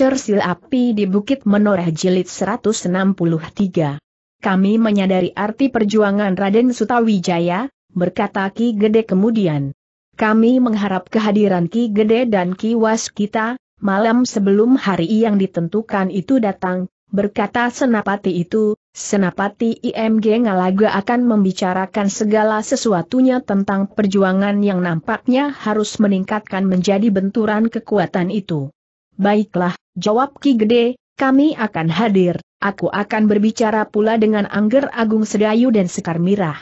Cersil Api di Bukit Menoreh Jilid 163. Kami menyadari arti perjuangan Raden Sutawijaya, berkata Ki Gede kemudian. Kami mengharap kehadiran Ki Gede dan Ki Was kita, malam sebelum hari yang ditentukan itu datang, berkata Senapati itu, Senapati IMG Ngalaga akan membicarakan segala sesuatunya tentang perjuangan yang nampaknya harus meningkatkan menjadi benturan kekuatan itu. Baiklah, Jawab Ki Gede, kami akan hadir, aku akan berbicara pula dengan Angger Agung Sedayu dan Sekar Mirah.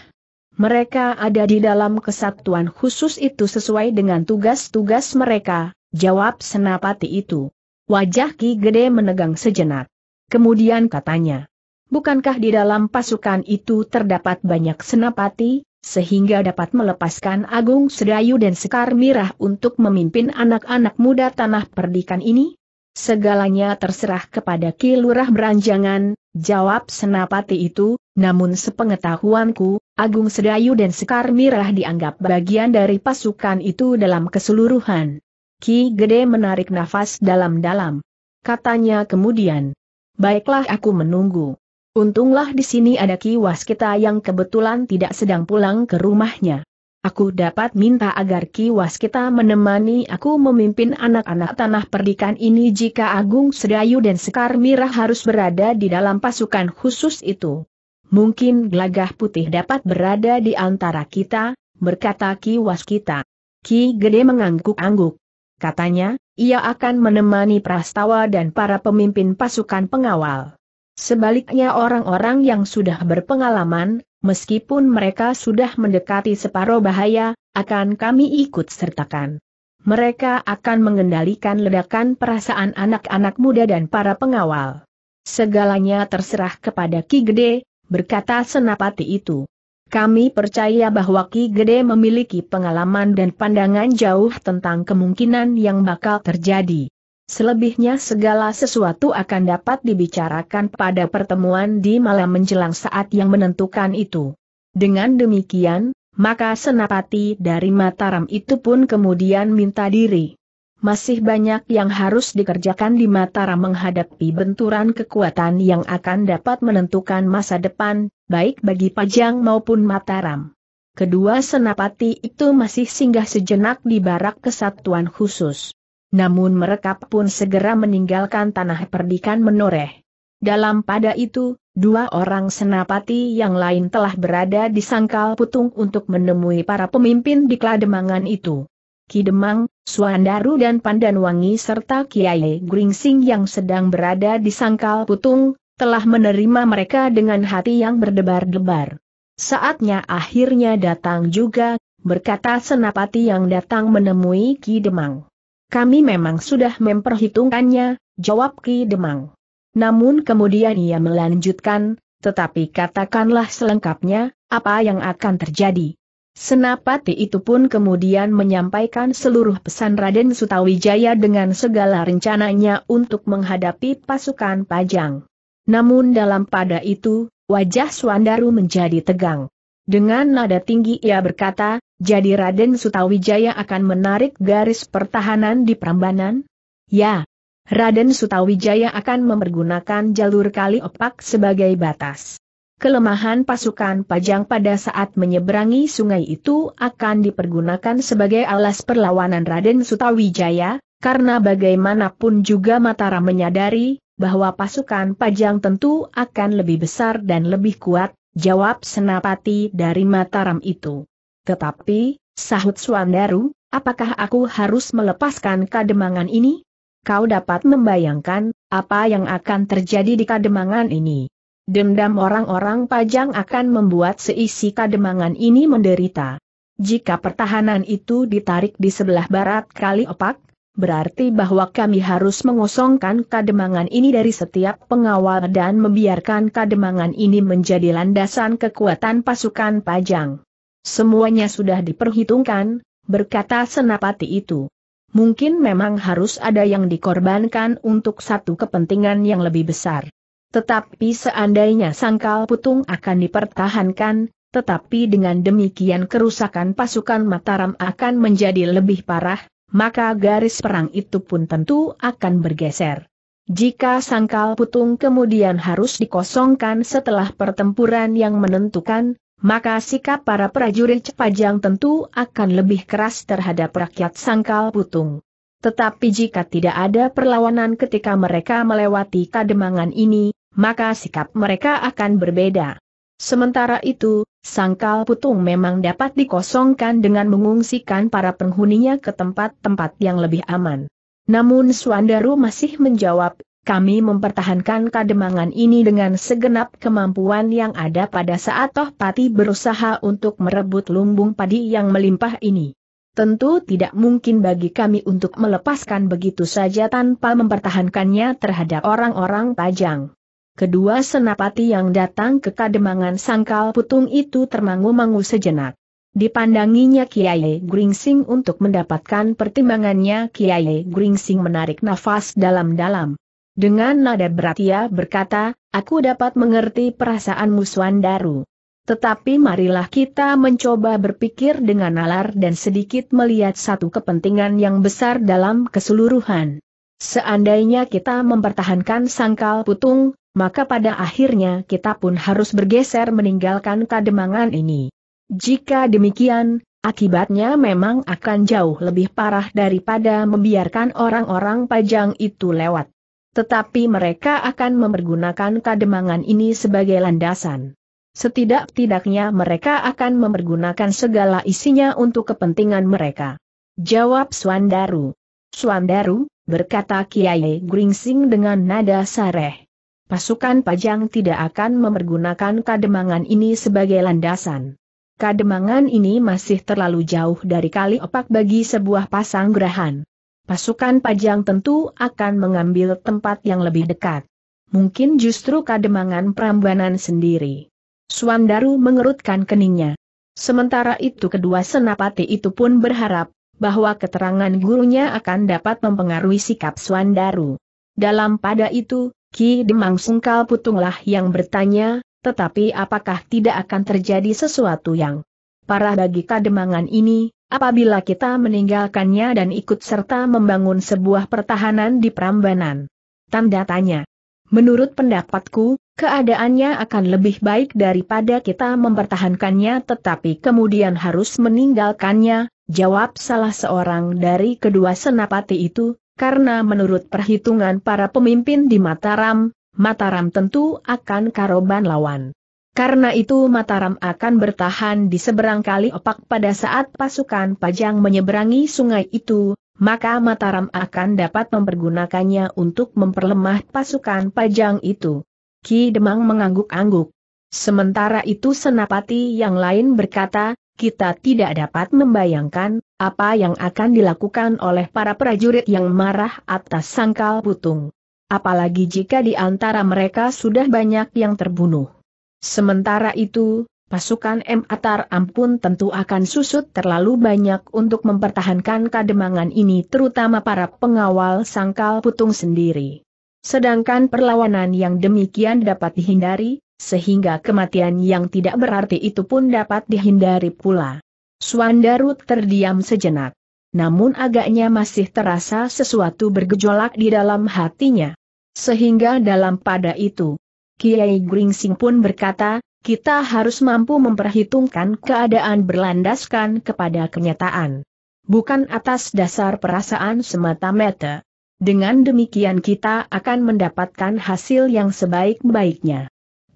Mereka ada di dalam kesatuan khusus itu sesuai dengan tugas-tugas mereka, jawab senapati itu. Wajah Ki Gede menegang sejenak. Kemudian katanya, bukankah di dalam pasukan itu terdapat banyak senapati, sehingga dapat melepaskan Agung Sedayu dan Sekar Mirah untuk memimpin anak-anak muda tanah perdikan ini? Segalanya terserah kepada Ki Lurah Beranjangan, jawab senapati itu, namun sepengetahuanku, Agung Sedayu dan Sekar Mirah dianggap bagian dari pasukan itu dalam keseluruhan. Ki Gede menarik nafas dalam-dalam. Katanya kemudian, baiklah aku menunggu. Untunglah di sini ada Ki Waskita yang kebetulan tidak sedang pulang ke rumahnya. Aku dapat minta agar Ki Waskita menemani aku memimpin anak-anak tanah perdikan ini jika Agung Sedayu dan Sekar Mirah harus berada di dalam pasukan khusus itu. Mungkin gelagah putih dapat berada di antara kita, berkata Ki Waskita. Ki Gede mengangguk-angguk. Katanya, ia akan menemani prastawa dan para pemimpin pasukan pengawal. Sebaliknya orang-orang yang sudah berpengalaman, Meskipun mereka sudah mendekati separuh bahaya, akan kami ikut sertakan. Mereka akan mengendalikan ledakan perasaan anak-anak muda dan para pengawal. Segalanya terserah kepada Ki Gede, berkata Senapati itu. Kami percaya bahwa Ki Gede memiliki pengalaman dan pandangan jauh tentang kemungkinan yang bakal terjadi. Selebihnya segala sesuatu akan dapat dibicarakan pada pertemuan di malam menjelang saat yang menentukan itu. Dengan demikian, maka senapati dari Mataram itu pun kemudian minta diri. Masih banyak yang harus dikerjakan di Mataram menghadapi benturan kekuatan yang akan dapat menentukan masa depan, baik bagi Pajang maupun Mataram. Kedua senapati itu masih singgah sejenak di barak kesatuan khusus. Namun mereka pun segera meninggalkan tanah perdikan menoreh. Dalam pada itu, dua orang senapati yang lain telah berada di sangkal putung untuk menemui para pemimpin di Klademangan itu. Kidemang, Suandaru dan Pandanwangi serta Kiai Gringsing yang sedang berada di sangkal putung, telah menerima mereka dengan hati yang berdebar-debar. Saatnya akhirnya datang juga, berkata senapati yang datang menemui Kidemang. Kami memang sudah memperhitungkannya, jawab Ki Demang. Namun kemudian ia melanjutkan, tetapi katakanlah selengkapnya, apa yang akan terjadi. Senapati itu pun kemudian menyampaikan seluruh pesan Raden Sutawijaya dengan segala rencananya untuk menghadapi pasukan Pajang. Namun dalam pada itu, wajah Swandaru menjadi tegang. Dengan nada tinggi ia berkata, jadi Raden Sutawijaya akan menarik garis pertahanan di Prambanan? Ya. Raden Sutawijaya akan mempergunakan jalur kali opak sebagai batas. Kelemahan pasukan Pajang pada saat menyeberangi sungai itu akan dipergunakan sebagai alas perlawanan Raden Sutawijaya, karena bagaimanapun juga Mataram menyadari bahwa pasukan Pajang tentu akan lebih besar dan lebih kuat, jawab Senapati dari Mataram itu. Tetapi, sahut Suandaru, apakah aku harus melepaskan kademangan ini? Kau dapat membayangkan, apa yang akan terjadi di kademangan ini. Dendam orang-orang pajang akan membuat seisi kademangan ini menderita. Jika pertahanan itu ditarik di sebelah barat kali opak, berarti bahwa kami harus mengosongkan kademangan ini dari setiap pengawal dan membiarkan kademangan ini menjadi landasan kekuatan pasukan Pajang. Semuanya sudah diperhitungkan, berkata senapati itu. Mungkin memang harus ada yang dikorbankan untuk satu kepentingan yang lebih besar. Tetapi seandainya sangkal putung akan dipertahankan, tetapi dengan demikian kerusakan pasukan Mataram akan menjadi lebih parah, maka garis perang itu pun tentu akan bergeser. Jika sangkal putung kemudian harus dikosongkan setelah pertempuran yang menentukan, maka sikap para prajurit Cepajang tentu akan lebih keras terhadap rakyat sangkal putung. Tetapi jika tidak ada perlawanan ketika mereka melewati kademangan ini, maka sikap mereka akan berbeda. Sementara itu, Sangkal Putung memang dapat dikosongkan dengan mengungsikan para penghuninya ke tempat-tempat yang lebih aman. Namun Suandaru masih menjawab, kami mempertahankan kademangan ini dengan segenap kemampuan yang ada pada saat Toh Pati berusaha untuk merebut lumbung padi yang melimpah ini. Tentu tidak mungkin bagi kami untuk melepaskan begitu saja tanpa mempertahankannya terhadap orang-orang Pajang. Kedua senapati yang datang ke kademangan sangkal putung itu termangu-mangu sejenak. Dipandanginya Kiai Gringsing untuk mendapatkan pertimbangannya Kiai Gringsing menarik nafas dalam-dalam. Dengan nada berat ia berkata, aku dapat mengerti perasaan musuhan Daru. Tetapi marilah kita mencoba berpikir dengan nalar dan sedikit melihat satu kepentingan yang besar dalam keseluruhan. Seandainya kita mempertahankan sangkal putung, maka pada akhirnya kita pun harus bergeser meninggalkan kademangan ini. Jika demikian, akibatnya memang akan jauh lebih parah daripada membiarkan orang-orang pajang itu lewat. Tetapi mereka akan mempergunakan kademangan ini sebagai landasan. Setidak-tidaknya mereka akan mempergunakan segala isinya untuk kepentingan mereka. Jawab Swandaru. Swandaru, berkata Kiai Gringsing dengan nada sareh pasukan Pajang tidak akan mempergunakan kademangan ini sebagai landasan. Kademangan ini masih terlalu jauh dari kali opak bagi sebuah pasang gerahan. Pasukan Pajang tentu akan mengambil tempat yang lebih dekat. Mungkin justru kademangan Prambanan sendiri. Suandaru mengerutkan keningnya. Sementara itu kedua senapati itu pun berharap bahwa keterangan gurunya akan dapat mempengaruhi sikap Suandaru. Dalam pada itu, Ki Demang Sungkal Putunglah yang bertanya, tetapi apakah tidak akan terjadi sesuatu yang parah bagi kademangan ini, apabila kita meninggalkannya dan ikut serta membangun sebuah pertahanan di Prambanan? Tanda tanya. Menurut pendapatku, keadaannya akan lebih baik daripada kita mempertahankannya tetapi kemudian harus meninggalkannya, jawab salah seorang dari kedua senapati itu, karena menurut perhitungan para pemimpin di Mataram, Mataram tentu akan karoban lawan. Karena itu Mataram akan bertahan di seberang kali opak pada saat pasukan Pajang menyeberangi sungai itu, maka Mataram akan dapat mempergunakannya untuk memperlemah pasukan Pajang itu. Ki Demang mengangguk-angguk. Sementara itu Senapati yang lain berkata, kita tidak dapat membayangkan apa yang akan dilakukan oleh para prajurit yang marah atas sangkal putung. Apalagi jika di antara mereka sudah banyak yang terbunuh. Sementara itu, pasukan M. Atar Ampun tentu akan susut terlalu banyak untuk mempertahankan kademangan ini terutama para pengawal sangkal putung sendiri. Sedangkan perlawanan yang demikian dapat dihindari, sehingga kematian yang tidak berarti itu pun dapat dihindari pula. Suandaru terdiam sejenak. Namun agaknya masih terasa sesuatu bergejolak di dalam hatinya. Sehingga dalam pada itu, Kiai Gringsing pun berkata, kita harus mampu memperhitungkan keadaan berlandaskan kepada kenyataan. Bukan atas dasar perasaan semata-mata. Dengan demikian kita akan mendapatkan hasil yang sebaik-baiknya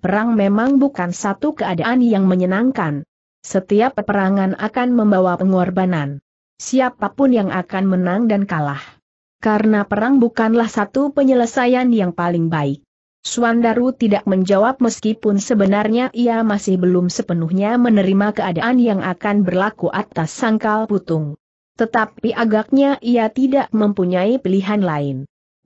perang memang bukan satu keadaan yang menyenangkan. Setiap peperangan akan membawa pengorbanan. Siapapun yang akan menang dan kalah. Karena perang bukanlah satu penyelesaian yang paling baik. Suandaru tidak menjawab meskipun sebenarnya ia masih belum sepenuhnya menerima keadaan yang akan berlaku atas sangkal putung. Tetapi agaknya ia tidak mempunyai pilihan lain.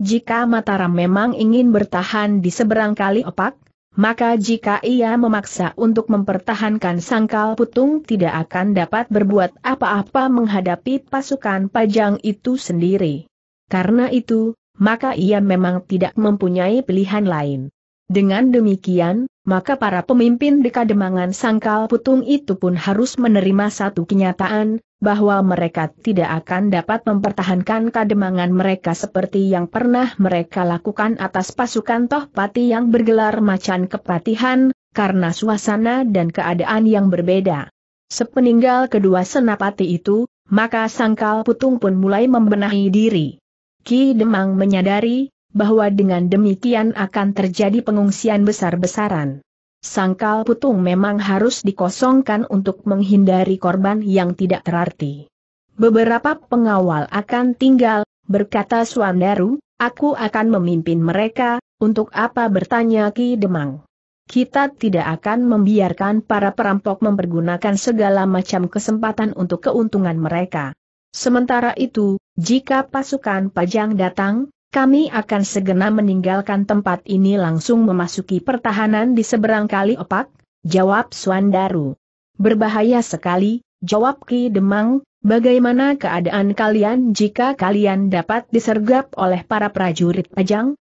Jika Mataram memang ingin bertahan di seberang kali opak, maka jika ia memaksa untuk mempertahankan sangkal putung tidak akan dapat berbuat apa-apa menghadapi pasukan pajang itu sendiri. Karena itu, maka ia memang tidak mempunyai pilihan lain. Dengan demikian, maka para pemimpin dekademangan Sangkal Putung itu pun harus menerima satu kenyataan, bahwa mereka tidak akan dapat mempertahankan kademangan mereka seperti yang pernah mereka lakukan atas pasukan Tohpati yang bergelar macan kepatihan, karena suasana dan keadaan yang berbeda. Sepeninggal kedua senapati itu, maka sangkal putung pun mulai membenahi diri. Ki Demang menyadari bahwa dengan demikian akan terjadi pengungsian besar-besaran sangkal putung memang harus dikosongkan untuk menghindari korban yang tidak terarti. Beberapa pengawal akan tinggal, berkata Suandaru, aku akan memimpin mereka, untuk apa bertanya Ki Demang. Kita tidak akan membiarkan para perampok mempergunakan segala macam kesempatan untuk keuntungan mereka. Sementara itu, jika pasukan Pajang datang, kami akan segera meninggalkan tempat ini langsung memasuki pertahanan di seberang kali opak, jawab Suandaru. Berbahaya sekali, jawab Ki Demang, bagaimana keadaan kalian jika kalian dapat disergap oleh para prajurit pajang?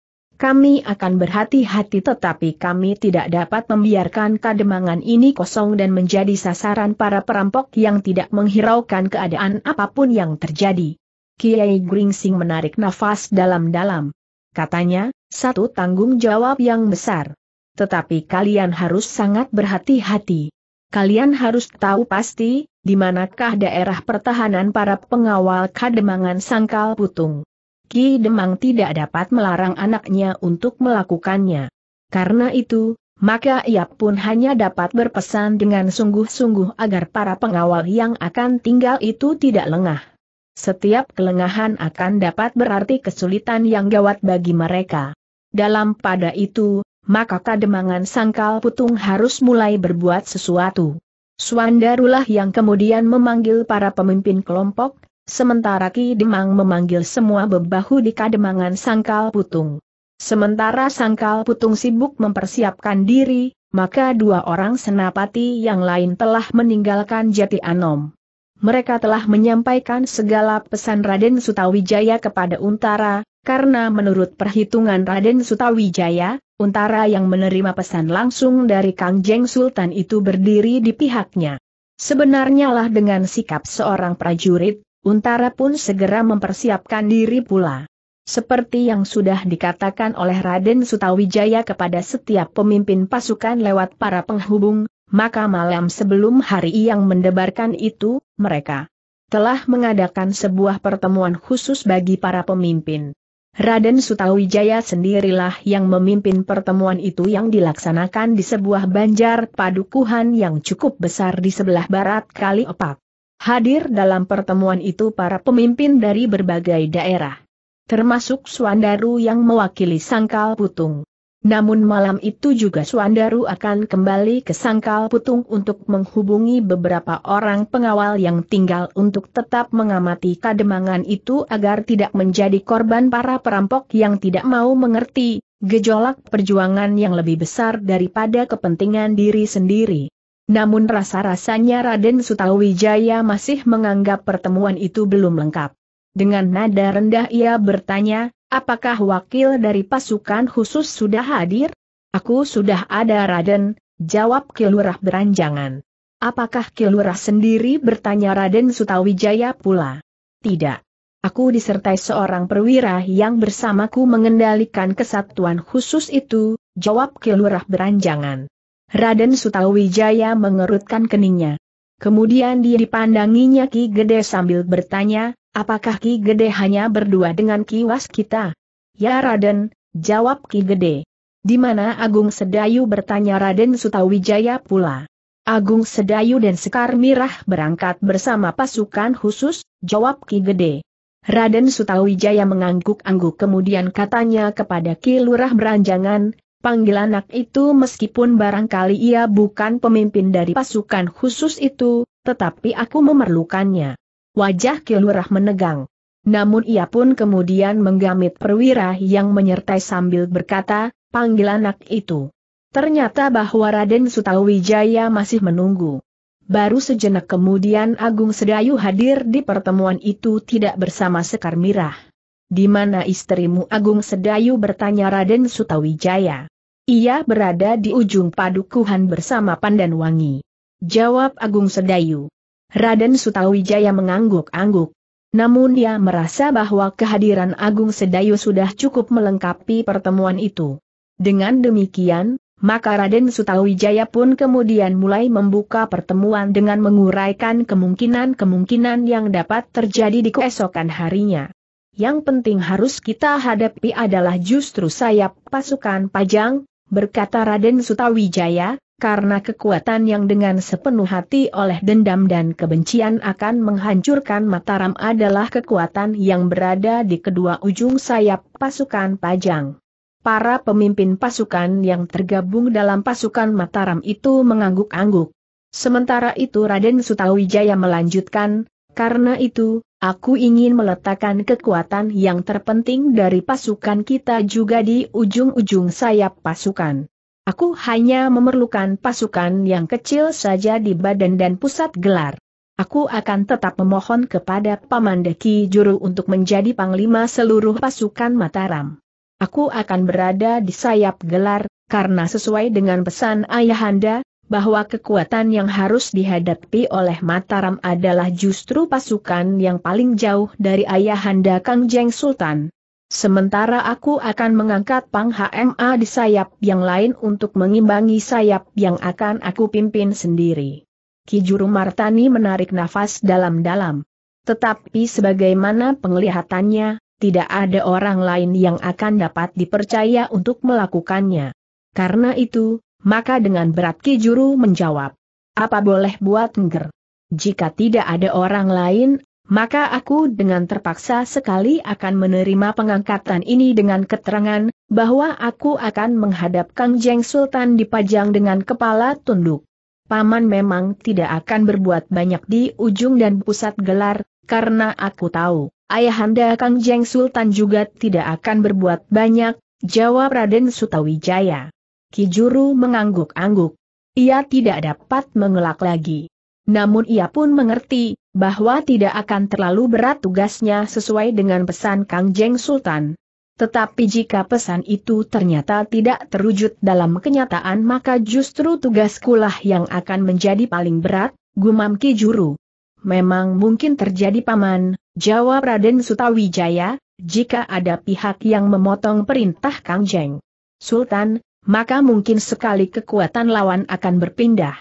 Kami akan berhati-hati tetapi kami tidak dapat membiarkan kademangan ini kosong dan menjadi sasaran para perampok yang tidak menghiraukan keadaan apapun yang terjadi. Kiai Gringsing menarik nafas dalam-dalam. Katanya, satu tanggung jawab yang besar. Tetapi kalian harus sangat berhati-hati. Kalian harus tahu pasti, di manakah daerah pertahanan para pengawal kademangan sangkal putung. Ki Demang tidak dapat melarang anaknya untuk melakukannya. Karena itu, maka ia pun hanya dapat berpesan dengan sungguh-sungguh agar para pengawal yang akan tinggal itu tidak lengah. Setiap kelengahan akan dapat berarti kesulitan yang gawat bagi mereka. Dalam pada itu, maka kademangan sangkal putung harus mulai berbuat sesuatu. Suandarulah yang kemudian memanggil para pemimpin kelompok, sementara Ki Demang memanggil semua bebahu di kademangan sangkal putung. Sementara Sangkal Putung sibuk mempersiapkan diri, maka dua orang senapati yang lain telah meninggalkan Jati Anom mereka telah menyampaikan segala pesan Raden Sutawijaya kepada Untara, karena menurut perhitungan Raden Sutawijaya, Untara yang menerima pesan langsung dari Kangjeng Sultan itu berdiri di pihaknya. Sebenarnya lah dengan sikap seorang prajurit, Untara pun segera mempersiapkan diri pula. Seperti yang sudah dikatakan oleh Raden Sutawijaya kepada setiap pemimpin pasukan lewat para penghubung, maka malam sebelum hari yang mendebarkan itu, mereka telah mengadakan sebuah pertemuan khusus bagi para pemimpin. Raden Sutawijaya sendirilah yang memimpin pertemuan itu yang dilaksanakan di sebuah banjar padukuhan yang cukup besar di sebelah barat Kali Opak. Hadir dalam pertemuan itu para pemimpin dari berbagai daerah. Termasuk Suandaru yang mewakili Sangkal Putung. Namun malam itu juga Suandaru akan kembali ke Sangkal Putung untuk menghubungi beberapa orang pengawal yang tinggal untuk tetap mengamati kademangan itu agar tidak menjadi korban para perampok yang tidak mau mengerti, gejolak perjuangan yang lebih besar daripada kepentingan diri sendiri. Namun rasa-rasanya Raden Sutawijaya masih menganggap pertemuan itu belum lengkap. Dengan nada rendah ia bertanya, Apakah wakil dari pasukan khusus sudah hadir? Aku sudah ada Raden, jawab Kilurah beranjangan. Apakah Kilurah sendiri bertanya Raden Sutawijaya pula? Tidak. Aku disertai seorang perwira yang bersamaku mengendalikan kesatuan khusus itu, jawab Kilurah beranjangan. Raden Sutawijaya mengerutkan keningnya. Kemudian dia dipandanginya Ki Gede sambil bertanya, apakah Ki Gede hanya berdua dengan Ki Was kita? Ya Raden, jawab Ki Gede. Di mana Agung Sedayu bertanya Raden Sutawijaya pula. Agung Sedayu dan Sekar Mirah berangkat bersama pasukan khusus, jawab Ki Gede. Raden Sutawijaya mengangguk-angguk kemudian katanya kepada Ki Lurah Beranjangan, Panggil anak itu meskipun barangkali ia bukan pemimpin dari pasukan khusus itu, tetapi aku memerlukannya. Wajah Kilurah menegang. Namun ia pun kemudian menggamit perwira yang menyertai sambil berkata, panggil anak itu. Ternyata bahwa Raden Sutawijaya masih menunggu. Baru sejenak kemudian Agung Sedayu hadir di pertemuan itu tidak bersama Sekar Mirah. Di mana istrimu Agung Sedayu bertanya Raden Sutawijaya. Ia berada di ujung padukuhan bersama Wangi. Jawab Agung Sedayu. Raden Sutawijaya mengangguk-angguk. Namun dia merasa bahwa kehadiran Agung Sedayu sudah cukup melengkapi pertemuan itu. Dengan demikian, maka Raden Sutawijaya pun kemudian mulai membuka pertemuan dengan menguraikan kemungkinan-kemungkinan yang dapat terjadi di keesokan harinya. Yang penting harus kita hadapi adalah justru sayap pasukan Pajang, berkata Raden Sutawijaya, karena kekuatan yang dengan sepenuh hati oleh dendam dan kebencian akan menghancurkan Mataram adalah kekuatan yang berada di kedua ujung sayap pasukan Pajang. Para pemimpin pasukan yang tergabung dalam pasukan Mataram itu mengangguk-angguk. Sementara itu Raden Sutawijaya melanjutkan, karena itu, aku ingin meletakkan kekuatan yang terpenting dari pasukan kita juga di ujung-ujung sayap pasukan. Aku hanya memerlukan pasukan yang kecil saja di badan dan pusat gelar. Aku akan tetap memohon kepada Paman Deki Juru untuk menjadi panglima seluruh pasukan Mataram. Aku akan berada di sayap gelar, karena sesuai dengan pesan Ayahanda, bahwa kekuatan yang harus dihadapi oleh Mataram adalah justru pasukan yang paling jauh dari ayahanda Kang Jeng Sultan. Sementara aku akan mengangkat Pang HMA di sayap yang lain untuk mengimbangi sayap yang akan aku pimpin sendiri. Kijuru Martani menarik nafas dalam-dalam. Tetapi sebagaimana penglihatannya, tidak ada orang lain yang akan dapat dipercaya untuk melakukannya. Karena itu, maka dengan berat Ki Juru menjawab. Apa boleh buat ngger? Jika tidak ada orang lain, maka aku dengan terpaksa sekali akan menerima pengangkatan ini dengan keterangan, bahwa aku akan menghadap Kang Jeng Sultan di Pajang dengan kepala tunduk. Paman memang tidak akan berbuat banyak di ujung dan pusat gelar, karena aku tahu, ayahanda Kang Jeng Sultan juga tidak akan berbuat banyak, jawab Raden Sutawijaya. Kijuru mengangguk-angguk. Ia tidak dapat mengelak lagi. Namun ia pun mengerti, bahwa tidak akan terlalu berat tugasnya sesuai dengan pesan Kang Jeng Sultan. Tetapi jika pesan itu ternyata tidak terwujud dalam kenyataan maka justru tugas kulah yang akan menjadi paling berat, gumam Kijuru. Memang mungkin terjadi paman, jawab Raden Sutawijaya, jika ada pihak yang memotong perintah Kang Jeng. Sultan, maka mungkin sekali kekuatan lawan akan berpindah.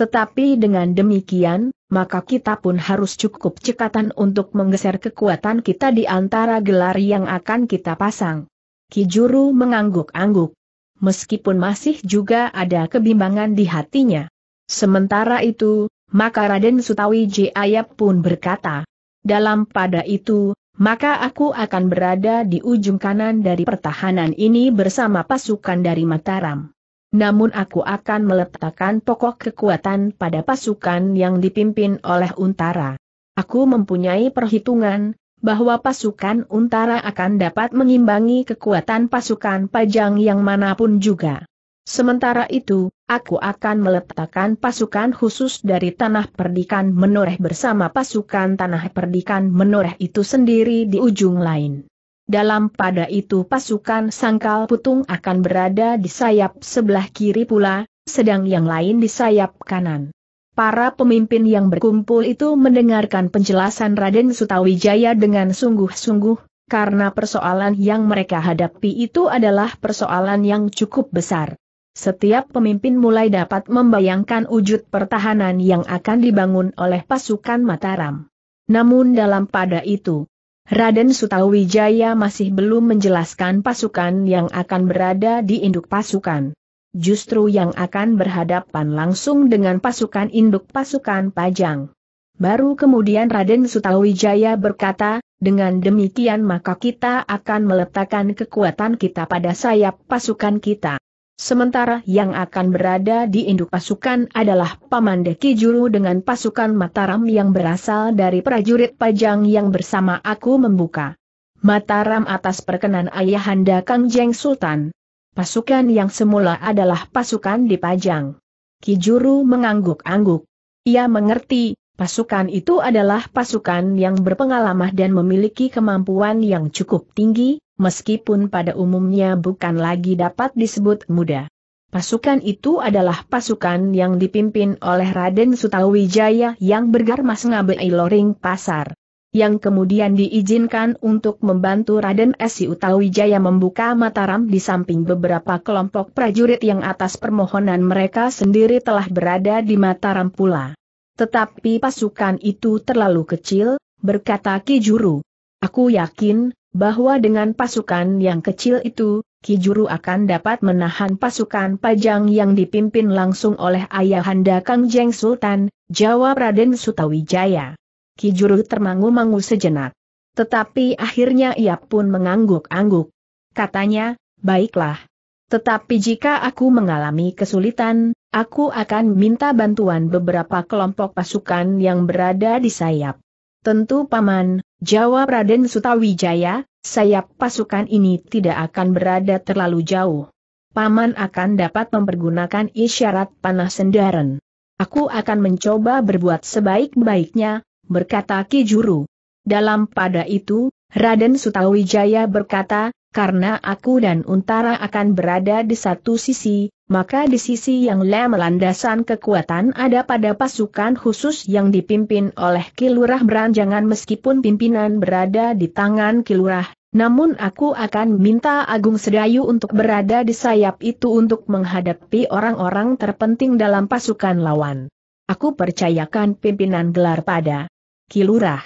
Tetapi dengan demikian, maka kita pun harus cukup cekatan untuk menggeser kekuatan kita di antara gelar yang akan kita pasang. Kijuru mengangguk-angguk. Meskipun masih juga ada kebimbangan di hatinya. Sementara itu, maka Raden Sutawi Jayap pun berkata, dalam pada itu, maka aku akan berada di ujung kanan dari pertahanan ini bersama pasukan dari Mataram. Namun aku akan meletakkan pokok kekuatan pada pasukan yang dipimpin oleh Untara. Aku mempunyai perhitungan, bahwa pasukan Untara akan dapat mengimbangi kekuatan pasukan Pajang yang manapun juga. Sementara itu, aku akan meletakkan pasukan khusus dari tanah perdikan menoreh bersama pasukan tanah perdikan menoreh itu sendiri di ujung lain. Dalam pada itu pasukan sangkal putung akan berada di sayap sebelah kiri pula, sedang yang lain di sayap kanan. Para pemimpin yang berkumpul itu mendengarkan penjelasan Raden Sutawijaya dengan sungguh-sungguh, karena persoalan yang mereka hadapi itu adalah persoalan yang cukup besar. Setiap pemimpin mulai dapat membayangkan wujud pertahanan yang akan dibangun oleh pasukan Mataram. Namun dalam pada itu, Raden Sutawijaya masih belum menjelaskan pasukan yang akan berada di induk pasukan. Justru yang akan berhadapan langsung dengan pasukan induk pasukan Pajang. Baru kemudian Raden Sutawijaya berkata, dengan demikian maka kita akan meletakkan kekuatan kita pada sayap pasukan kita. Sementara yang akan berada di induk pasukan adalah Paman Deki Juru dengan pasukan Mataram yang berasal dari prajurit Pajang yang bersama aku membuka. Mataram atas perkenan Ayahanda Kang Jeng Sultan. Pasukan yang semula adalah pasukan di Pajang. Kijuru mengangguk-angguk. Ia mengerti, pasukan itu adalah pasukan yang berpengalaman dan memiliki kemampuan yang cukup tinggi, meskipun pada umumnya bukan lagi dapat disebut muda. Pasukan itu adalah pasukan yang dipimpin oleh Raden Sutawijaya yang bergarmas ngabei loring pasar. Yang kemudian diizinkan untuk membantu Raden Esi Utawijaya membuka Mataram di samping beberapa kelompok prajurit yang atas permohonan mereka sendiri telah berada di Mataram pula. Tetapi pasukan itu terlalu kecil, berkata Ki Juru. Aku yakin, bahwa dengan pasukan yang kecil itu, Kijuru akan dapat menahan pasukan pajang yang dipimpin langsung oleh ayahanda Kang Jeng Sultan, jawab Raden Sutawijaya. Kijuru termangu-mangu sejenak. Tetapi akhirnya ia pun mengangguk-angguk. Katanya, baiklah. Tetapi jika aku mengalami kesulitan, aku akan minta bantuan beberapa kelompok pasukan yang berada di sayap. Tentu paman, Jawab Raden Sutawijaya, sayap pasukan ini tidak akan berada terlalu jauh. Paman akan dapat mempergunakan isyarat panah sendaren. Aku akan mencoba berbuat sebaik-baiknya, berkata Ki Juru. Dalam pada itu, Raden Sutawijaya berkata, karena aku dan Untara akan berada di satu sisi, maka di sisi yang lem landasan kekuatan ada pada pasukan khusus yang dipimpin oleh Kilurah Beranjangan meskipun pimpinan berada di tangan Kilurah, namun aku akan minta Agung Sedayu untuk berada di sayap itu untuk menghadapi orang-orang terpenting dalam pasukan lawan. Aku percayakan pimpinan gelar pada Kilurah.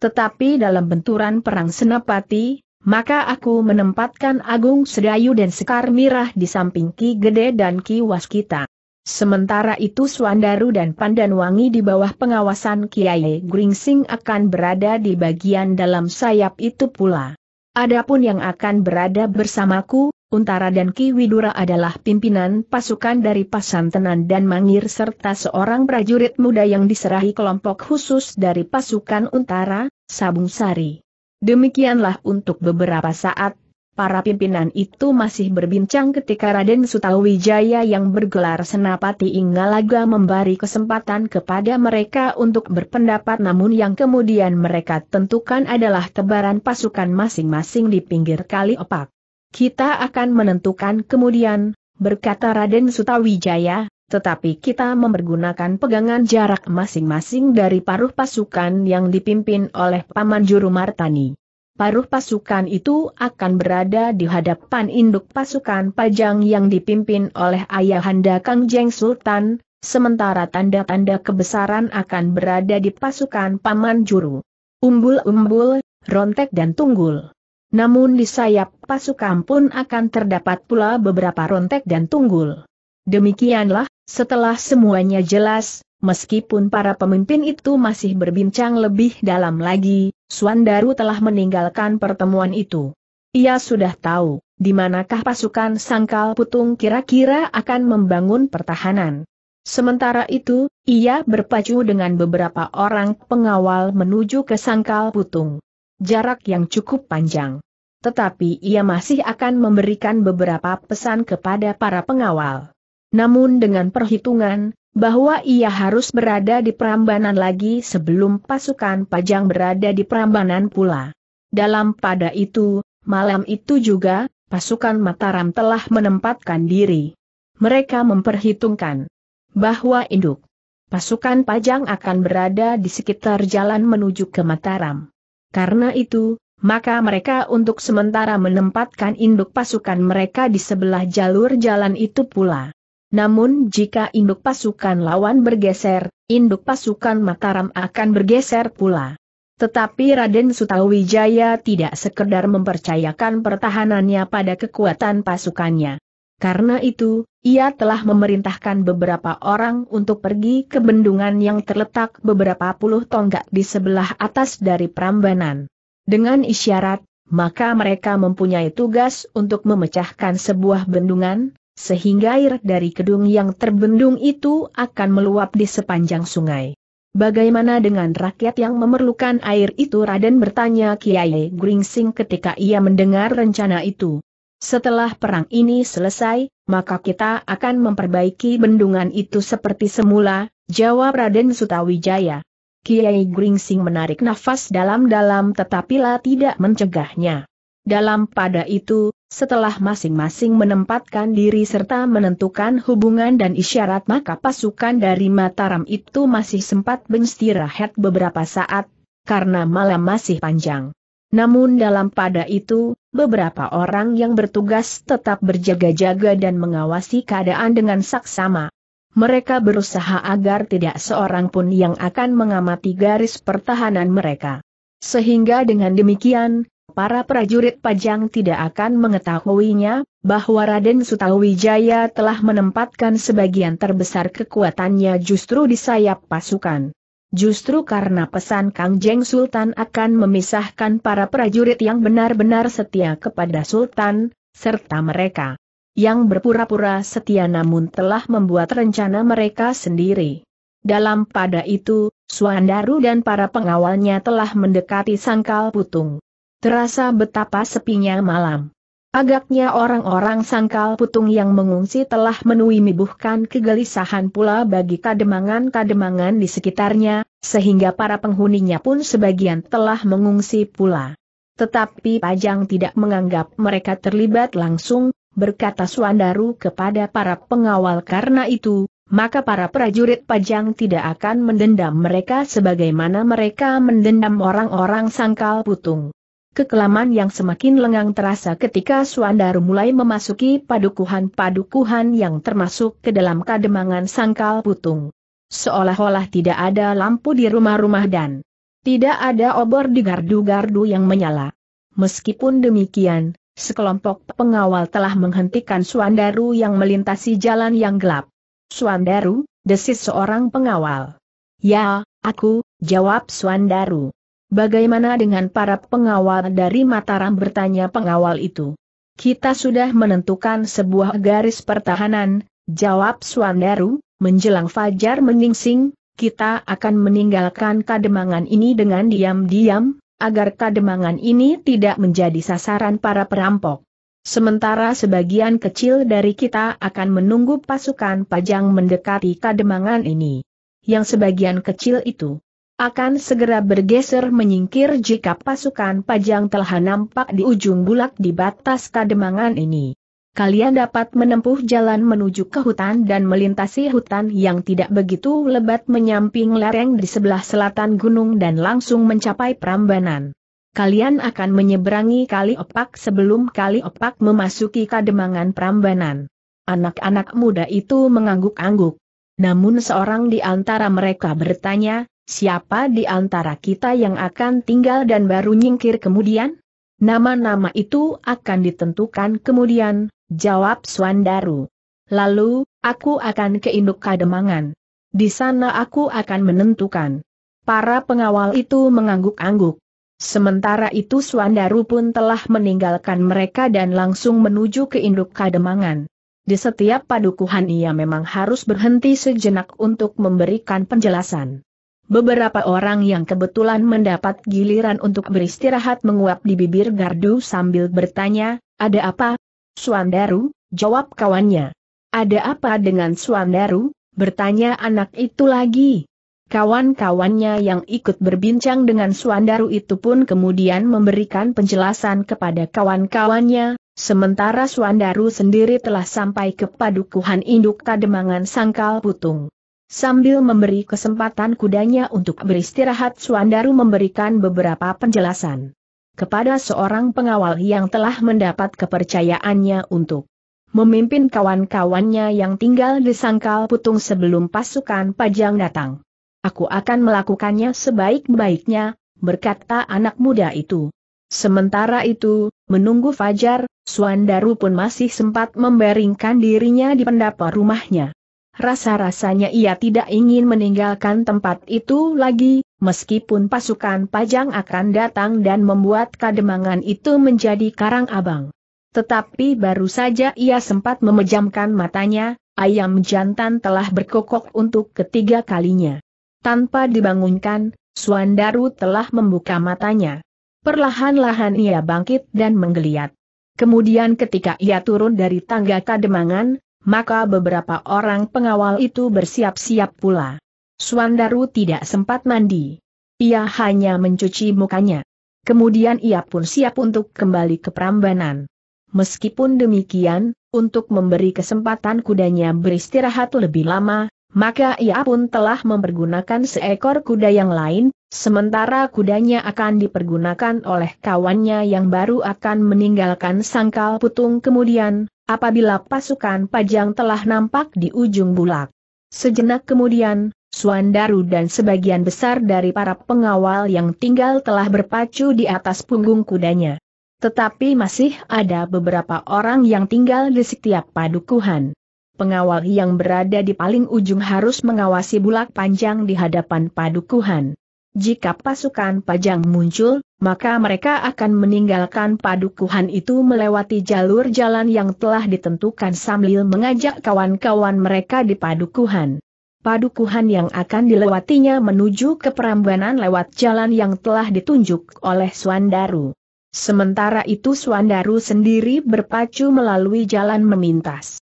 Tetapi dalam benturan perang senapati, maka aku menempatkan Agung Sedayu dan Sekar Mirah di samping Ki Gede dan Ki Waskita. Sementara itu Suandaru dan Pandanwangi di bawah pengawasan Kiai Gringsing akan berada di bagian dalam sayap itu pula. Adapun yang akan berada bersamaku, Untara dan Ki Widura adalah pimpinan pasukan dari Pasantenan dan Mangir serta seorang prajurit muda yang diserahi kelompok khusus dari pasukan Untara, Sabung Sari. Demikianlah untuk beberapa saat, para pimpinan itu masih berbincang ketika Raden Sutawijaya yang bergelar Senapati Inggalaga memberi kesempatan kepada mereka untuk berpendapat namun yang kemudian mereka tentukan adalah tebaran pasukan masing-masing di pinggir kali opak. Kita akan menentukan kemudian, berkata Raden Sutawijaya, tetapi kita mempergunakan pegangan jarak masing-masing dari paruh pasukan yang dipimpin oleh Paman Juru Martani. Paruh pasukan itu akan berada di hadapan induk pasukan pajang yang dipimpin oleh Ayahanda Kang Jeng Sultan, sementara tanda-tanda kebesaran akan berada di pasukan Paman Juru. Umbul-umbul, rontek dan tunggul. Namun di sayap pasukan pun akan terdapat pula beberapa rontek dan tunggul. Demikianlah, setelah semuanya jelas, meskipun para pemimpin itu masih berbincang lebih dalam lagi, Suandaru telah meninggalkan pertemuan itu. Ia sudah tahu, di manakah pasukan sangkal putung kira-kira akan membangun pertahanan. Sementara itu, ia berpacu dengan beberapa orang pengawal menuju ke sangkal putung. Jarak yang cukup panjang. Tetapi ia masih akan memberikan beberapa pesan kepada para pengawal. Namun dengan perhitungan, bahwa ia harus berada di perambanan lagi sebelum pasukan Pajang berada di perambanan pula. Dalam pada itu, malam itu juga, pasukan Mataram telah menempatkan diri. Mereka memperhitungkan bahwa induk pasukan Pajang akan berada di sekitar jalan menuju ke Mataram. Karena itu, maka mereka untuk sementara menempatkan induk pasukan mereka di sebelah jalur jalan itu pula. Namun jika induk pasukan lawan bergeser, induk pasukan Mataram akan bergeser pula. Tetapi Raden Sutawijaya tidak sekedar mempercayakan pertahanannya pada kekuatan pasukannya. Karena itu, ia telah memerintahkan beberapa orang untuk pergi ke bendungan yang terletak beberapa puluh tonggak di sebelah atas dari Prambanan. Dengan isyarat, maka mereka mempunyai tugas untuk memecahkan sebuah bendungan, sehingga air dari kedung yang terbendung itu akan meluap di sepanjang sungai. Bagaimana dengan rakyat yang memerlukan air itu? Raden bertanya Kiai Gringsing ketika ia mendengar rencana itu. Setelah perang ini selesai, maka kita akan memperbaiki bendungan itu seperti semula, jawab Raden Sutawijaya. Kiai Gringsing menarik nafas dalam-dalam tetapilah tidak mencegahnya. Dalam pada itu, setelah masing-masing menempatkan diri serta menentukan hubungan dan isyarat maka pasukan dari Mataram itu masih sempat beristirahat beberapa saat, karena malam masih panjang. Namun dalam pada itu, beberapa orang yang bertugas tetap berjaga-jaga dan mengawasi keadaan dengan saksama. Mereka berusaha agar tidak seorang pun yang akan mengamati garis pertahanan mereka. Sehingga dengan demikian, para prajurit Pajang tidak akan mengetahuinya, bahwa Raden Sutawijaya telah menempatkan sebagian terbesar kekuatannya justru di sayap pasukan. Justru karena pesan Kang Jeng Sultan akan memisahkan para prajurit yang benar-benar setia kepada Sultan, serta mereka yang berpura-pura setia namun telah membuat rencana mereka sendiri. Dalam pada itu, Suandaru dan para pengawalnya telah mendekati sangkal putung. Terasa betapa sepinya malam. Agaknya orang-orang sangkal putung yang mengungsi telah menui mibuhkan kegelisahan pula bagi kademangan-kademangan di sekitarnya, sehingga para penghuninya pun sebagian telah mengungsi pula. Tetapi Pajang tidak menganggap mereka terlibat langsung, berkata Suandaru kepada para pengawal karena itu, maka para prajurit Pajang tidak akan mendendam mereka sebagaimana mereka mendendam orang-orang sangkal putung. Kekelaman yang semakin lengang terasa ketika Suandaru mulai memasuki padukuhan-padukuhan yang termasuk ke dalam kademangan sangkal putung. Seolah-olah tidak ada lampu di rumah-rumah dan tidak ada obor di gardu-gardu yang menyala. Meskipun demikian, sekelompok pengawal telah menghentikan Suandaru yang melintasi jalan yang gelap. Suandaru, desis seorang pengawal. Ya, aku, jawab Suandaru. Bagaimana dengan para pengawal dari Mataram bertanya pengawal itu? Kita sudah menentukan sebuah garis pertahanan, jawab Swandaru, menjelang fajar menyingsing, kita akan meninggalkan kademangan ini dengan diam-diam, agar kademangan ini tidak menjadi sasaran para perampok. Sementara sebagian kecil dari kita akan menunggu pasukan pajang mendekati kademangan ini. Yang sebagian kecil itu akan segera bergeser menyingkir jika pasukan Pajang telah nampak di ujung bulak di batas kademangan ini. Kalian dapat menempuh jalan menuju ke hutan dan melintasi hutan yang tidak begitu lebat menyamping lereng di sebelah selatan gunung dan langsung mencapai Prambanan. Kalian akan menyeberangi Kali Opak sebelum Kali Opak memasuki kademangan Prambanan. Anak-anak muda itu mengangguk-angguk. Namun seorang di antara mereka bertanya, Siapa di antara kita yang akan tinggal dan baru nyingkir kemudian? Nama-nama itu akan ditentukan kemudian, jawab Swandaru. Lalu, aku akan ke Induk Kademangan. Di sana aku akan menentukan. Para pengawal itu mengangguk-angguk. Sementara itu Swandaru pun telah meninggalkan mereka dan langsung menuju ke induk kademangan. Di setiap padukuhan ia memang harus berhenti sejenak untuk memberikan penjelasan. Beberapa orang yang kebetulan mendapat giliran untuk beristirahat menguap di bibir gardu sambil bertanya, ada apa? Suandaru, jawab kawannya. Ada apa dengan Suandaru? Bertanya anak itu lagi. Kawan-kawannya yang ikut berbincang dengan Suandaru itu pun kemudian memberikan penjelasan kepada kawan-kawannya, sementara Suandaru sendiri telah sampai ke padukuhan induk Kademangan Sangkal Putung. Sambil memberi kesempatan kudanya untuk beristirahat Suandaru memberikan beberapa penjelasan kepada seorang pengawal yang telah mendapat kepercayaannya untuk memimpin kawan-kawannya yang tinggal di sangkal putung sebelum pasukan pajang datang. Aku akan melakukannya sebaik-baiknya, berkata anak muda itu. Sementara itu, menunggu Fajar, Suandaru pun masih sempat membaringkan dirinya di pendapa rumahnya. Rasa-rasanya ia tidak ingin meninggalkan tempat itu lagi, meskipun pasukan pajang akan datang dan membuat kademangan itu menjadi karang abang. Tetapi baru saja ia sempat memejamkan matanya, ayam jantan telah berkokok untuk ketiga kalinya. Tanpa dibangunkan, Suandaru telah membuka matanya. Perlahan-lahan ia bangkit dan menggeliat. Kemudian ketika ia turun dari tangga kademangan, maka beberapa orang pengawal itu bersiap-siap pula. Suandaru tidak sempat mandi. Ia hanya mencuci mukanya. Kemudian ia pun siap untuk kembali ke Prambanan. Meskipun demikian, untuk memberi kesempatan kudanya beristirahat lebih lama, maka ia pun telah mempergunakan seekor kuda yang lain, sementara kudanya akan dipergunakan oleh kawannya yang baru akan meninggalkan sangkal putung kemudian, apabila pasukan Pajang telah nampak di ujung bulak. Sejenak kemudian, Suandaru dan sebagian besar dari para pengawal yang tinggal telah berpacu di atas punggung kudanya. Tetapi masih ada beberapa orang yang tinggal di setiap padukuhan. Pengawal yang berada di paling ujung harus mengawasi bulak panjang di hadapan padukuhan. Jika pasukan pajang muncul, maka mereka akan meninggalkan padukuhan itu melewati jalur jalan yang telah ditentukan sambil mengajak kawan-kawan mereka di padukuhan. Padukuhan yang akan dilewatinya menuju ke Perambanan lewat jalan yang telah ditunjuk oleh Suandaru. Sementara itu Suandaru sendiri berpacu melalui jalan memintas.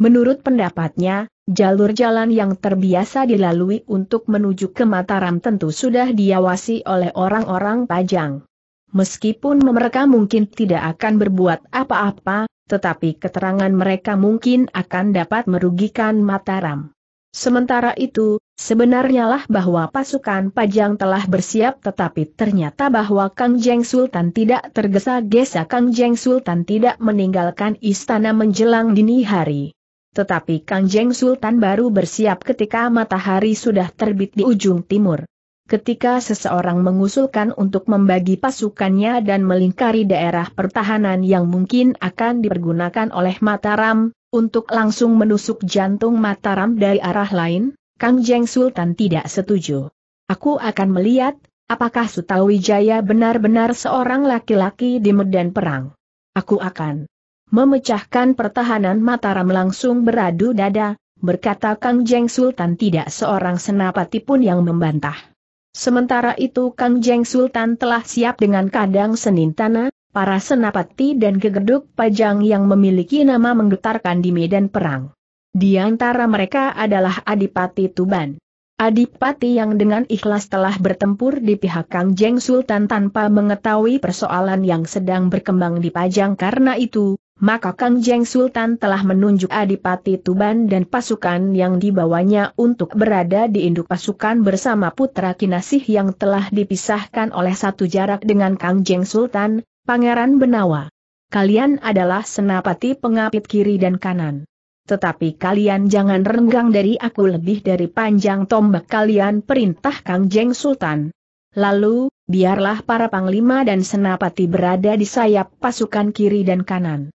Menurut pendapatnya, jalur jalan yang terbiasa dilalui untuk menuju ke Mataram tentu sudah diawasi oleh orang-orang pajang. Meskipun mereka mungkin tidak akan berbuat apa-apa, tetapi keterangan mereka mungkin akan dapat merugikan Mataram. Sementara itu, sebenarnya lah bahwa pasukan pajang telah bersiap tetapi ternyata bahwa Kang Jeng Sultan tidak tergesa-gesa Kang Jeng Sultan tidak meninggalkan istana menjelang dini hari. Tetapi Kangjeng Sultan baru bersiap ketika matahari sudah terbit di ujung timur. Ketika seseorang mengusulkan untuk membagi pasukannya dan melingkari daerah pertahanan yang mungkin akan dipergunakan oleh Mataram, untuk langsung menusuk jantung Mataram dari arah lain, Kangjeng Sultan tidak setuju. Aku akan melihat, apakah Sutawijaya benar-benar seorang laki-laki di medan perang. Aku akan memecahkan pertahanan Mataram langsung beradu dada, berkata Kang Jeng Sultan tidak seorang senapati pun yang membantah. Sementara itu Kang Jeng Sultan telah siap dengan kadang Senin Tanah, para senapati dan gegeduk pajang yang memiliki nama menggetarkan di medan perang. Di antara mereka adalah Adipati Tuban. Adipati yang dengan ikhlas telah bertempur di pihak Kang Jeng Sultan tanpa mengetahui persoalan yang sedang berkembang di Pajang karena itu, maka Kang Jeng Sultan telah menunjuk Adipati Tuban dan pasukan yang dibawanya untuk berada di induk pasukan bersama Putra Kinasih yang telah dipisahkan oleh satu jarak dengan Kang Jeng Sultan, Pangeran Benawa. Kalian adalah senapati pengapit kiri dan kanan. Tetapi kalian jangan renggang dari aku lebih dari panjang tombak kalian perintah Kang Jeng Sultan. Lalu, biarlah para panglima dan senapati berada di sayap pasukan kiri dan kanan.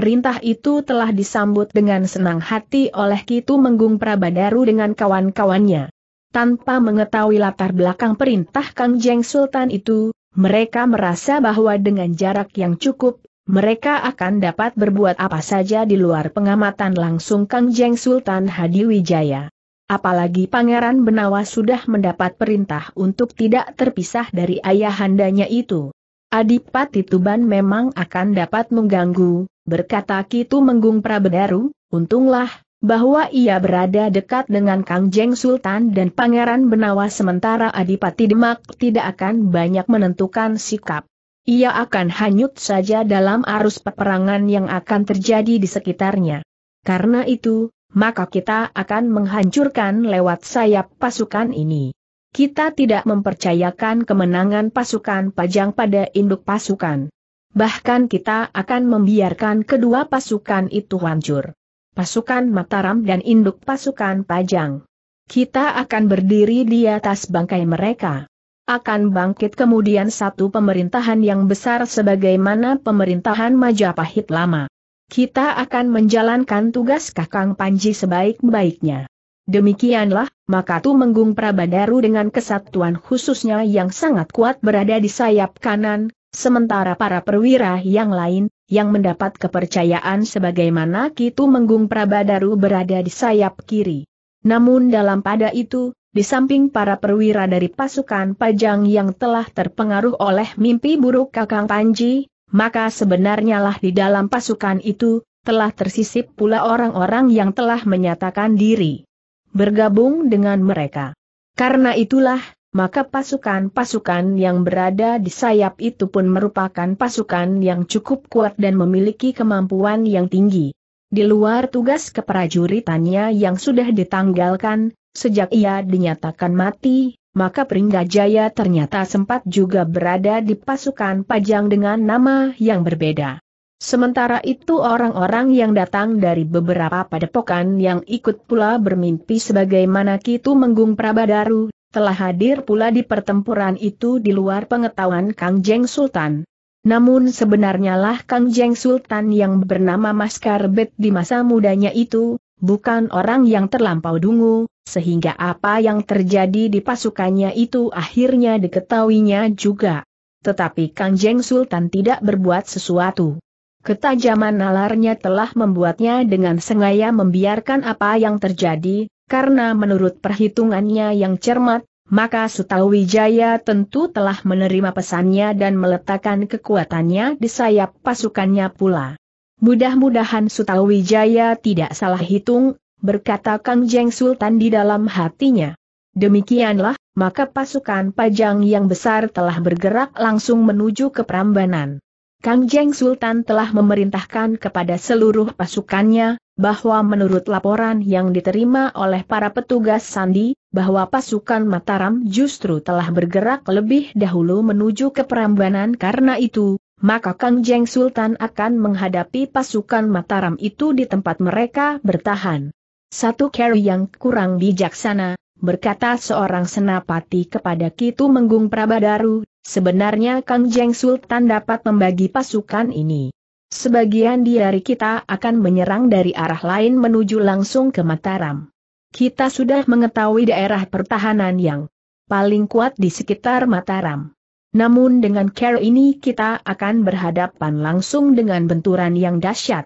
Perintah itu telah disambut dengan senang hati oleh Kitu Menggung Prabadaru dengan kawan-kawannya. Tanpa mengetahui latar belakang perintah Kang Jeng Sultan itu, mereka merasa bahwa dengan jarak yang cukup, mereka akan dapat berbuat apa saja di luar pengamatan langsung Kang Jeng Sultan Hadiwijaya. Apalagi Pangeran Benawa sudah mendapat perintah untuk tidak terpisah dari ayahandanya itu. Adipati Tuban memang akan dapat mengganggu, berkata Kitu Menggung Prabedaru, untunglah, bahwa ia berada dekat dengan Kang Jeng Sultan dan Pangeran Benawa sementara Adipati Demak tidak akan banyak menentukan sikap. Ia akan hanyut saja dalam arus peperangan yang akan terjadi di sekitarnya. Karena itu, maka kita akan menghancurkan lewat sayap pasukan ini kita tidak mempercayakan kemenangan pasukan Pajang pada induk pasukan. Bahkan kita akan membiarkan kedua pasukan itu hancur. Pasukan Mataram dan induk pasukan Pajang. Kita akan berdiri di atas bangkai mereka. Akan bangkit kemudian satu pemerintahan yang besar sebagaimana pemerintahan Majapahit lama. Kita akan menjalankan tugas Kakang Panji sebaik-baiknya. Demikianlah, maka Tumenggung Prabadaru dengan kesatuan khususnya yang sangat kuat berada di sayap kanan, sementara para perwira yang lain, yang mendapat kepercayaan sebagaimana Ki Tumenggung Prabadaru berada di sayap kiri. Namun dalam pada itu, di samping para perwira dari pasukan Pajang yang telah terpengaruh oleh mimpi buruk Kakang Panji, maka sebenarnya lah di dalam pasukan itu, telah tersisip pula orang-orang yang telah menyatakan diri bergabung dengan mereka. Karena itulah, maka pasukan-pasukan yang berada di sayap itu pun merupakan pasukan yang cukup kuat dan memiliki kemampuan yang tinggi. Di luar tugas keprajuritannya yang sudah ditanggalkan, sejak ia dinyatakan mati, maka Pringgajaya ternyata sempat juga berada di pasukan pajang dengan nama yang berbeda. Sementara itu orang-orang yang datang dari beberapa padepokan yang ikut pula bermimpi sebagaimana Kitu Menggung Prabadaru, telah hadir pula di pertempuran itu di luar pengetahuan Kang Jeng Sultan. Namun sebenarnya lah Kang Jeng Sultan yang bernama Mas Karbet di masa mudanya itu, bukan orang yang terlampau dungu, sehingga apa yang terjadi di pasukannya itu akhirnya diketahuinya juga. Tetapi Kang Jeng Sultan tidak berbuat sesuatu. Ketajaman nalarnya telah membuatnya dengan sengaja membiarkan apa yang terjadi, karena menurut perhitungannya yang cermat, maka Sutawijaya tentu telah menerima pesannya dan meletakkan kekuatannya di sayap pasukannya pula. Mudah-mudahan Sutawijaya tidak salah hitung, berkata Kang Jeng Sultan di dalam hatinya. Demikianlah, maka pasukan pajang yang besar telah bergerak langsung menuju ke Prambanan. Kang Jeng Sultan telah memerintahkan kepada seluruh pasukannya, bahwa menurut laporan yang diterima oleh para petugas Sandi, bahwa pasukan Mataram justru telah bergerak lebih dahulu menuju ke Perambanan karena itu, maka Kang Jeng Sultan akan menghadapi pasukan Mataram itu di tempat mereka bertahan. Satu keru yang kurang bijaksana, berkata seorang senapati kepada Kitu Menggung Prabadaru, Sebenarnya Kang Jeng Sultan dapat membagi pasukan ini. Sebagian di hari kita akan menyerang dari arah lain menuju langsung ke Mataram. Kita sudah mengetahui daerah pertahanan yang paling kuat di sekitar Mataram. Namun dengan care ini kita akan berhadapan langsung dengan benturan yang dahsyat.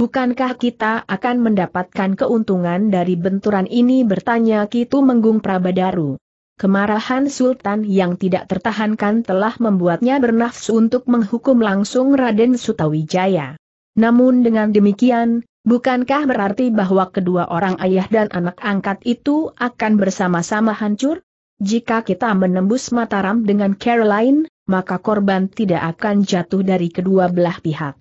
Bukankah kita akan mendapatkan keuntungan dari benturan ini bertanya Kitu Menggung Prabadaru. Kemarahan Sultan yang tidak tertahankan telah membuatnya bernafsu untuk menghukum langsung Raden Sutawijaya. Namun dengan demikian, bukankah berarti bahwa kedua orang ayah dan anak angkat itu akan bersama-sama hancur? Jika kita menembus Mataram dengan Caroline, maka korban tidak akan jatuh dari kedua belah pihak.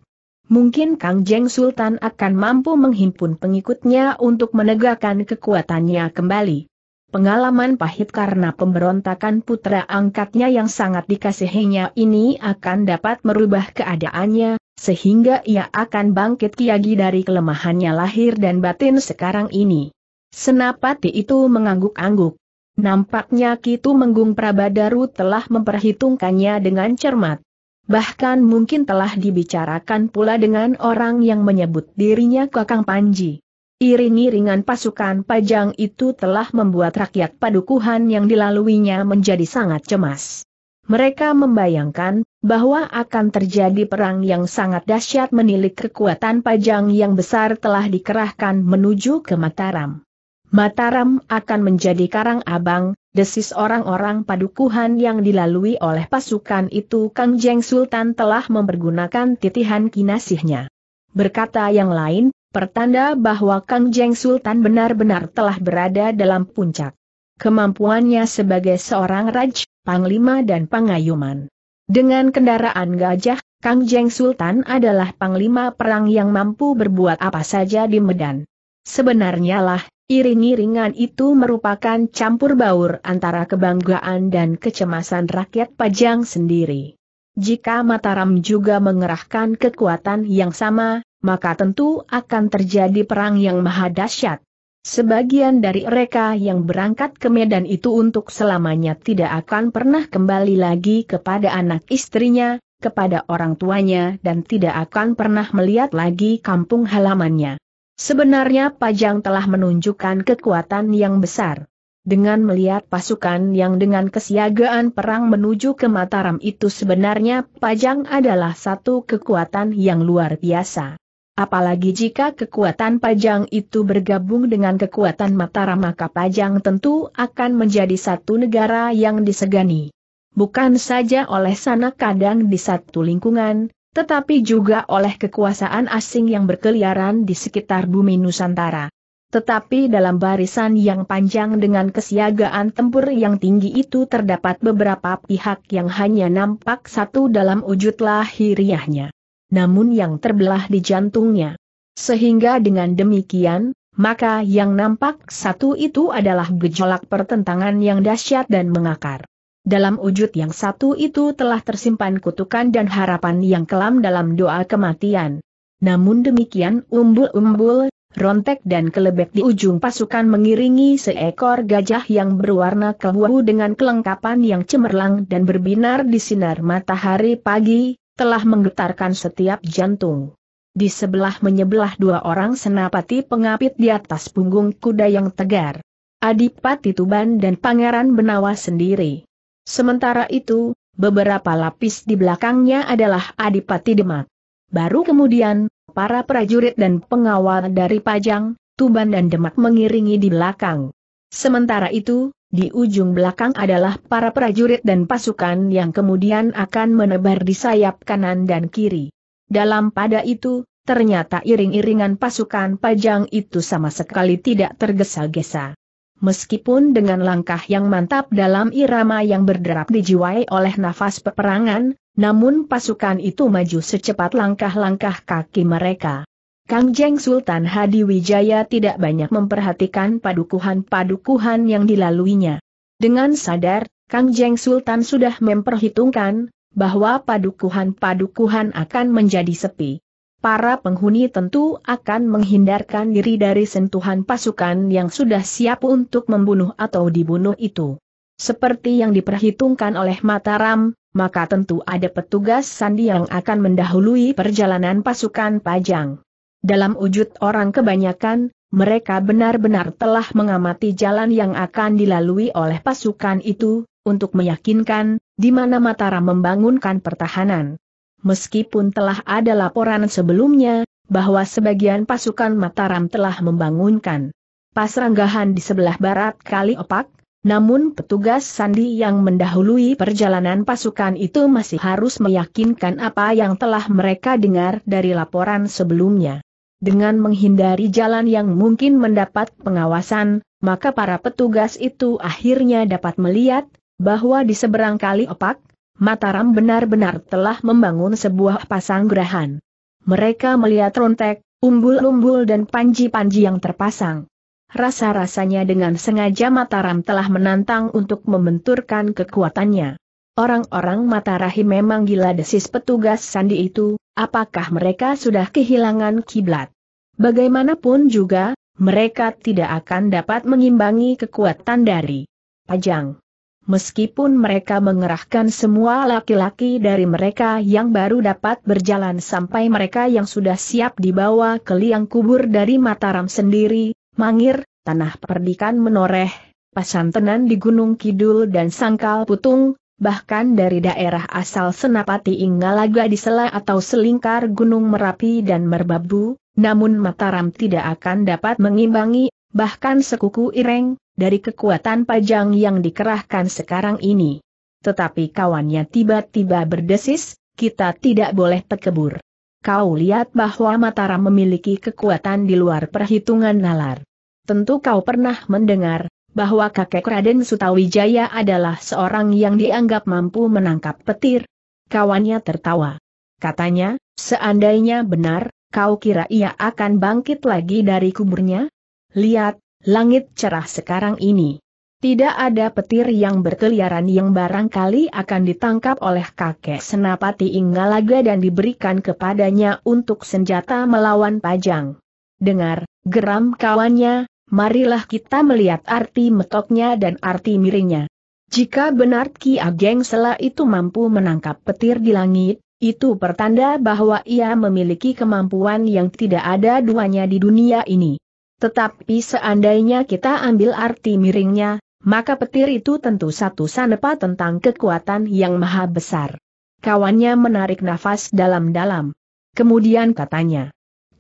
Mungkin Kang Jeng Sultan akan mampu menghimpun pengikutnya untuk menegakkan kekuatannya kembali. Pengalaman pahit karena pemberontakan putra angkatnya yang sangat dikasihinya ini akan dapat merubah keadaannya, sehingga ia akan bangkit kiagi dari kelemahannya lahir dan batin sekarang ini. Senapati itu mengangguk-angguk. Nampaknya Kitu Menggung Prabadaru telah memperhitungkannya dengan cermat. Bahkan mungkin telah dibicarakan pula dengan orang yang menyebut dirinya Kakang Panji. Iring-iringan pasukan pajang itu telah membuat rakyat padukuhan yang dilaluinya menjadi sangat cemas. Mereka membayangkan bahwa akan terjadi perang yang sangat dahsyat menilik kekuatan pajang yang besar telah dikerahkan menuju ke Mataram. Mataram akan menjadi karang abang, desis orang-orang padukuhan yang dilalui oleh pasukan itu Kang Jeng Sultan telah mempergunakan titihan kinasihnya. Berkata yang lain, Pertanda bahwa Kang Jeng Sultan benar-benar telah berada dalam puncak kemampuannya sebagai seorang raj, panglima dan pengayuman. Dengan kendaraan gajah, Kang Jeng Sultan adalah panglima perang yang mampu berbuat apa saja di Medan. Sebenarnya lah, iring-iringan itu merupakan campur baur antara kebanggaan dan kecemasan rakyat Pajang sendiri. Jika Mataram juga mengerahkan kekuatan yang sama, maka tentu akan terjadi perang yang maha dahsyat. Sebagian dari mereka yang berangkat ke Medan itu untuk selamanya tidak akan pernah kembali lagi kepada anak istrinya, kepada orang tuanya dan tidak akan pernah melihat lagi kampung halamannya. Sebenarnya Pajang telah menunjukkan kekuatan yang besar. Dengan melihat pasukan yang dengan kesiagaan perang menuju ke Mataram itu sebenarnya Pajang adalah satu kekuatan yang luar biasa. Apalagi jika kekuatan Pajang itu bergabung dengan kekuatan Mataram maka Pajang tentu akan menjadi satu negara yang disegani. Bukan saja oleh sana kadang di satu lingkungan, tetapi juga oleh kekuasaan asing yang berkeliaran di sekitar bumi Nusantara. Tetapi dalam barisan yang panjang dengan kesiagaan tempur yang tinggi itu terdapat beberapa pihak yang hanya nampak satu dalam wujud lahiriahnya namun yang terbelah di jantungnya. Sehingga dengan demikian, maka yang nampak satu itu adalah gejolak pertentangan yang dahsyat dan mengakar. Dalam wujud yang satu itu telah tersimpan kutukan dan harapan yang kelam dalam doa kematian. Namun demikian umbul-umbul, rontek dan kelebek di ujung pasukan mengiringi seekor gajah yang berwarna kelabu dengan kelengkapan yang cemerlang dan berbinar di sinar matahari pagi, telah menggetarkan setiap jantung. Di sebelah menyebelah dua orang senapati pengapit di atas punggung kuda yang tegar. Adipati Tuban dan Pangeran Benawa sendiri. Sementara itu, beberapa lapis di belakangnya adalah Adipati Demak. Baru kemudian, para prajurit dan pengawal dari Pajang, Tuban dan Demak mengiringi di belakang. Sementara itu, di ujung belakang adalah para prajurit dan pasukan yang kemudian akan menebar di sayap kanan dan kiri. Dalam pada itu, ternyata iring-iringan pasukan pajang itu sama sekali tidak tergesa-gesa. Meskipun dengan langkah yang mantap dalam irama yang berderap dijiwai oleh nafas peperangan, namun pasukan itu maju secepat langkah-langkah kaki mereka. Kang Jeng Sultan Hadi Wijaya tidak banyak memperhatikan padukuhan-padukuhan yang dilaluinya. Dengan sadar, Kang Jeng Sultan sudah memperhitungkan bahwa padukuhan-padukuhan akan menjadi sepi. Para penghuni tentu akan menghindarkan diri dari sentuhan pasukan yang sudah siap untuk membunuh atau dibunuh itu. Seperti yang diperhitungkan oleh Mataram, maka tentu ada petugas sandi yang akan mendahului perjalanan pasukan pajang. Dalam wujud orang kebanyakan, mereka benar-benar telah mengamati jalan yang akan dilalui oleh pasukan itu, untuk meyakinkan, di mana Mataram membangunkan pertahanan. Meskipun telah ada laporan sebelumnya, bahwa sebagian pasukan Mataram telah membangunkan pasranggahan di sebelah barat Kali Opak, namun petugas Sandi yang mendahului perjalanan pasukan itu masih harus meyakinkan apa yang telah mereka dengar dari laporan sebelumnya. Dengan menghindari jalan yang mungkin mendapat pengawasan, maka para petugas itu akhirnya dapat melihat, bahwa di seberang kali opak, Mataram benar-benar telah membangun sebuah pasang gerahan. Mereka melihat rontek, umbul-umbul dan panji-panji yang terpasang. Rasa-rasanya dengan sengaja Mataram telah menantang untuk membenturkan kekuatannya. Orang-orang mata rahim memang gila desis petugas sandi itu, apakah mereka sudah kehilangan kiblat? Bagaimanapun juga, mereka tidak akan dapat mengimbangi kekuatan dari Pajang. Meskipun mereka mengerahkan semua laki-laki dari mereka yang baru dapat berjalan sampai mereka yang sudah siap dibawa ke liang kubur dari Mataram sendiri, Mangir, Tanah Perdikan Menoreh, Pasantenan di Gunung Kidul dan Sangkal Putung, bahkan dari daerah asal Senapati Inggalaga di Sela atau Selingkar Gunung Merapi dan Merbabu, namun Mataram tidak akan dapat mengimbangi, bahkan sekuku Ireng, dari kekuatan pajang yang dikerahkan sekarang ini. Tetapi kawannya tiba-tiba berdesis, kita tidak boleh terkebur. Kau lihat bahwa Mataram memiliki kekuatan di luar perhitungan nalar. Tentu kau pernah mendengar, bahwa kakek Raden Sutawijaya adalah seorang yang dianggap mampu menangkap petir. Kawannya tertawa. Katanya, seandainya benar, kau kira ia akan bangkit lagi dari kuburnya? Lihat, langit cerah sekarang ini. Tidak ada petir yang berkeliaran yang barangkali akan ditangkap oleh kakek Senapati Inggalaga dan diberikan kepadanya untuk senjata melawan pajang. Dengar, geram kawannya, marilah kita melihat arti metoknya dan arti miringnya. Jika benar Ki Ageng Sela itu mampu menangkap petir di langit, itu pertanda bahwa ia memiliki kemampuan yang tidak ada duanya di dunia ini. Tetapi seandainya kita ambil arti miringnya, maka petir itu tentu satu sanepa tentang kekuatan yang maha besar. Kawannya menarik nafas dalam-dalam. Kemudian katanya,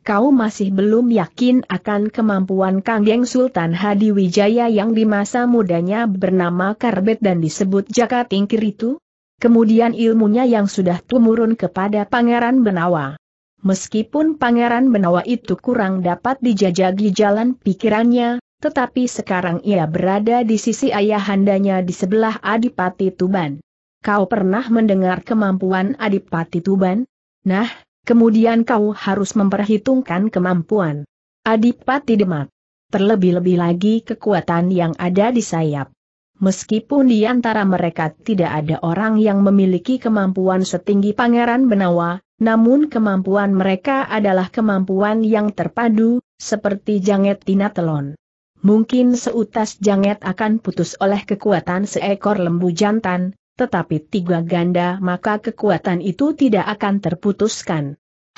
kau masih belum yakin akan kemampuan Kanggeng Sultan Hadi Wijaya yang di masa mudanya bernama Karbet dan disebut Jaka Tingkir itu? Kemudian ilmunya yang sudah turun kepada Pangeran Benawa. Meskipun Pangeran Benawa itu kurang dapat dijajagi jalan pikirannya, tetapi sekarang ia berada di sisi ayahandanya di sebelah Adipati Tuban. Kau pernah mendengar kemampuan Adipati Tuban? Nah, Kemudian kau harus memperhitungkan kemampuan Adipati Demak. Terlebih-lebih lagi kekuatan yang ada di sayap. Meskipun di antara mereka tidak ada orang yang memiliki kemampuan setinggi Pangeran Benawa, namun kemampuan mereka adalah kemampuan yang terpadu, seperti janget tinatelon. Mungkin seutas janget akan putus oleh kekuatan seekor lembu jantan, tetapi tiga ganda maka kekuatan itu tidak akan terputuskan.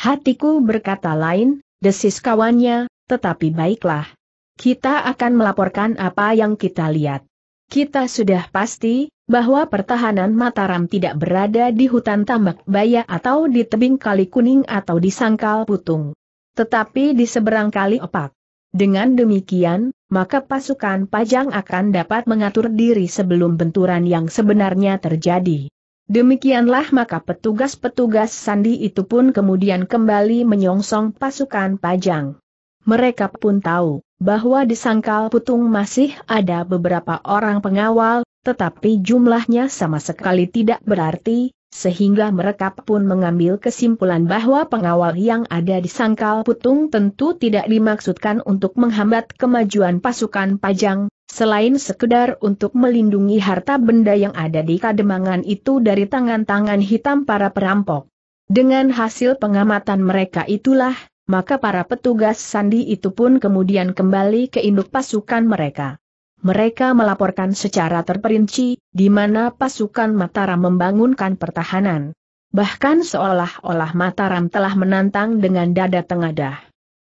Hatiku berkata lain, desis kawannya, tetapi baiklah. Kita akan melaporkan apa yang kita lihat. Kita sudah pasti, bahwa pertahanan Mataram tidak berada di hutan tambak baya atau di tebing kali kuning atau di sangkal putung. Tetapi di seberang kali opak. Dengan demikian, maka pasukan pajang akan dapat mengatur diri sebelum benturan yang sebenarnya terjadi. Demikianlah maka petugas-petugas sandi itu pun kemudian kembali menyongsong pasukan pajang. Mereka pun tahu bahwa di sangkal putung masih ada beberapa orang pengawal, tetapi jumlahnya sama sekali tidak berarti, sehingga mereka pun mengambil kesimpulan bahwa pengawal yang ada di sangkal putung tentu tidak dimaksudkan untuk menghambat kemajuan pasukan pajang, selain sekedar untuk melindungi harta benda yang ada di kademangan itu dari tangan-tangan hitam para perampok. Dengan hasil pengamatan mereka itulah, maka para petugas sandi itu pun kemudian kembali ke induk pasukan mereka. Mereka melaporkan secara terperinci, di mana pasukan Mataram membangunkan pertahanan. Bahkan seolah-olah Mataram telah menantang dengan dada tengadah.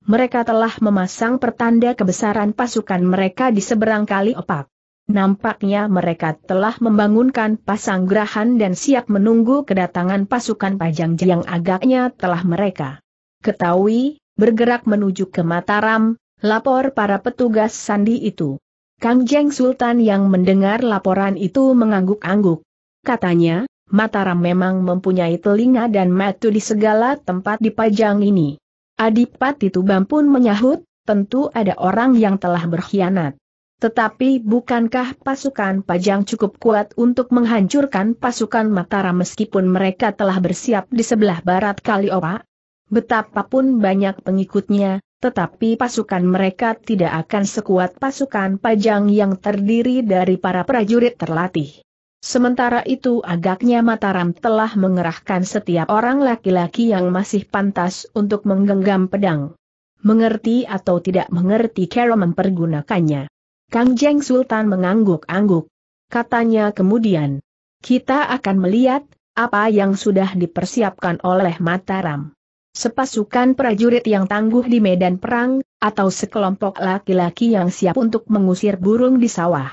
Mereka telah memasang pertanda kebesaran pasukan mereka di seberang kali opak. Nampaknya mereka telah membangunkan pasang gerahan dan siap menunggu kedatangan pasukan pajang yang agaknya telah mereka ketahui, bergerak menuju ke Mataram, lapor para petugas sandi itu. Kangjeng Sultan yang mendengar laporan itu mengangguk-angguk. Katanya, Mataram memang mempunyai telinga dan matu di segala tempat di pajang ini. Adipati Tuban pun menyahut, tentu ada orang yang telah berkhianat. Tetapi bukankah pasukan Pajang cukup kuat untuk menghancurkan pasukan Mataram meskipun mereka telah bersiap di sebelah barat Kaliopa? Betapapun banyak pengikutnya, tetapi pasukan mereka tidak akan sekuat pasukan pajang yang terdiri dari para prajurit terlatih. Sementara itu agaknya Mataram telah mengerahkan setiap orang laki-laki yang masih pantas untuk menggenggam pedang. Mengerti atau tidak mengerti Kero mempergunakannya. Kang Jeng Sultan mengangguk-angguk. Katanya kemudian, kita akan melihat apa yang sudah dipersiapkan oleh Mataram. Sepasukan prajurit yang tangguh di medan perang, atau sekelompok laki-laki yang siap untuk mengusir burung di sawah.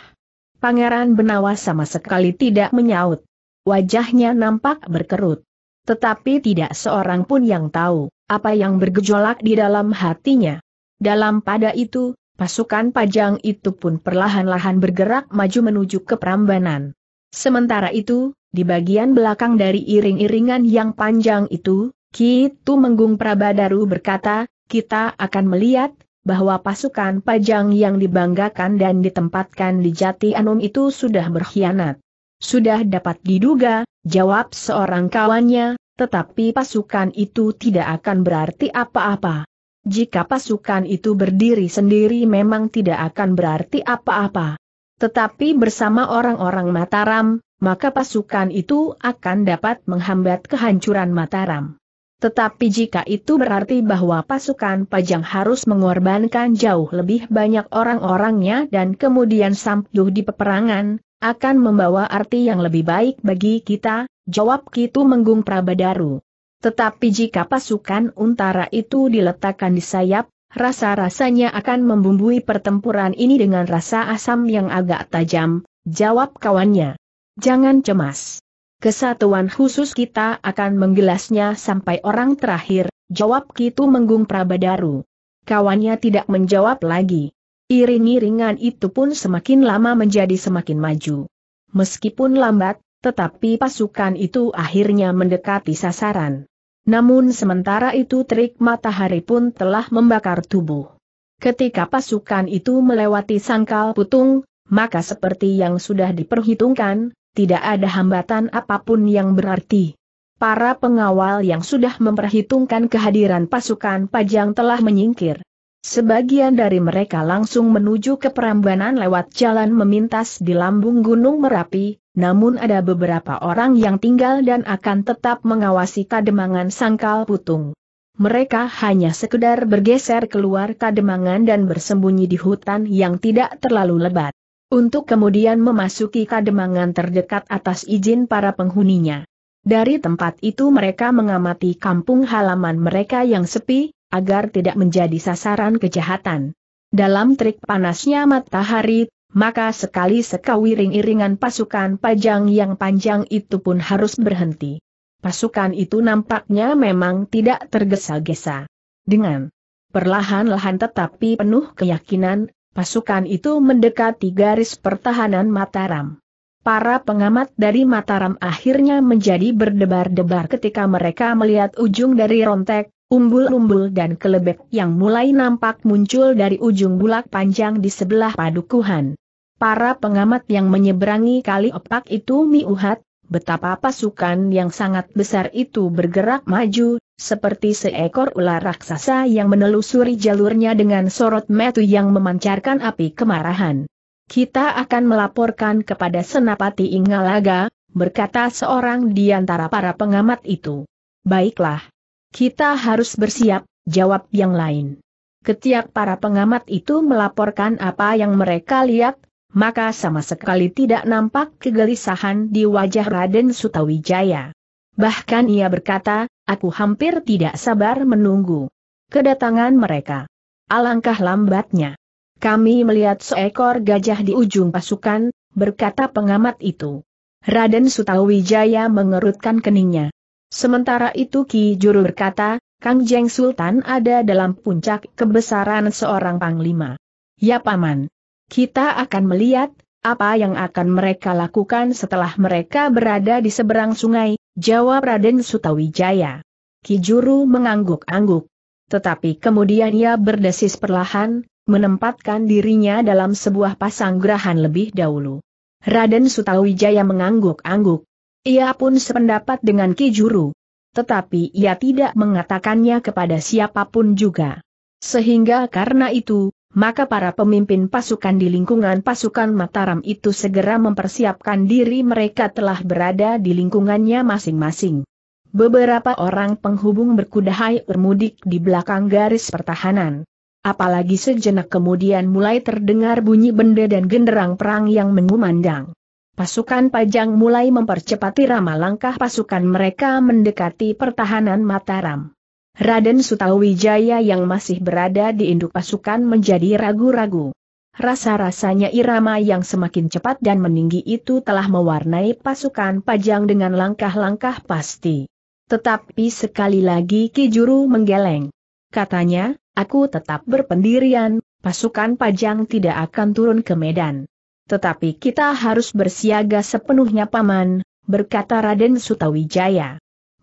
Pangeran Benawa sama sekali tidak menyaut. Wajahnya nampak berkerut. Tetapi tidak seorang pun yang tahu, apa yang bergejolak di dalam hatinya. Dalam pada itu, pasukan pajang itu pun perlahan-lahan bergerak maju menuju ke Prambanan. Sementara itu, di bagian belakang dari iring-iringan yang panjang itu, Ki Tumenggung Prabadaru berkata, kita akan melihat bahwa pasukan pajang yang dibanggakan dan ditempatkan di Jati Anum itu sudah berkhianat. Sudah dapat diduga, jawab seorang kawannya, tetapi pasukan itu tidak akan berarti apa-apa. Jika pasukan itu berdiri sendiri memang tidak akan berarti apa-apa. Tetapi bersama orang-orang Mataram, maka pasukan itu akan dapat menghambat kehancuran Mataram. Tetapi jika itu berarti bahwa pasukan Pajang harus mengorbankan jauh lebih banyak orang-orangnya dan kemudian sampuh di peperangan, akan membawa arti yang lebih baik bagi kita, jawab Kitu Menggung Prabadaru. Tetapi jika pasukan untara itu diletakkan di sayap, rasa-rasanya akan membumbui pertempuran ini dengan rasa asam yang agak tajam, jawab kawannya. Jangan cemas. Kesatuan khusus kita akan menggelasnya sampai orang terakhir, jawab Kitu Menggung Prabadaru. Kawannya tidak menjawab lagi. Iring-iringan itu pun semakin lama menjadi semakin maju. Meskipun lambat, tetapi pasukan itu akhirnya mendekati sasaran. Namun sementara itu terik matahari pun telah membakar tubuh. Ketika pasukan itu melewati sangkal putung, maka seperti yang sudah diperhitungkan, tidak ada hambatan apapun yang berarti. Para pengawal yang sudah memperhitungkan kehadiran pasukan pajang telah menyingkir. Sebagian dari mereka langsung menuju ke perambanan lewat jalan memintas di lambung Gunung Merapi, namun ada beberapa orang yang tinggal dan akan tetap mengawasi Kademangan Sangkal Putung. Mereka hanya sekedar bergeser keluar Kademangan dan bersembunyi di hutan yang tidak terlalu lebat. Untuk kemudian memasuki kademangan terdekat atas izin para penghuninya. Dari tempat itu mereka mengamati kampung halaman mereka yang sepi, agar tidak menjadi sasaran kejahatan. Dalam trik panasnya matahari, maka sekali-sekali ring-iringan pasukan pajang yang panjang itu pun harus berhenti. Pasukan itu nampaknya memang tidak tergesa-gesa. Dengan perlahan-lahan tetapi penuh keyakinan, Pasukan itu mendekati garis pertahanan Mataram. Para pengamat dari Mataram akhirnya menjadi berdebar-debar ketika mereka melihat ujung dari rontek, umbul-umbul dan kelebek yang mulai nampak muncul dari ujung bulak panjang di sebelah padukuhan. Para pengamat yang menyeberangi kali opak itu miuhat, Betapa pasukan yang sangat besar itu bergerak maju, seperti seekor ular raksasa yang menelusuri jalurnya dengan sorot metu yang memancarkan api kemarahan. Kita akan melaporkan kepada Senapati Ingalaga, berkata seorang di antara para pengamat itu. Baiklah. Kita harus bersiap, jawab yang lain. Ketiak para pengamat itu melaporkan apa yang mereka lihat, maka sama sekali tidak nampak kegelisahan di wajah Raden Sutawijaya. Bahkan ia berkata, aku hampir tidak sabar menunggu kedatangan mereka. Alangkah lambatnya. Kami melihat seekor gajah di ujung pasukan, berkata pengamat itu. Raden Sutawijaya mengerutkan keningnya. Sementara itu Ki Juru berkata, Kang Jeng Sultan ada dalam puncak kebesaran seorang panglima. Ya paman. Kita akan melihat, apa yang akan mereka lakukan setelah mereka berada di seberang sungai, jawab Raden Sutawijaya. Kijuru mengangguk-angguk. Tetapi kemudian ia berdesis perlahan, menempatkan dirinya dalam sebuah pasang gerahan lebih dahulu. Raden Sutawijaya mengangguk-angguk. Ia pun sependapat dengan Kijuru tetapi ia tidak mengatakannya kepada siapapun juga. Sehingga karena itu, maka para pemimpin pasukan di lingkungan pasukan Mataram itu segera mempersiapkan diri mereka telah berada di lingkungannya masing-masing. Beberapa orang penghubung berkuda hai bermudik di belakang garis pertahanan. Apalagi sejenak kemudian mulai terdengar bunyi benda dan genderang perang yang mengumandang. Pasukan Pajang mulai mempercepati ramah langkah pasukan mereka mendekati pertahanan Mataram. Raden Sutawijaya yang masih berada di induk pasukan menjadi ragu-ragu. Rasa-rasanya irama yang semakin cepat dan meninggi itu telah mewarnai pasukan pajang dengan langkah-langkah pasti. Tetapi sekali lagi Ki Juru menggeleng. Katanya, aku tetap berpendirian, pasukan pajang tidak akan turun ke medan. Tetapi kita harus bersiaga sepenuhnya paman, berkata Raden Sutawijaya.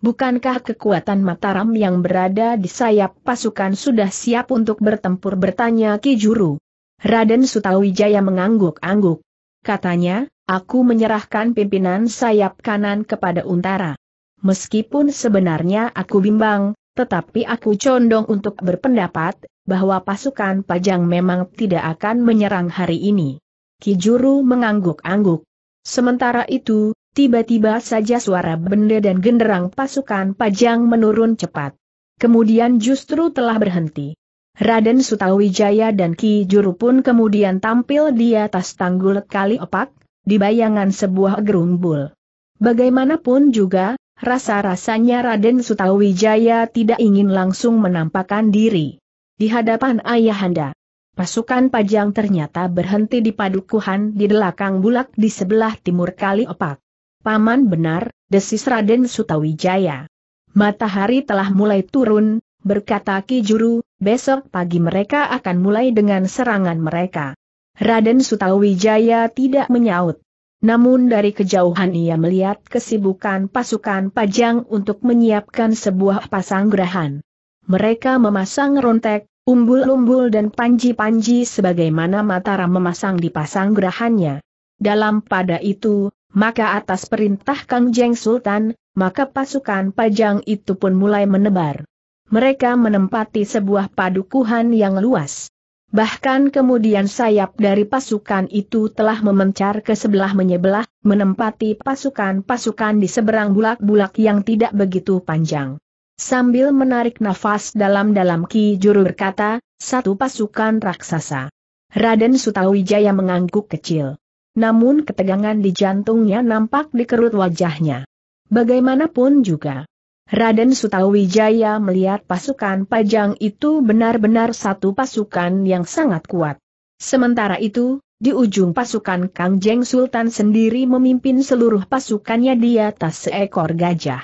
Bukankah kekuatan Mataram yang berada di sayap pasukan sudah siap untuk bertempur bertanya Ki Juru? Raden Sutawijaya mengangguk-angguk. Katanya, aku menyerahkan pimpinan sayap kanan kepada Untara. Meskipun sebenarnya aku bimbang, tetapi aku condong untuk berpendapat bahwa pasukan Pajang memang tidak akan menyerang hari ini. Ki Juru mengangguk-angguk. Sementara itu, tiba-tiba saja suara benda dan genderang pasukan pajang menurun cepat. Kemudian justru telah berhenti. Raden Sutawijaya dan Ki Juru pun kemudian tampil di atas tanggul kali opak, di bayangan sebuah gerumbul. Bagaimanapun juga, rasa-rasanya Raden Sutawijaya tidak ingin langsung menampakkan diri. Di hadapan ayahanda, pasukan pajang ternyata berhenti di padukuhan di belakang bulak di sebelah timur kali opak. Paman benar, desis Raden Sutawijaya. Matahari telah mulai turun, berkata Ki Juru, besok pagi mereka akan mulai dengan serangan mereka. Raden Sutawijaya tidak menyaut. Namun dari kejauhan ia melihat kesibukan pasukan pajang untuk menyiapkan sebuah pasang gerahan. Mereka memasang rontek, umbul-umbul dan panji-panji sebagaimana Mataram memasang di pasang gerahannya. Dalam pada itu, maka atas perintah Kang Jeng Sultan, maka pasukan Pajang itu pun mulai menebar. Mereka menempati sebuah padukuhan yang luas. Bahkan kemudian sayap dari pasukan itu telah memencar ke sebelah menyebelah, menempati pasukan-pasukan di seberang bulak-bulak yang tidak begitu panjang. Sambil menarik nafas dalam-dalam Ki Juru berkata, satu pasukan raksasa. Raden Sutawijaya mengangguk kecil. Namun ketegangan di jantungnya nampak di kerut wajahnya. Bagaimanapun juga, Raden Sutawijaya melihat pasukan pajang itu benar-benar satu pasukan yang sangat kuat. Sementara itu, di ujung pasukan Kang Jeng Sultan sendiri memimpin seluruh pasukannya di atas seekor gajah.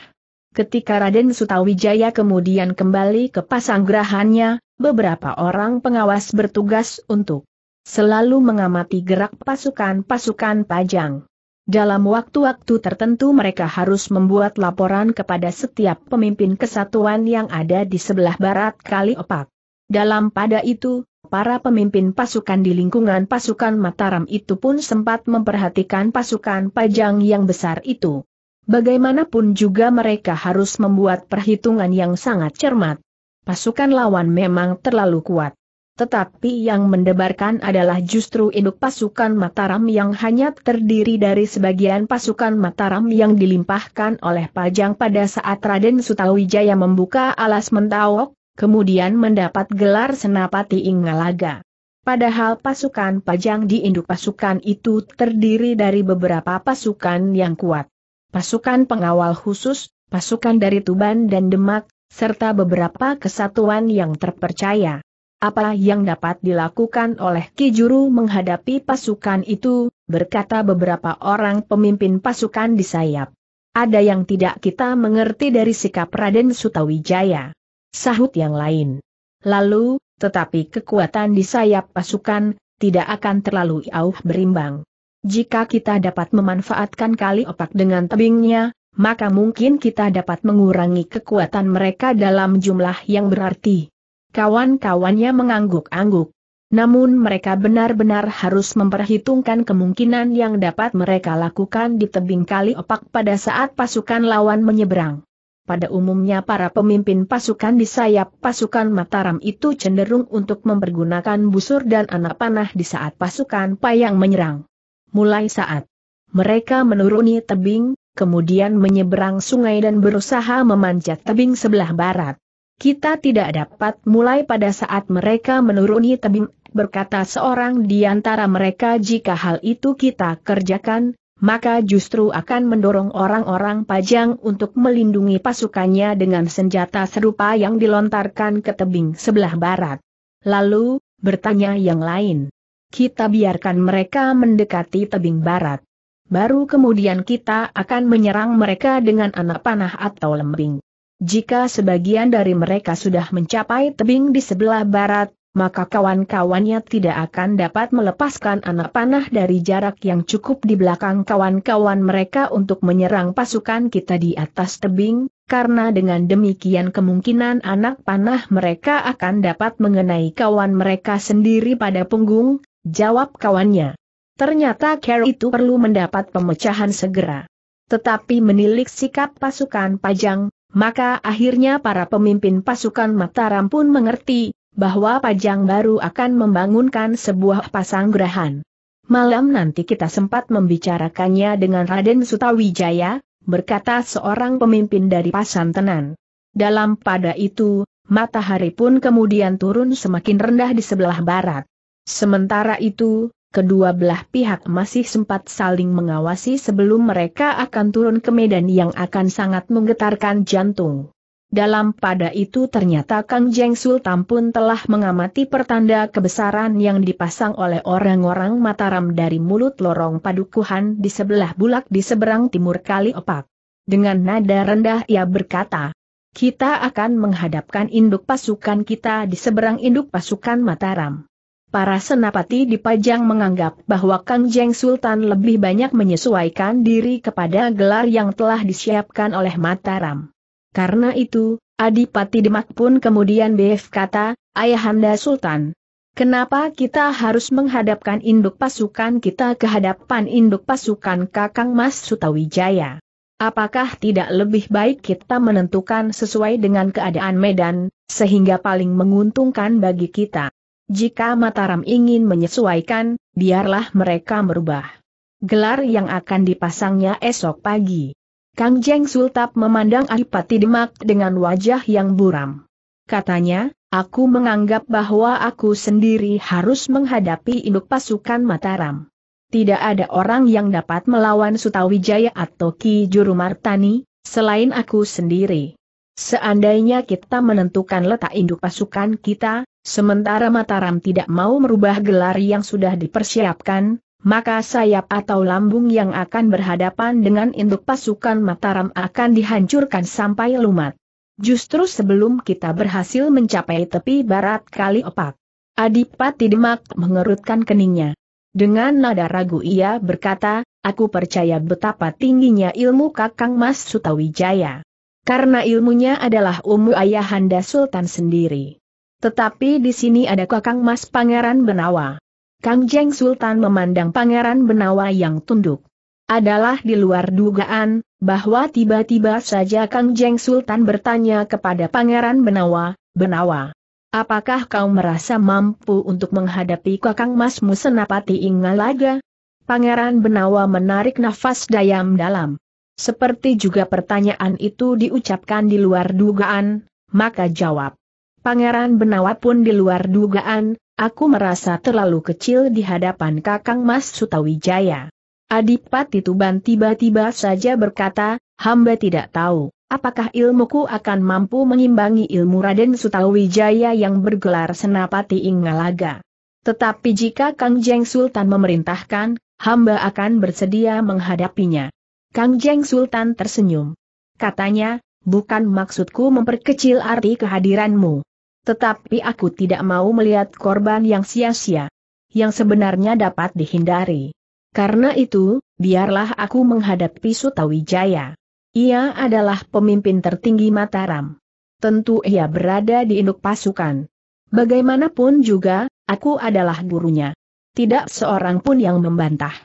Ketika Raden Sutawijaya kemudian kembali ke pasanggrahannya, beberapa orang pengawas bertugas untuk selalu mengamati gerak pasukan-pasukan Pajang. Dalam waktu-waktu tertentu mereka harus membuat laporan kepada setiap pemimpin kesatuan yang ada di sebelah barat Kali Opak. Dalam pada itu, para pemimpin pasukan di lingkungan pasukan Mataram itu pun sempat memperhatikan pasukan Pajang yang besar itu. Bagaimanapun juga mereka harus membuat perhitungan yang sangat cermat. Pasukan lawan memang terlalu kuat tetapi yang mendebarkan adalah justru induk pasukan Mataram yang hanya terdiri dari sebagian pasukan Mataram yang dilimpahkan oleh Pajang pada saat Raden Sutawijaya membuka alas mentawok, kemudian mendapat gelar Senapati Ingalaga. Padahal pasukan Pajang di induk pasukan itu terdiri dari beberapa pasukan yang kuat. Pasukan pengawal khusus, pasukan dari Tuban dan Demak, serta beberapa kesatuan yang terpercaya. Apa yang dapat dilakukan oleh Kijuru menghadapi pasukan itu, berkata beberapa orang pemimpin pasukan di sayap. Ada yang tidak kita mengerti dari sikap Raden Sutawijaya. Sahut yang lain. Lalu, tetapi kekuatan di sayap pasukan, tidak akan terlalu jauh berimbang. Jika kita dapat memanfaatkan kali opak dengan tebingnya, maka mungkin kita dapat mengurangi kekuatan mereka dalam jumlah yang berarti kawan-kawannya mengangguk-angguk. Namun mereka benar-benar harus memperhitungkan kemungkinan yang dapat mereka lakukan di tebing kali opak pada saat pasukan lawan menyeberang. Pada umumnya para pemimpin pasukan di sayap pasukan Mataram itu cenderung untuk mempergunakan busur dan anak panah di saat pasukan payang menyerang. Mulai saat mereka menuruni tebing, kemudian menyeberang sungai dan berusaha memanjat tebing sebelah barat. Kita tidak dapat mulai pada saat mereka menuruni tebing, berkata seorang di antara mereka jika hal itu kita kerjakan, maka justru akan mendorong orang-orang pajang untuk melindungi pasukannya dengan senjata serupa yang dilontarkan ke tebing sebelah barat. Lalu, bertanya yang lain. Kita biarkan mereka mendekati tebing barat. Baru kemudian kita akan menyerang mereka dengan anak panah atau lembing. Jika sebagian dari mereka sudah mencapai tebing di sebelah barat, maka kawan-kawannya tidak akan dapat melepaskan anak panah dari jarak yang cukup di belakang kawan-kawan mereka untuk menyerang pasukan kita di atas tebing, karena dengan demikian kemungkinan anak panah mereka akan dapat mengenai kawan mereka sendiri pada punggung, jawab kawannya. Ternyata Carol itu perlu mendapat pemecahan segera. Tetapi menilik sikap pasukan Pajang, maka akhirnya para pemimpin pasukan Mataram pun mengerti, bahwa Pajang baru akan membangunkan sebuah pasanggrahan. Malam nanti kita sempat membicarakannya dengan Raden Sutawijaya, berkata seorang pemimpin dari Pasantenan. Dalam pada itu, matahari pun kemudian turun semakin rendah di sebelah barat. Sementara itu, kedua belah pihak masih sempat saling mengawasi sebelum mereka akan turun ke medan yang akan sangat menggetarkan jantung. Dalam pada itu ternyata Kang Jeng Sultan pun telah mengamati pertanda kebesaran yang dipasang oleh orang-orang Mataram dari mulut lorong padukuhan di sebelah bulak di seberang timur kali opak. Dengan nada rendah ia berkata, kita akan menghadapkan induk pasukan kita di seberang induk pasukan Mataram. Para senapati dipajang menganggap bahwa Kang Jeng Sultan lebih banyak menyesuaikan diri kepada gelar yang telah disiapkan oleh Mataram. Karena itu, Adipati Demak pun kemudian BF kata, Ayahanda Sultan. Kenapa kita harus menghadapkan induk pasukan kita ke hadapan induk pasukan Kakang Mas Sutawijaya? Apakah tidak lebih baik kita menentukan sesuai dengan keadaan medan, sehingga paling menguntungkan bagi kita? Jika Mataram ingin menyesuaikan, biarlah mereka merubah gelar yang akan dipasangnya esok pagi. Kang Jeng Sultap memandang Adipati Demak dengan wajah yang buram. Katanya, aku menganggap bahwa aku sendiri harus menghadapi induk pasukan Mataram. Tidak ada orang yang dapat melawan Sutawijaya atau Ki Juru Martani, selain aku sendiri. Seandainya kita menentukan letak induk pasukan kita, Sementara Mataram tidak mau merubah gelar yang sudah dipersiapkan, maka sayap atau lambung yang akan berhadapan dengan induk pasukan Mataram akan dihancurkan sampai lumat. Justru sebelum kita berhasil mencapai tepi barat kali opak, Adipati Demak mengerutkan keningnya. Dengan nada ragu ia berkata, aku percaya betapa tingginya ilmu kakang Mas Sutawijaya. Karena ilmunya adalah umu ayahanda Sultan sendiri. Tetapi di sini ada kakang mas Pangeran Benawa. Kang Jeng Sultan memandang Pangeran Benawa yang tunduk. Adalah di luar dugaan, bahwa tiba-tiba saja Kang Jeng Sultan bertanya kepada Pangeran Benawa, Benawa, apakah kau merasa mampu untuk menghadapi kakang masmu Senapati Ingalaga? Pangeran Benawa menarik nafas dayam-dalam. Seperti juga pertanyaan itu diucapkan di luar dugaan, maka jawab. Pangeran Benawa pun di luar dugaan, aku merasa terlalu kecil di hadapan Kakang Mas Sutawijaya. Adipati Tuban tiba-tiba saja berkata, hamba tidak tahu, apakah ilmuku akan mampu mengimbangi ilmu Raden Sutawijaya yang bergelar Senapati Ingalaga. Tetapi jika Kang Jeng Sultan memerintahkan, hamba akan bersedia menghadapinya. Kang Jeng Sultan tersenyum. Katanya, bukan maksudku memperkecil arti kehadiranmu. Tetapi aku tidak mau melihat korban yang sia-sia. Yang sebenarnya dapat dihindari. Karena itu, biarlah aku menghadapi Sutawijaya. Ia adalah pemimpin tertinggi Mataram. Tentu ia berada di induk pasukan. Bagaimanapun juga, aku adalah gurunya. Tidak seorang pun yang membantah.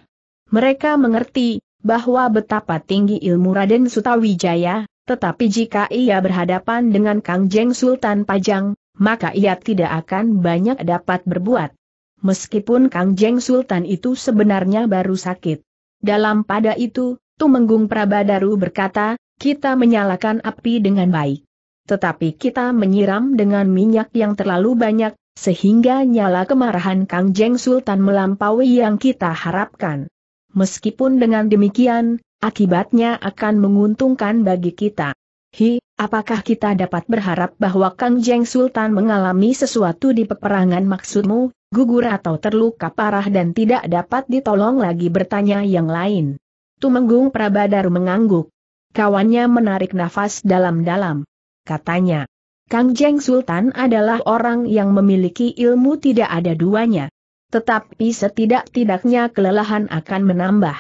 Mereka mengerti bahwa betapa tinggi ilmu Raden Sutawijaya, tetapi jika ia berhadapan dengan Kangjeng Sultan Pajang, maka ia tidak akan banyak dapat berbuat. Meskipun Kang Jeng Sultan itu sebenarnya baru sakit. Dalam pada itu, Tumenggung Prabadaru berkata, kita menyalakan api dengan baik. Tetapi kita menyiram dengan minyak yang terlalu banyak, sehingga nyala kemarahan Kang Jeng Sultan melampaui yang kita harapkan. Meskipun dengan demikian, akibatnya akan menguntungkan bagi kita. Hi, Apakah kita dapat berharap bahwa Kang Jeng Sultan mengalami sesuatu di peperangan maksudmu, gugur atau terluka parah dan tidak dapat ditolong lagi bertanya yang lain? Tumenggung Prabadar mengangguk. Kawannya menarik nafas dalam-dalam. Katanya, Kang Jeng Sultan adalah orang yang memiliki ilmu tidak ada duanya. Tetapi setidak-tidaknya kelelahan akan menambah.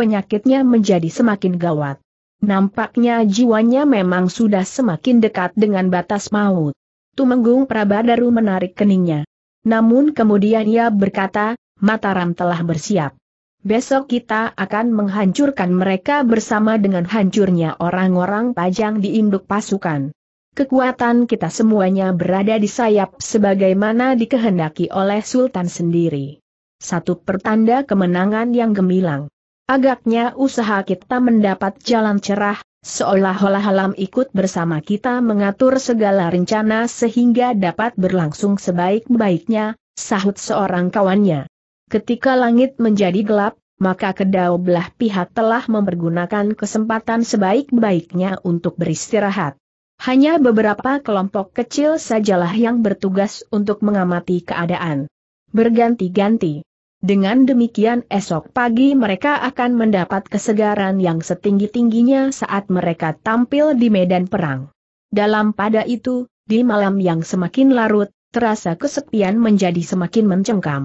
Penyakitnya menjadi semakin gawat. Nampaknya jiwanya memang sudah semakin dekat dengan batas maut. Tumenggung Prabadaru menarik keningnya. Namun kemudian ia berkata, Mataram telah bersiap. Besok kita akan menghancurkan mereka bersama dengan hancurnya orang-orang pajang di induk pasukan. Kekuatan kita semuanya berada di sayap sebagaimana dikehendaki oleh Sultan sendiri. Satu pertanda kemenangan yang gemilang. Agaknya usaha kita mendapat jalan cerah, seolah-olah alam ikut bersama kita mengatur segala rencana sehingga dapat berlangsung sebaik-baiknya, sahut seorang kawannya. Ketika langit menjadi gelap, maka kedua belah pihak telah mempergunakan kesempatan sebaik-baiknya untuk beristirahat. Hanya beberapa kelompok kecil sajalah yang bertugas untuk mengamati keadaan. Berganti-ganti. Dengan demikian esok pagi mereka akan mendapat kesegaran yang setinggi-tingginya saat mereka tampil di medan perang. Dalam pada itu, di malam yang semakin larut, terasa kesepian menjadi semakin mencengkam.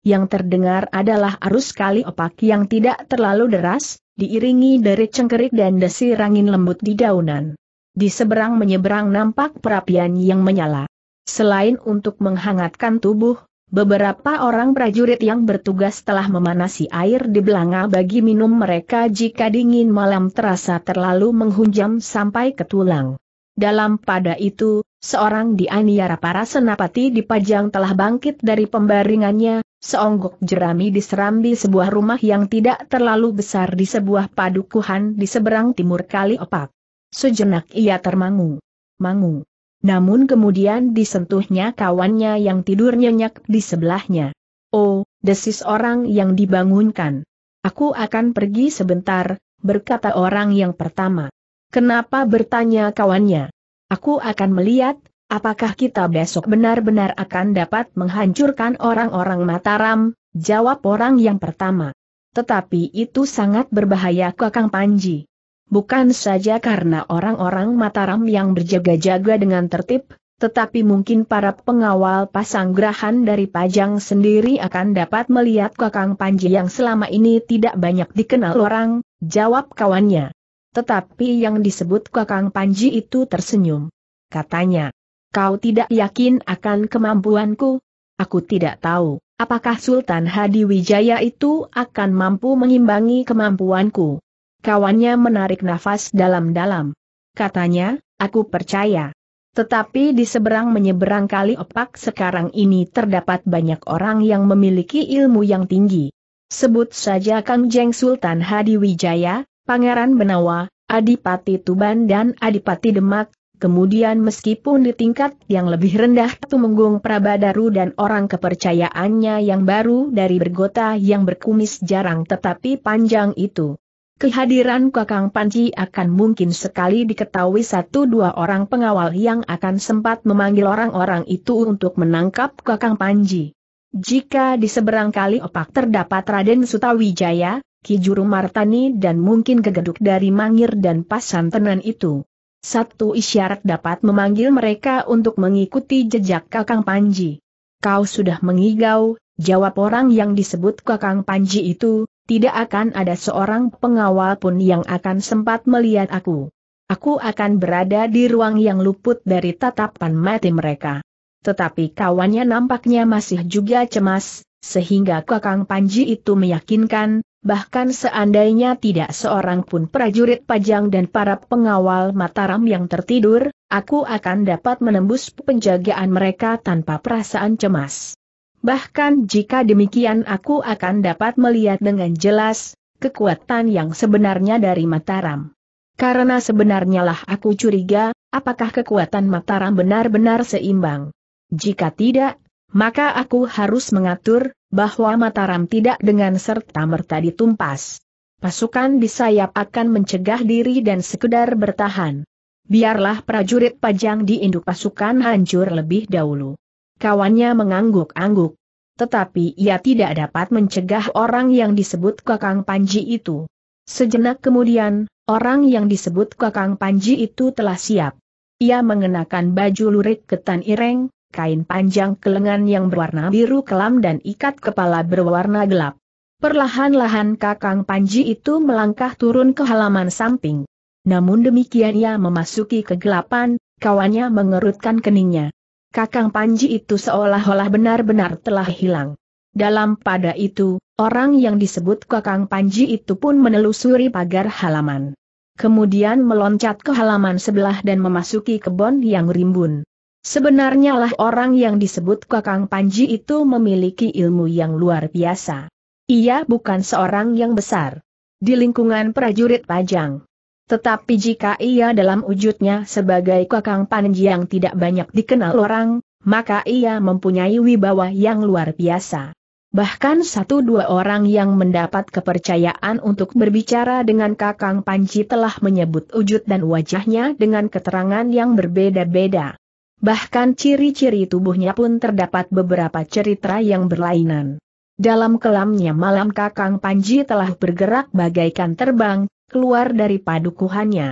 Yang terdengar adalah arus kali opak yang tidak terlalu deras, diiringi dari cengkerik dan desir angin lembut di daunan. Di seberang menyeberang nampak perapian yang menyala. Selain untuk menghangatkan tubuh, Beberapa orang prajurit yang bertugas telah memanasi air di belanga bagi minum mereka jika dingin malam terasa terlalu menghunjam sampai ke tulang. Dalam pada itu, seorang di aniara para senapati di Pajang telah bangkit dari pembaringannya, seonggok jerami diserambi sebuah rumah yang tidak terlalu besar di sebuah padukuhan di seberang timur kali opak. Sejenak ia termangu. Mangu. Namun kemudian disentuhnya kawannya yang tidur nyenyak di sebelahnya. Oh, desis orang yang dibangunkan. Aku akan pergi sebentar, berkata orang yang pertama. Kenapa bertanya kawannya? Aku akan melihat, apakah kita besok benar-benar akan dapat menghancurkan orang-orang Mataram, jawab orang yang pertama. Tetapi itu sangat berbahaya Kakang Panji bukan saja karena orang-orang Mataram yang berjaga-jaga dengan tertib, tetapi mungkin para pengawal pasanggrahan dari Pajang sendiri akan dapat melihat Kakang Panji yang selama ini tidak banyak dikenal orang, jawab kawannya. Tetapi yang disebut Kakang Panji itu tersenyum. Katanya, kau tidak yakin akan kemampuanku? Aku tidak tahu, apakah Sultan Hadi Wijaya itu akan mampu mengimbangi kemampuanku. Kawannya menarik nafas dalam-dalam. Katanya, aku percaya. Tetapi di seberang menyeberang kali opak sekarang ini terdapat banyak orang yang memiliki ilmu yang tinggi. Sebut saja Kang Jeng Sultan Hadi Wijaya, Pangeran Benawa, Adipati Tuban dan Adipati Demak, kemudian meskipun di tingkat yang lebih rendah Tumenggung Prabadaru dan orang kepercayaannya yang baru dari bergota yang berkumis jarang tetapi panjang itu. Kehadiran Kakang Panji akan mungkin sekali diketahui satu dua orang pengawal yang akan sempat memanggil orang-orang itu untuk menangkap Kakang Panji. Jika di seberang kali opak terdapat Raden Sutawijaya, Ki Juru Martani dan mungkin gegeduk dari Mangir dan Pasantenan itu. Satu isyarat dapat memanggil mereka untuk mengikuti jejak Kakang Panji. Kau sudah mengigau, jawab orang yang disebut Kakang Panji itu, tidak akan ada seorang pengawal pun yang akan sempat melihat aku. Aku akan berada di ruang yang luput dari tatapan mati mereka. Tetapi kawannya nampaknya masih juga cemas, sehingga Kakang Panji itu meyakinkan, bahkan seandainya tidak seorang pun prajurit pajang dan para pengawal Mataram yang tertidur, aku akan dapat menembus penjagaan mereka tanpa perasaan cemas. Bahkan jika demikian aku akan dapat melihat dengan jelas, kekuatan yang sebenarnya dari Mataram. Karena sebenarnya lah aku curiga, apakah kekuatan Mataram benar-benar seimbang. Jika tidak, maka aku harus mengatur, bahwa Mataram tidak dengan serta-merta ditumpas. Pasukan di sayap akan mencegah diri dan sekedar bertahan. Biarlah prajurit pajang di induk pasukan hancur lebih dahulu. Kawannya mengangguk-angguk. Tetapi ia tidak dapat mencegah orang yang disebut Kakang Panji itu. Sejenak kemudian, orang yang disebut Kakang Panji itu telah siap. Ia mengenakan baju lurik ketan ireng, kain panjang kelengan yang berwarna biru kelam dan ikat kepala berwarna gelap. Perlahan-lahan Kakang Panji itu melangkah turun ke halaman samping. Namun demikian ia memasuki kegelapan, kawannya mengerutkan keningnya. Kakang Panji itu seolah-olah benar-benar telah hilang. Dalam pada itu, orang yang disebut Kakang Panji itu pun menelusuri pagar halaman. Kemudian meloncat ke halaman sebelah dan memasuki kebun yang rimbun. Sebenarnya lah orang yang disebut Kakang Panji itu memiliki ilmu yang luar biasa. Ia bukan seorang yang besar. Di lingkungan prajurit Pajang, tetapi jika ia dalam wujudnya sebagai kakang panji yang tidak banyak dikenal orang, maka ia mempunyai wibawa yang luar biasa. Bahkan satu dua orang yang mendapat kepercayaan untuk berbicara dengan Kakang Panji telah menyebut wujud dan wajahnya dengan keterangan yang berbeda-beda. Bahkan ciri-ciri tubuhnya pun terdapat beberapa cerita yang berlainan. Dalam kelamnya malam Kakang Panji telah bergerak bagaikan terbang, keluar dari padukuhannya.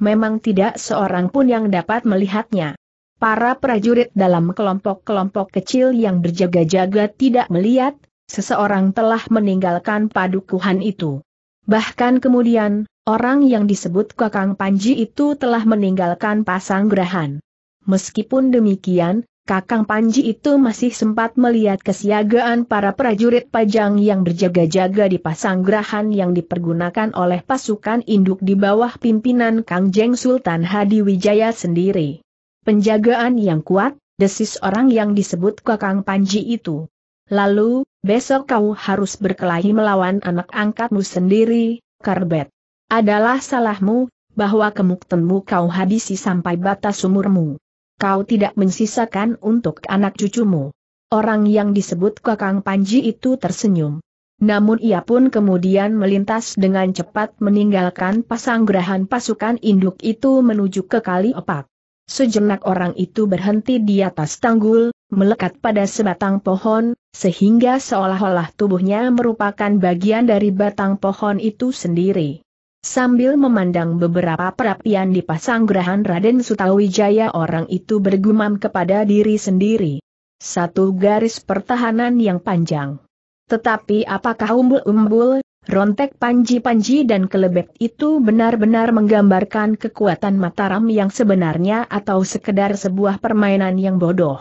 Memang tidak seorang pun yang dapat melihatnya. Para prajurit dalam kelompok-kelompok kecil yang berjaga-jaga tidak melihat, seseorang telah meninggalkan padukuhan itu. Bahkan kemudian, orang yang disebut Kakang Panji itu telah meninggalkan pasang gerahan. Meskipun demikian, Kakang Panji itu masih sempat melihat kesiagaan para prajurit pajang yang berjaga-jaga di pasanggrahan yang dipergunakan oleh pasukan induk di bawah pimpinan Kang Jeng Sultan Hadi Wijaya sendiri. Penjagaan yang kuat, desis orang yang disebut Kakang Panji itu. Lalu, besok kau harus berkelahi melawan anak angkatmu sendiri, Karbet. Adalah salahmu, bahwa kemuktenmu kau habisi sampai batas umurmu kau tidak mensisakan untuk anak cucumu. Orang yang disebut Kakang Panji itu tersenyum. Namun ia pun kemudian melintas dengan cepat meninggalkan pasanggrahan pasukan induk itu menuju ke kali opak. Sejenak orang itu berhenti di atas tanggul, melekat pada sebatang pohon, sehingga seolah-olah tubuhnya merupakan bagian dari batang pohon itu sendiri. Sambil memandang beberapa perapian di gerahan Raden Sutawijaya orang itu bergumam kepada diri sendiri. Satu garis pertahanan yang panjang. Tetapi apakah umbul-umbul, rontek panji-panji dan kelebek itu benar-benar menggambarkan kekuatan Mataram yang sebenarnya atau sekedar sebuah permainan yang bodoh?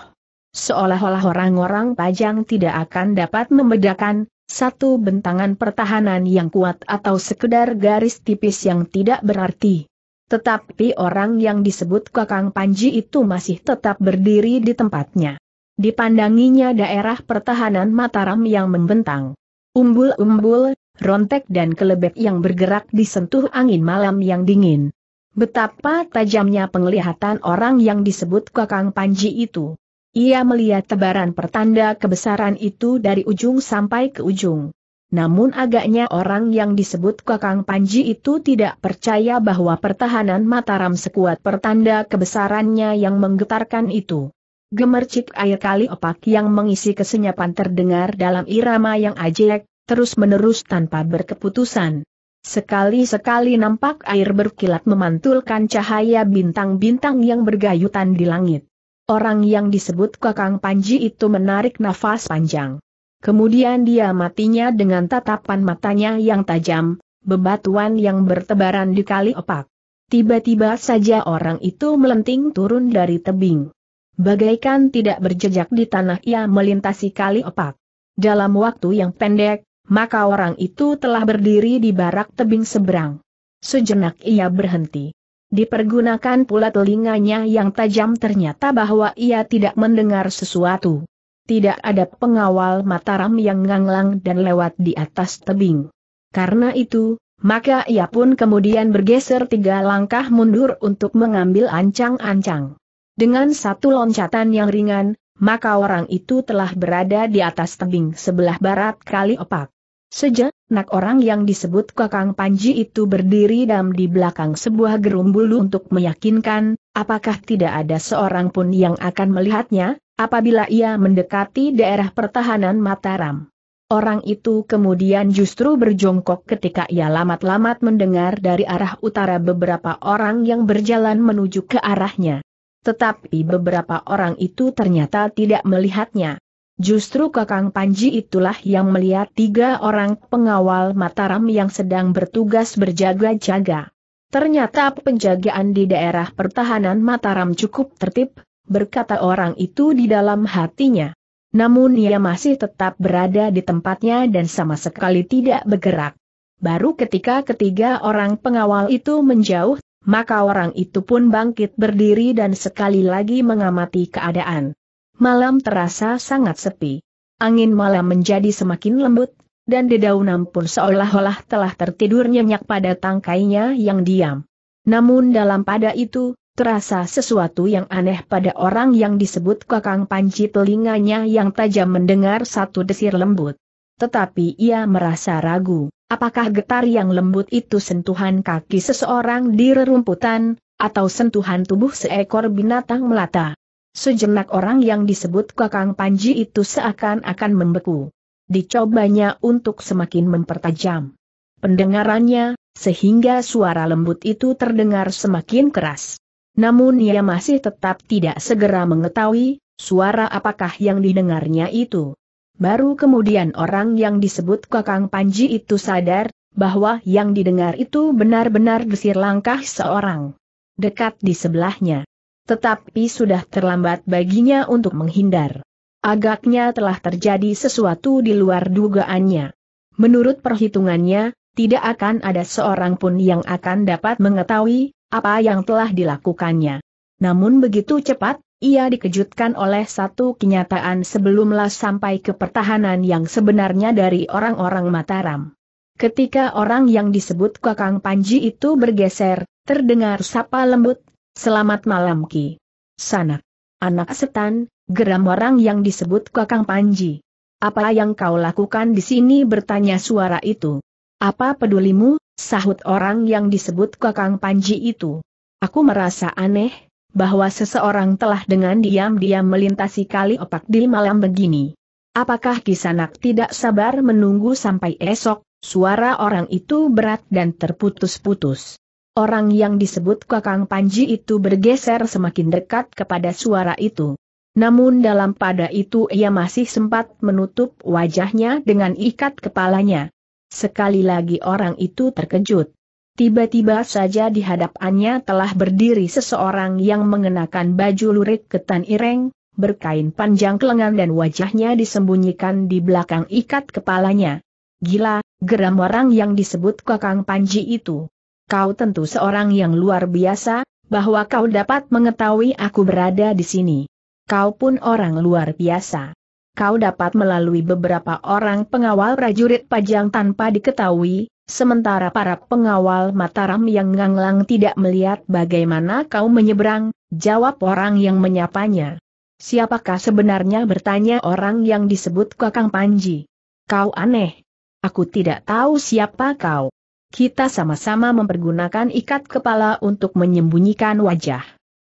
Seolah-olah orang-orang pajang tidak akan dapat membedakan, satu bentangan pertahanan yang kuat atau sekedar garis tipis yang tidak berarti. Tetapi orang yang disebut Kakang Panji itu masih tetap berdiri di tempatnya. Dipandanginya daerah pertahanan Mataram yang membentang. Umbul-umbul, rontek dan kelebek yang bergerak disentuh angin malam yang dingin. Betapa tajamnya penglihatan orang yang disebut Kakang Panji itu. Ia melihat tebaran pertanda kebesaran itu dari ujung sampai ke ujung. Namun agaknya orang yang disebut Kakang Panji itu tidak percaya bahwa pertahanan Mataram sekuat pertanda kebesarannya yang menggetarkan itu. Gemercik air kali opak yang mengisi kesenyapan terdengar dalam irama yang ajaek, terus-menerus tanpa berkeputusan. Sekali-sekali nampak air berkilat memantulkan cahaya bintang-bintang yang bergayutan di langit. Orang yang disebut Kakang Panji itu menarik nafas panjang. Kemudian dia matinya dengan tatapan matanya yang tajam, bebatuan yang bertebaran di kali opak. Tiba-tiba saja orang itu melenting turun dari tebing. Bagaikan tidak berjejak di tanah ia melintasi kali opak. Dalam waktu yang pendek, maka orang itu telah berdiri di barak tebing seberang. Sejenak ia berhenti. Dipergunakan pula telinganya yang tajam ternyata bahwa ia tidak mendengar sesuatu. Tidak ada pengawal Mataram yang nganglang dan lewat di atas tebing. Karena itu, maka ia pun kemudian bergeser tiga langkah mundur untuk mengambil ancang-ancang. Dengan satu loncatan yang ringan, maka orang itu telah berada di atas tebing sebelah barat kali opak. Sejak nak orang yang disebut Kakang Panji itu berdiri dam di belakang sebuah gerumbulu untuk meyakinkan, apakah tidak ada seorang pun yang akan melihatnya, apabila ia mendekati daerah pertahanan Mataram. Orang itu kemudian justru berjongkok ketika ia lamat-lamat mendengar dari arah utara beberapa orang yang berjalan menuju ke arahnya. Tetapi beberapa orang itu ternyata tidak melihatnya. Justru Kakang Panji itulah yang melihat tiga orang pengawal Mataram yang sedang bertugas berjaga-jaga. Ternyata penjagaan di daerah pertahanan Mataram cukup tertib, berkata orang itu di dalam hatinya. Namun ia masih tetap berada di tempatnya dan sama sekali tidak bergerak. Baru ketika ketiga orang pengawal itu menjauh, maka orang itu pun bangkit berdiri dan sekali lagi mengamati keadaan malam terasa sangat sepi. Angin malam menjadi semakin lembut, dan dedaunan pun seolah-olah telah tertidur nyenyak pada tangkainya yang diam. Namun dalam pada itu, terasa sesuatu yang aneh pada orang yang disebut kakang panci telinganya yang tajam mendengar satu desir lembut. Tetapi ia merasa ragu, apakah getar yang lembut itu sentuhan kaki seseorang di rerumputan, atau sentuhan tubuh seekor binatang melata. Sejenak orang yang disebut Kakang Panji itu seakan-akan membeku. Dicobanya untuk semakin mempertajam pendengarannya, sehingga suara lembut itu terdengar semakin keras. Namun ia masih tetap tidak segera mengetahui, suara apakah yang didengarnya itu. Baru kemudian orang yang disebut Kakang Panji itu sadar, bahwa yang didengar itu benar-benar desir langkah seorang. Dekat di sebelahnya. Tetapi sudah terlambat baginya untuk menghindar. Agaknya telah terjadi sesuatu di luar dugaannya. Menurut perhitungannya, tidak akan ada seorang pun yang akan dapat mengetahui apa yang telah dilakukannya. Namun begitu cepat, ia dikejutkan oleh satu kenyataan sebelumlah sampai ke pertahanan yang sebenarnya dari orang-orang Mataram. Ketika orang yang disebut Kakang Panji itu bergeser, terdengar sapa lembut Selamat malam Ki. Sanak. Anak setan, geram orang yang disebut Kakang Panji. Apa yang kau lakukan di sini bertanya suara itu. Apa pedulimu, sahut orang yang disebut Kakang Panji itu. Aku merasa aneh, bahwa seseorang telah dengan diam-diam melintasi kali opak di malam begini. Apakah Kisanak tidak sabar menunggu sampai esok? Suara orang itu berat dan terputus-putus. Orang yang disebut Kakang Panji itu bergeser semakin dekat kepada suara itu. Namun dalam pada itu ia masih sempat menutup wajahnya dengan ikat kepalanya. Sekali lagi orang itu terkejut. Tiba-tiba saja di hadapannya telah berdiri seseorang yang mengenakan baju lurik ketan ireng, berkain panjang lengan dan wajahnya disembunyikan di belakang ikat kepalanya. Gila, geram orang yang disebut Kakang Panji itu kau tentu seorang yang luar biasa, bahwa kau dapat mengetahui aku berada di sini. Kau pun orang luar biasa. Kau dapat melalui beberapa orang pengawal prajurit pajang tanpa diketahui, sementara para pengawal Mataram yang nganglang tidak melihat bagaimana kau menyeberang, jawab orang yang menyapanya. Siapakah sebenarnya bertanya orang yang disebut Kakang Panji? Kau aneh. Aku tidak tahu siapa kau kita sama-sama mempergunakan ikat kepala untuk menyembunyikan wajah.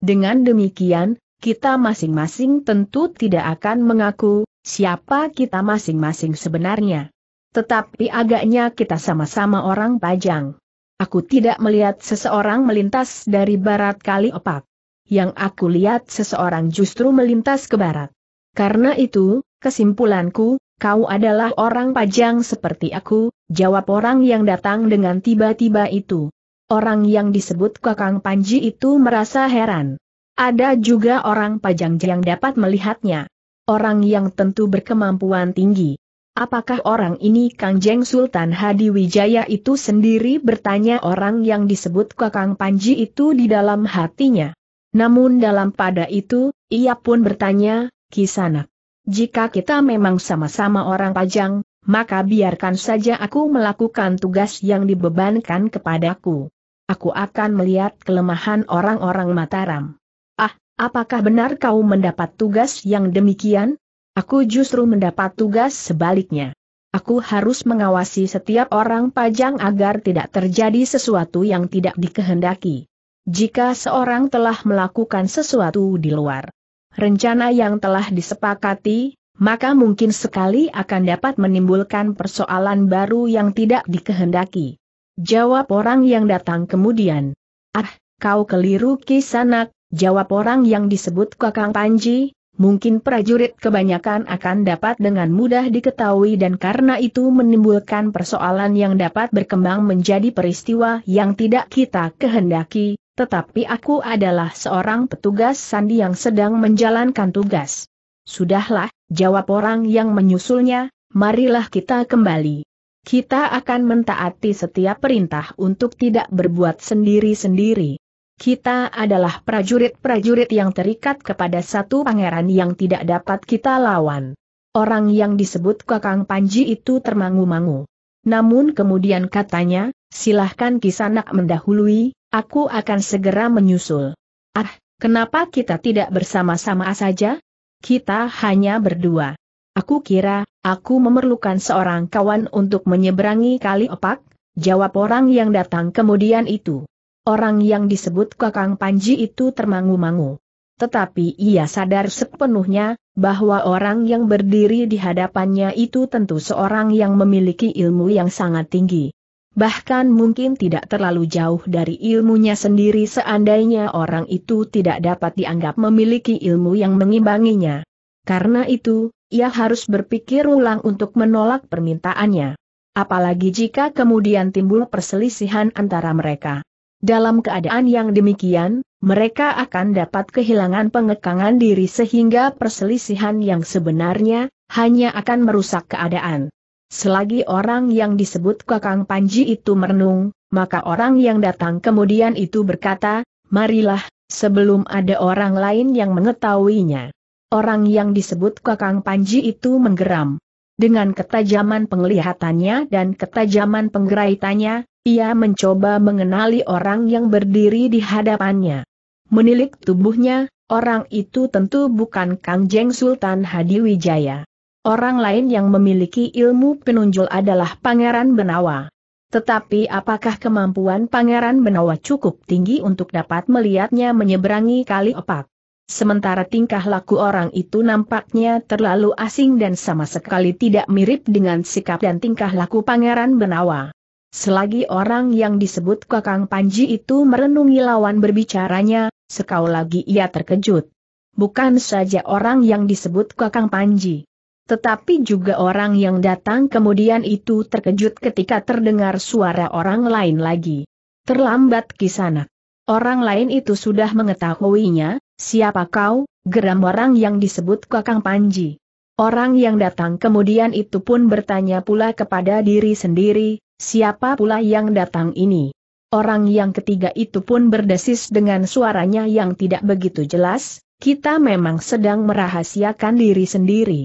Dengan demikian, kita masing-masing tentu tidak akan mengaku siapa kita masing-masing sebenarnya. Tetapi agaknya kita sama-sama orang Pajang. Aku tidak melihat seseorang melintas dari barat kali opak. Yang aku lihat seseorang justru melintas ke barat. Karena itu, kesimpulanku, kau adalah orang Pajang seperti aku, Jawab orang yang datang dengan tiba-tiba itu. Orang yang disebut Kakang Panji itu merasa heran. Ada juga orang pajang yang dapat melihatnya. Orang yang tentu berkemampuan tinggi. Apakah orang ini Kang Jeng Sultan Hadi Wijaya itu sendiri bertanya orang yang disebut Kakang Panji itu di dalam hatinya. Namun dalam pada itu, ia pun bertanya, Kisanak. Jika kita memang sama-sama orang pajang, maka biarkan saja aku melakukan tugas yang dibebankan kepadaku. Aku akan melihat kelemahan orang-orang Mataram. Ah, apakah benar kau mendapat tugas yang demikian? Aku justru mendapat tugas sebaliknya. Aku harus mengawasi setiap orang pajang agar tidak terjadi sesuatu yang tidak dikehendaki. Jika seorang telah melakukan sesuatu di luar rencana yang telah disepakati, maka mungkin sekali akan dapat menimbulkan persoalan baru yang tidak dikehendaki. Jawab orang yang datang kemudian. Ah, kau keliru kisanak, jawab orang yang disebut kakang Panji, mungkin prajurit kebanyakan akan dapat dengan mudah diketahui dan karena itu menimbulkan persoalan yang dapat berkembang menjadi peristiwa yang tidak kita kehendaki, tetapi aku adalah seorang petugas sandi yang sedang menjalankan tugas. Sudahlah, Jawab orang yang menyusulnya, marilah kita kembali. Kita akan mentaati setiap perintah untuk tidak berbuat sendiri-sendiri. Kita adalah prajurit-prajurit yang terikat kepada satu pangeran yang tidak dapat kita lawan. Orang yang disebut Kakang Panji itu termangu-mangu. Namun kemudian katanya, silahkan kisanak mendahului, aku akan segera menyusul. Ah, kenapa kita tidak bersama-sama saja? kita hanya berdua. Aku kira, aku memerlukan seorang kawan untuk menyeberangi kali opak, jawab orang yang datang kemudian itu. Orang yang disebut Kakang Panji itu termangu-mangu. Tetapi ia sadar sepenuhnya, bahwa orang yang berdiri di hadapannya itu tentu seorang yang memiliki ilmu yang sangat tinggi bahkan mungkin tidak terlalu jauh dari ilmunya sendiri seandainya orang itu tidak dapat dianggap memiliki ilmu yang mengimbanginya. Karena itu, ia harus berpikir ulang untuk menolak permintaannya. Apalagi jika kemudian timbul perselisihan antara mereka. Dalam keadaan yang demikian, mereka akan dapat kehilangan pengekangan diri sehingga perselisihan yang sebenarnya hanya akan merusak keadaan. Selagi orang yang disebut Kakang Panji itu merenung, maka orang yang datang kemudian itu berkata, marilah, sebelum ada orang lain yang mengetahuinya. Orang yang disebut Kakang Panji itu menggeram. Dengan ketajaman penglihatannya dan ketajaman penggeraitannya, ia mencoba mengenali orang yang berdiri di hadapannya. Menilik tubuhnya, orang itu tentu bukan Kang Jeng Sultan Hadiwijaya. Orang lain yang memiliki ilmu penunjul adalah Pangeran Benawa. Tetapi apakah kemampuan Pangeran Benawa cukup tinggi untuk dapat melihatnya menyeberangi kali opak? Sementara tingkah laku orang itu nampaknya terlalu asing dan sama sekali tidak mirip dengan sikap dan tingkah laku Pangeran Benawa. Selagi orang yang disebut Kakang Panji itu merenungi lawan berbicaranya, sekali lagi ia terkejut. Bukan saja orang yang disebut Kakang Panji. Tetapi juga orang yang datang kemudian itu terkejut ketika terdengar suara orang lain lagi. Terlambat kisana, Orang lain itu sudah mengetahuinya, siapa kau, geram orang yang disebut Kakang Panji. Orang yang datang kemudian itu pun bertanya pula kepada diri sendiri, siapa pula yang datang ini. Orang yang ketiga itu pun berdesis dengan suaranya yang tidak begitu jelas, kita memang sedang merahasiakan diri sendiri.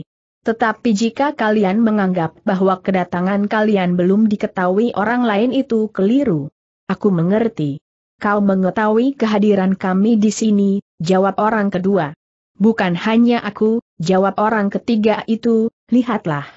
Tetapi jika kalian menganggap bahwa kedatangan kalian belum diketahui orang lain itu keliru. Aku mengerti. Kau mengetahui kehadiran kami di sini, jawab orang kedua. Bukan hanya aku, jawab orang ketiga itu, lihatlah.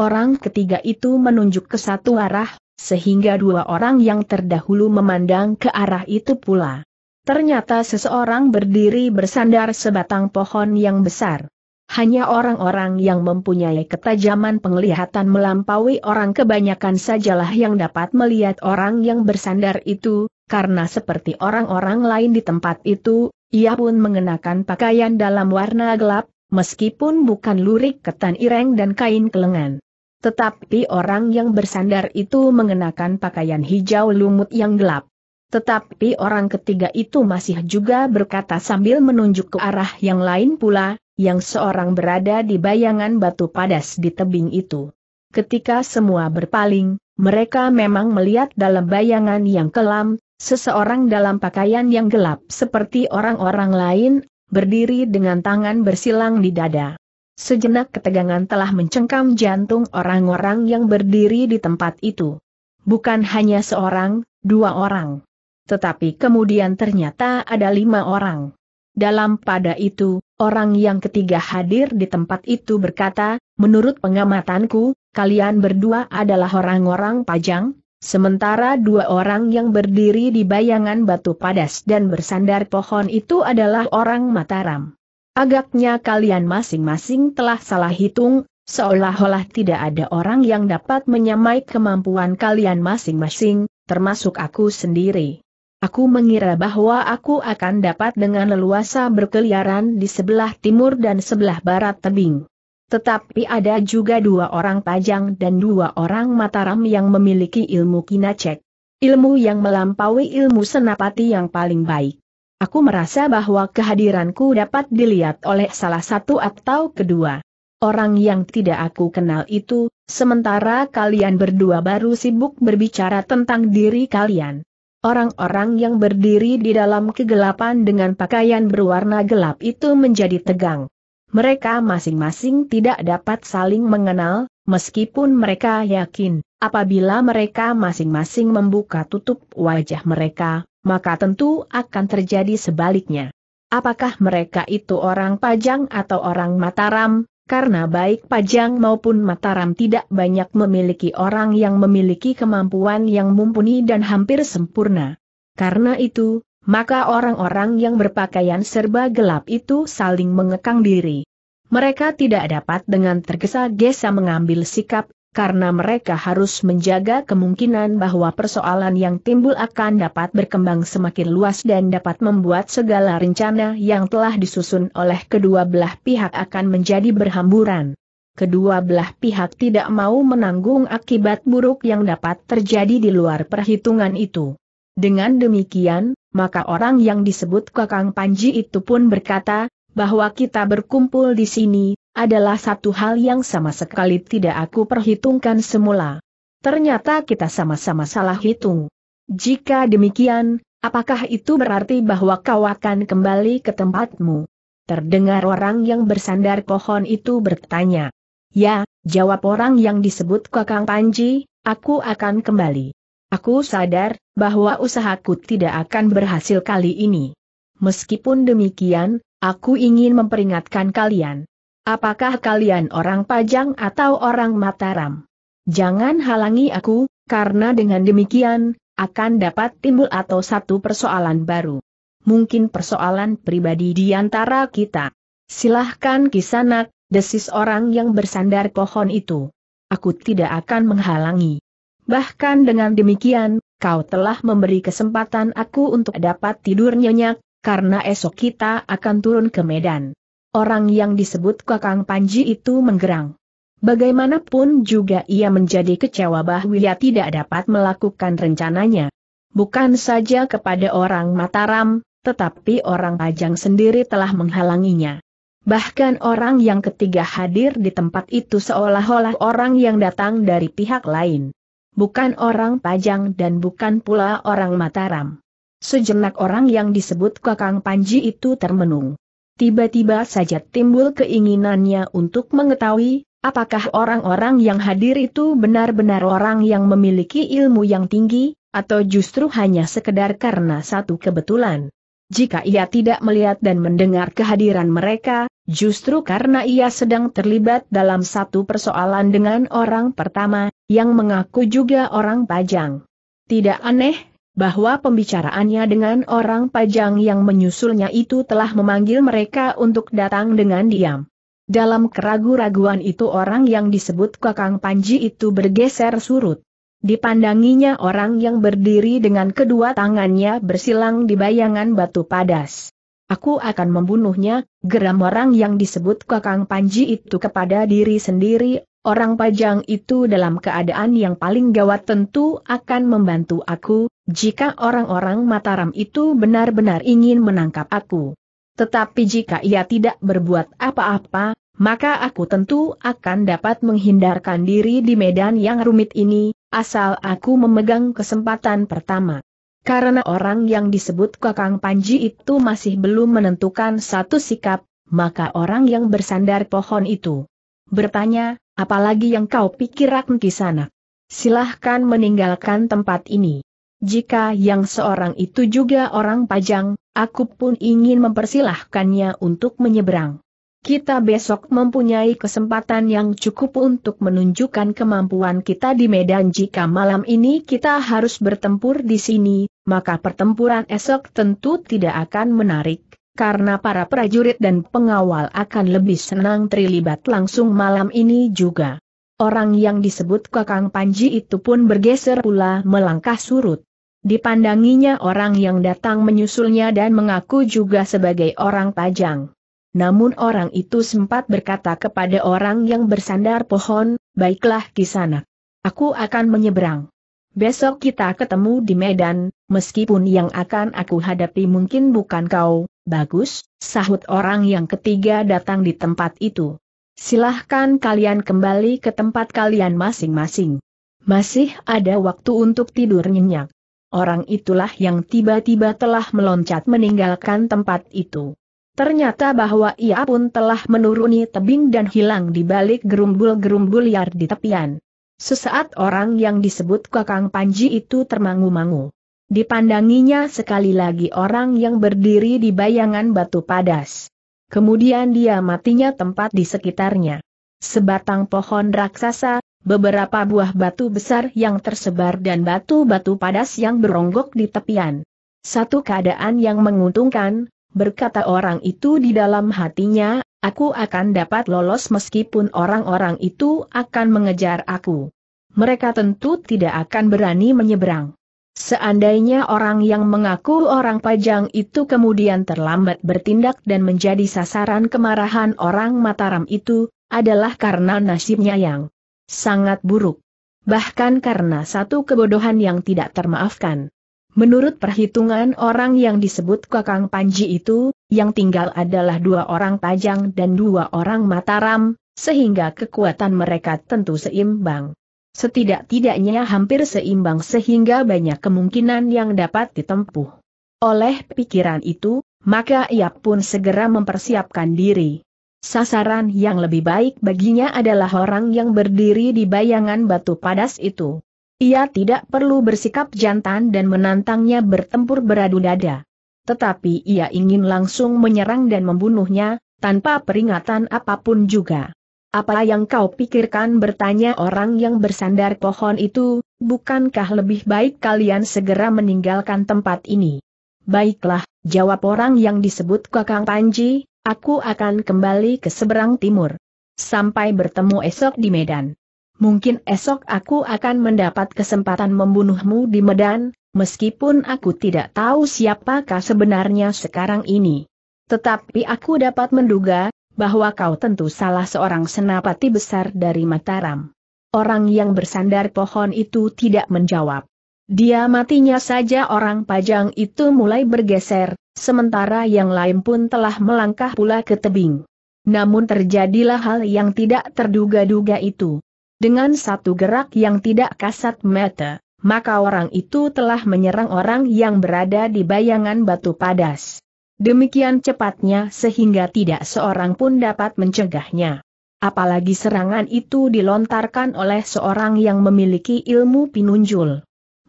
Orang ketiga itu menunjuk ke satu arah, sehingga dua orang yang terdahulu memandang ke arah itu pula. Ternyata seseorang berdiri bersandar sebatang pohon yang besar. Hanya orang-orang yang mempunyai ketajaman penglihatan melampaui orang kebanyakan sajalah yang dapat melihat orang yang bersandar itu, karena seperti orang-orang lain di tempat itu, ia pun mengenakan pakaian dalam warna gelap, meskipun bukan lurik ketan ireng dan kain kelengan. Tetapi orang yang bersandar itu mengenakan pakaian hijau lumut yang gelap. Tetapi orang ketiga itu masih juga berkata sambil menunjuk ke arah yang lain pula, yang seorang berada di bayangan batu padas di tebing itu. Ketika semua berpaling, mereka memang melihat dalam bayangan yang kelam, seseorang dalam pakaian yang gelap seperti orang-orang lain, berdiri dengan tangan bersilang di dada. Sejenak ketegangan telah mencengkam jantung orang-orang yang berdiri di tempat itu. Bukan hanya seorang, dua orang. Tetapi kemudian ternyata ada lima orang. Dalam pada itu, orang yang ketiga hadir di tempat itu berkata, menurut pengamatanku, kalian berdua adalah orang-orang pajang, sementara dua orang yang berdiri di bayangan batu padas dan bersandar pohon itu adalah orang Mataram. Agaknya kalian masing-masing telah salah hitung, seolah-olah tidak ada orang yang dapat menyamai kemampuan kalian masing-masing, termasuk aku sendiri. Aku mengira bahwa aku akan dapat dengan leluasa berkeliaran di sebelah timur dan sebelah barat tebing. Tetapi ada juga dua orang Pajang dan dua orang Mataram yang memiliki ilmu kinacek. Ilmu yang melampaui ilmu senapati yang paling baik. Aku merasa bahwa kehadiranku dapat dilihat oleh salah satu atau kedua orang yang tidak aku kenal itu, sementara kalian berdua baru sibuk berbicara tentang diri kalian. Orang-orang yang berdiri di dalam kegelapan dengan pakaian berwarna gelap itu menjadi tegang. Mereka masing-masing tidak dapat saling mengenal, meskipun mereka yakin, apabila mereka masing-masing membuka tutup wajah mereka, maka tentu akan terjadi sebaliknya. Apakah mereka itu orang Pajang atau orang Mataram, karena baik Pajang maupun Mataram tidak banyak memiliki orang yang memiliki kemampuan yang mumpuni dan hampir sempurna. Karena itu, maka orang-orang yang berpakaian serba gelap itu saling mengekang diri. Mereka tidak dapat dengan tergesa-gesa mengambil sikap, karena mereka harus menjaga kemungkinan bahwa persoalan yang timbul akan dapat berkembang semakin luas dan dapat membuat segala rencana yang telah disusun oleh kedua belah pihak akan menjadi berhamburan. Kedua belah pihak tidak mau menanggung akibat buruk yang dapat terjadi di luar perhitungan itu. Dengan demikian, maka orang yang disebut Kakang Panji itu pun berkata, bahwa kita berkumpul di sini, adalah satu hal yang sama sekali tidak aku perhitungkan semula. Ternyata kita sama-sama salah hitung. Jika demikian, apakah itu berarti bahwa kau akan kembali ke tempatmu? Terdengar orang yang bersandar pohon itu bertanya. Ya, jawab orang yang disebut Kakang Panji, aku akan kembali. Aku sadar, bahwa usahaku tidak akan berhasil kali ini. Meskipun demikian, aku ingin memperingatkan kalian. Apakah kalian orang Pajang atau orang Mataram? Jangan halangi aku, karena dengan demikian, akan dapat timbul atau satu persoalan baru. Mungkin persoalan pribadi di antara kita. Silahkan kisanak, desis orang yang bersandar pohon itu. Aku tidak akan menghalangi. Bahkan dengan demikian, kau telah memberi kesempatan aku untuk dapat tidur nyenyak, karena esok kita akan turun ke Medan. Orang yang disebut Kakang Panji itu menggerang. Bagaimanapun juga ia menjadi kecewa bahwa ia tidak dapat melakukan rencananya. Bukan saja kepada orang Mataram, tetapi orang Pajang sendiri telah menghalanginya. Bahkan orang yang ketiga hadir di tempat itu seolah-olah orang yang datang dari pihak lain. Bukan orang Pajang dan bukan pula orang Mataram. Sejenak orang yang disebut Kakang Panji itu termenung. Tiba-tiba saja timbul keinginannya untuk mengetahui, apakah orang-orang yang hadir itu benar-benar orang yang memiliki ilmu yang tinggi, atau justru hanya sekedar karena satu kebetulan. Jika ia tidak melihat dan mendengar kehadiran mereka, justru karena ia sedang terlibat dalam satu persoalan dengan orang pertama, yang mengaku juga orang pajang. Tidak aneh bahwa pembicaraannya dengan orang pajang yang menyusulnya itu telah memanggil mereka untuk datang dengan diam. Dalam keragu-raguan itu orang yang disebut Kakang Panji itu bergeser surut. Dipandanginya orang yang berdiri dengan kedua tangannya bersilang di bayangan batu padas. Aku akan membunuhnya, geram orang yang disebut Kakang Panji itu kepada diri sendiri, orang pajang itu dalam keadaan yang paling gawat tentu akan membantu aku, jika orang-orang Mataram itu benar-benar ingin menangkap aku. Tetapi jika ia tidak berbuat apa-apa, maka aku tentu akan dapat menghindarkan diri di medan yang rumit ini, asal aku memegang kesempatan pertama. Karena orang yang disebut Kakang Panji itu masih belum menentukan satu sikap, maka orang yang bersandar pohon itu bertanya, apalagi yang kau pikirkan ke sana? Silahkan meninggalkan tempat ini. Jika yang seorang itu juga orang Pajang, aku pun ingin mempersilahkannya untuk menyeberang. Kita besok mempunyai kesempatan yang cukup untuk menunjukkan kemampuan kita di Medan. Jika malam ini kita harus bertempur di sini, maka pertempuran esok tentu tidak akan menarik karena para prajurit dan pengawal akan lebih senang terlibat langsung malam ini juga. Orang yang disebut Kakang Panji itu pun bergeser pula melangkah surut dipandanginya orang yang datang menyusulnya dan mengaku juga sebagai orang Pajang. Namun orang itu sempat berkata kepada orang yang bersandar pohon, baiklah kisanak. Aku akan menyeberang. Besok kita ketemu di Medan, meskipun yang akan aku hadapi mungkin bukan kau, bagus, sahut orang yang ketiga datang di tempat itu. Silahkan kalian kembali ke tempat kalian masing-masing. Masih ada waktu untuk tidur nyenyak orang itulah yang tiba-tiba telah meloncat meninggalkan tempat itu. Ternyata bahwa ia pun telah menuruni tebing dan hilang di balik gerumbul-gerumbul liar di tepian. Sesaat orang yang disebut Kakang Panji itu termangu-mangu. Dipandanginya sekali lagi orang yang berdiri di bayangan batu padas. Kemudian dia matinya tempat di sekitarnya. Sebatang pohon raksasa, beberapa buah batu besar yang tersebar dan batu-batu padas yang beronggok di tepian. Satu keadaan yang menguntungkan, berkata orang itu di dalam hatinya, aku akan dapat lolos meskipun orang-orang itu akan mengejar aku. Mereka tentu tidak akan berani menyeberang. Seandainya orang yang mengaku orang pajang itu kemudian terlambat bertindak dan menjadi sasaran kemarahan orang Mataram itu, adalah karena nasibnya yang Sangat buruk. Bahkan karena satu kebodohan yang tidak termaafkan. Menurut perhitungan orang yang disebut Kakang Panji itu, yang tinggal adalah dua orang Pajang dan dua orang Mataram, sehingga kekuatan mereka tentu seimbang. Setidak-tidaknya hampir seimbang sehingga banyak kemungkinan yang dapat ditempuh. Oleh pikiran itu, maka ia pun segera mempersiapkan diri. Sasaran yang lebih baik baginya adalah orang yang berdiri di bayangan batu padas itu. Ia tidak perlu bersikap jantan dan menantangnya bertempur beradu dada. Tetapi ia ingin langsung menyerang dan membunuhnya, tanpa peringatan apapun juga. Apa yang kau pikirkan bertanya orang yang bersandar pohon itu, bukankah lebih baik kalian segera meninggalkan tempat ini? Baiklah, jawab orang yang disebut Kakang Panji, Aku akan kembali ke seberang timur. Sampai bertemu esok di Medan. Mungkin esok aku akan mendapat kesempatan membunuhmu di Medan, meskipun aku tidak tahu siapakah sebenarnya sekarang ini. Tetapi aku dapat menduga, bahwa kau tentu salah seorang senapati besar dari Mataram. Orang yang bersandar pohon itu tidak menjawab. Dia matinya saja orang pajang itu mulai bergeser, sementara yang lain pun telah melangkah pula ke tebing. Namun terjadilah hal yang tidak terduga-duga itu. Dengan satu gerak yang tidak kasat mata, maka orang itu telah menyerang orang yang berada di bayangan batu padas. Demikian cepatnya sehingga tidak seorang pun dapat mencegahnya. Apalagi serangan itu dilontarkan oleh seorang yang memiliki ilmu pinunjul.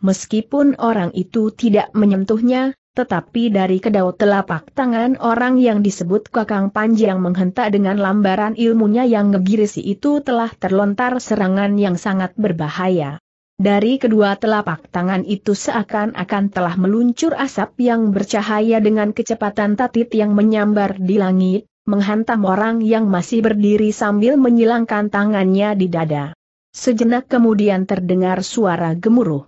Meskipun orang itu tidak menyentuhnya, tetapi dari kedau telapak tangan orang yang disebut Kakang Panjang menghentak dengan lambaran ilmunya yang ngegirisi itu telah terlontar serangan yang sangat berbahaya. Dari kedua telapak tangan itu seakan-akan telah meluncur asap yang bercahaya dengan kecepatan tatit yang menyambar di langit, menghantam orang yang masih berdiri sambil menyilangkan tangannya di dada. Sejenak kemudian terdengar suara gemuruh.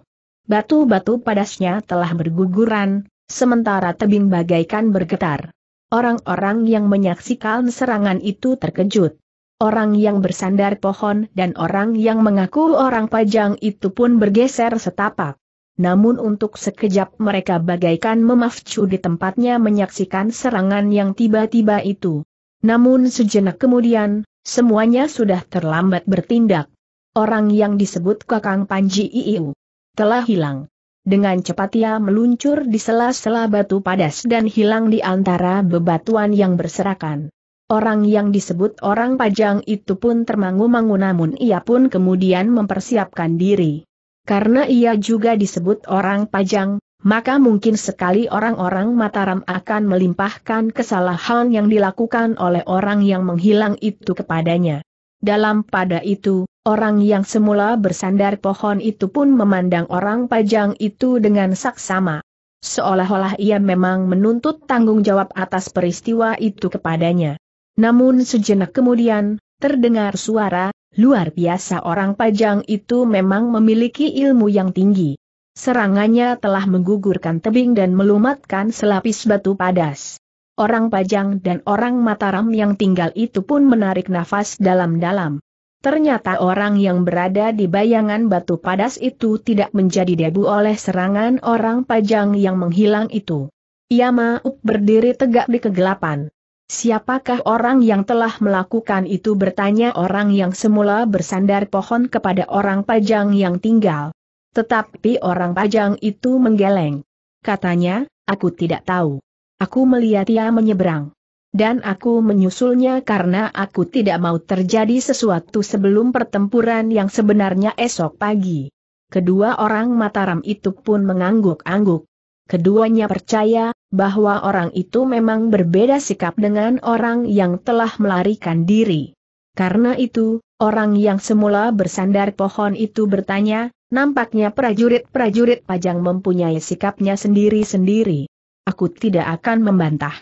Batu-batu padasnya telah berguguran, sementara tebing bagaikan bergetar. Orang-orang yang menyaksikan serangan itu terkejut. Orang yang bersandar pohon dan orang yang mengaku orang pajang itu pun bergeser setapak. Namun untuk sekejap mereka bagaikan memafcu di tempatnya menyaksikan serangan yang tiba-tiba itu. Namun sejenak kemudian, semuanya sudah terlambat bertindak. Orang yang disebut Kakang Panji Iiu telah hilang. Dengan cepat ia meluncur di sela-sela batu padas dan hilang di antara bebatuan yang berserakan. Orang yang disebut orang pajang itu pun termangu-mangu namun ia pun kemudian mempersiapkan diri. Karena ia juga disebut orang pajang, maka mungkin sekali orang-orang Mataram akan melimpahkan kesalahan yang dilakukan oleh orang yang menghilang itu kepadanya. Dalam pada itu, Orang yang semula bersandar pohon itu pun memandang orang pajang itu dengan saksama. Seolah-olah ia memang menuntut tanggung jawab atas peristiwa itu kepadanya. Namun sejenak kemudian, terdengar suara, luar biasa orang pajang itu memang memiliki ilmu yang tinggi. Serangannya telah menggugurkan tebing dan melumatkan selapis batu padas. Orang pajang dan orang Mataram yang tinggal itu pun menarik nafas dalam-dalam. Ternyata orang yang berada di bayangan batu padas itu tidak menjadi debu oleh serangan orang pajang yang menghilang itu. Ia mau berdiri tegak di kegelapan. Siapakah orang yang telah melakukan itu bertanya orang yang semula bersandar pohon kepada orang pajang yang tinggal. Tetapi orang pajang itu menggeleng. Katanya, aku tidak tahu. Aku melihat ia menyeberang dan aku menyusulnya karena aku tidak mau terjadi sesuatu sebelum pertempuran yang sebenarnya esok pagi. Kedua orang Mataram itu pun mengangguk-angguk. Keduanya percaya bahwa orang itu memang berbeda sikap dengan orang yang telah melarikan diri. Karena itu, orang yang semula bersandar pohon itu bertanya, nampaknya prajurit-prajurit pajang mempunyai sikapnya sendiri-sendiri. Aku tidak akan membantah.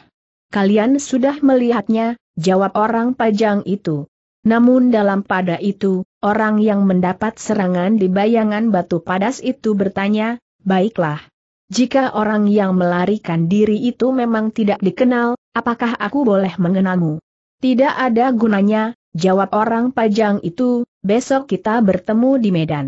Kalian sudah melihatnya, jawab orang pajang itu. Namun dalam pada itu, orang yang mendapat serangan di bayangan batu padas itu bertanya, baiklah. Jika orang yang melarikan diri itu memang tidak dikenal, apakah aku boleh mengenalmu? Tidak ada gunanya, jawab orang pajang itu, besok kita bertemu di Medan.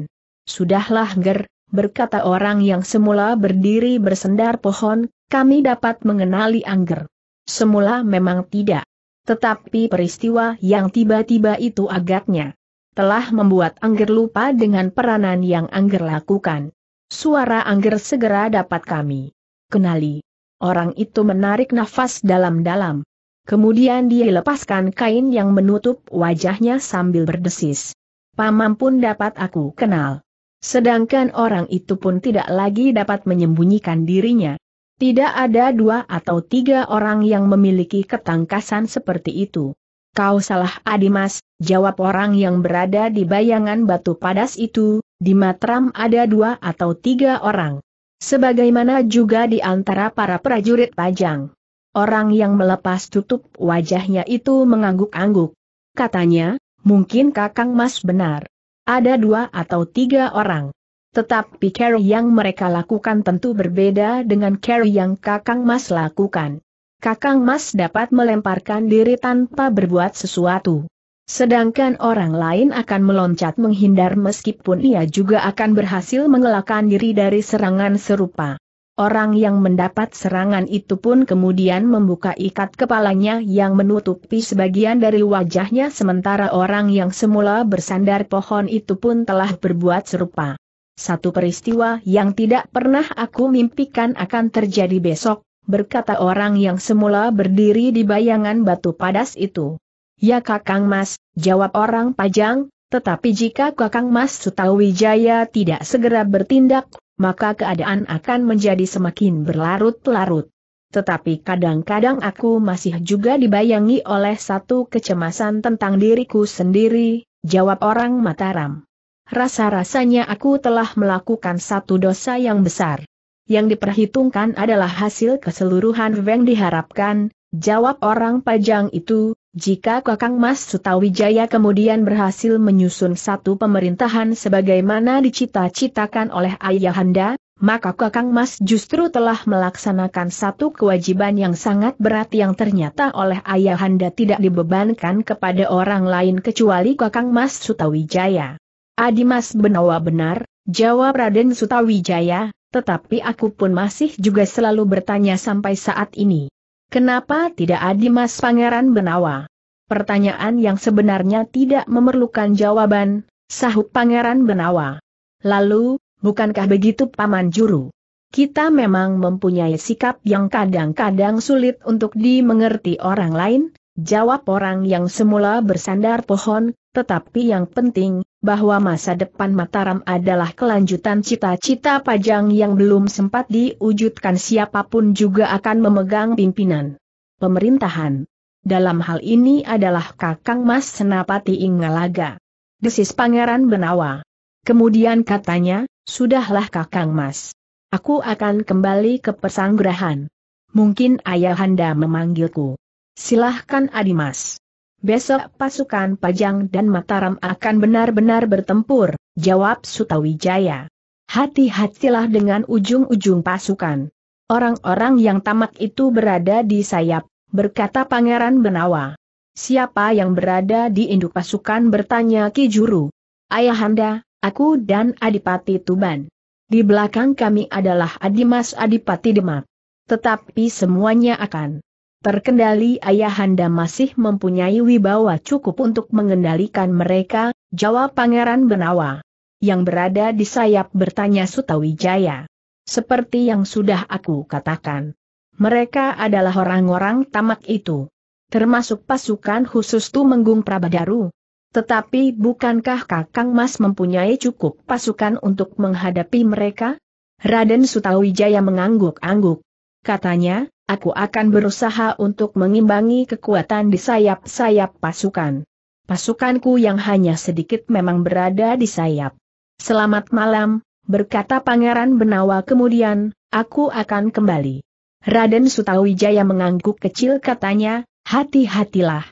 Sudahlah Ger, berkata orang yang semula berdiri bersendar pohon, kami dapat mengenali Angger. Semula memang tidak. Tetapi peristiwa yang tiba-tiba itu agaknya telah membuat Angger lupa dengan peranan yang Angger lakukan. Suara Angger segera dapat kami kenali. Orang itu menarik nafas dalam-dalam. Kemudian dia lepaskan kain yang menutup wajahnya sambil berdesis. Paman pun dapat aku kenal. Sedangkan orang itu pun tidak lagi dapat menyembunyikan dirinya. Tidak ada dua atau tiga orang yang memiliki ketangkasan seperti itu. Kau salah Adimas, jawab orang yang berada di bayangan batu padas itu, di Matram ada dua atau tiga orang. Sebagaimana juga di antara para prajurit pajang. Orang yang melepas tutup wajahnya itu mengangguk-angguk. Katanya, mungkin kakang mas benar. Ada dua atau tiga orang. Tetapi carry yang mereka lakukan tentu berbeda dengan carry yang Kakang Mas lakukan. Kakang Mas dapat melemparkan diri tanpa berbuat sesuatu. Sedangkan orang lain akan meloncat menghindar meskipun ia juga akan berhasil mengelakkan diri dari serangan serupa. Orang yang mendapat serangan itu pun kemudian membuka ikat kepalanya yang menutupi sebagian dari wajahnya sementara orang yang semula bersandar pohon itu pun telah berbuat serupa. Satu peristiwa yang tidak pernah aku mimpikan akan terjadi besok, berkata orang yang semula berdiri di bayangan batu padas itu. Ya Kakang Mas, jawab orang pajang, tetapi jika Kakang Mas Sutawijaya tidak segera bertindak, maka keadaan akan menjadi semakin berlarut-larut. Tetapi kadang-kadang aku masih juga dibayangi oleh satu kecemasan tentang diriku sendiri, jawab orang Mataram rasa-rasanya aku telah melakukan satu dosa yang besar. Yang diperhitungkan adalah hasil keseluruhan yang diharapkan, jawab orang pajang itu, jika Kakang Mas Sutawijaya kemudian berhasil menyusun satu pemerintahan sebagaimana dicita-citakan oleh Ayahanda, maka Kakang Mas justru telah melaksanakan satu kewajiban yang sangat berat yang ternyata oleh Ayahanda tidak dibebankan kepada orang lain kecuali Kakang Mas Sutawijaya. Adimas Benawa benar, jawab Raden Sutawijaya, tetapi aku pun masih juga selalu bertanya sampai saat ini. Kenapa tidak Adimas Pangeran Benawa? Pertanyaan yang sebenarnya tidak memerlukan jawaban, sahut Pangeran Benawa. Lalu, bukankah begitu Paman Juru? Kita memang mempunyai sikap yang kadang-kadang sulit untuk dimengerti orang lain, jawab orang yang semula bersandar pohon, tetapi yang penting, bahwa masa depan Mataram adalah kelanjutan cita-cita pajang yang belum sempat diwujudkan siapapun juga akan memegang pimpinan pemerintahan. Dalam hal ini adalah Kakang Mas Senapati Ingalaga. Desis Pangeran Benawa. Kemudian katanya, sudahlah Kakang Mas. Aku akan kembali ke pesanggrahan. Mungkin ayahanda memanggilku. Silahkan Adimas. Besok pasukan Pajang dan Mataram akan benar-benar bertempur, jawab Sutawijaya. Hati-hatilah dengan ujung-ujung pasukan. Orang-orang yang tamak itu berada di sayap, berkata Pangeran Benawa. Siapa yang berada di induk pasukan bertanya Ki Juru. Ayahanda, aku dan Adipati Tuban. Di belakang kami adalah Adimas Adipati Demak. Tetapi semuanya akan Terkendali ayahanda masih mempunyai wibawa cukup untuk mengendalikan mereka, jawab Pangeran Benawa. Yang berada di sayap bertanya Sutawijaya. Seperti yang sudah aku katakan. Mereka adalah orang-orang tamak itu. Termasuk pasukan khusus Tumenggung Prabadaru. Tetapi bukankah Kakang Mas mempunyai cukup pasukan untuk menghadapi mereka? Raden Sutawijaya mengangguk-angguk. Katanya, aku akan berusaha untuk mengimbangi kekuatan di sayap-sayap pasukan. Pasukanku yang hanya sedikit memang berada di sayap. Selamat malam, berkata Pangeran Benawa kemudian, aku akan kembali. Raden Sutawijaya mengangguk kecil katanya, hati-hatilah.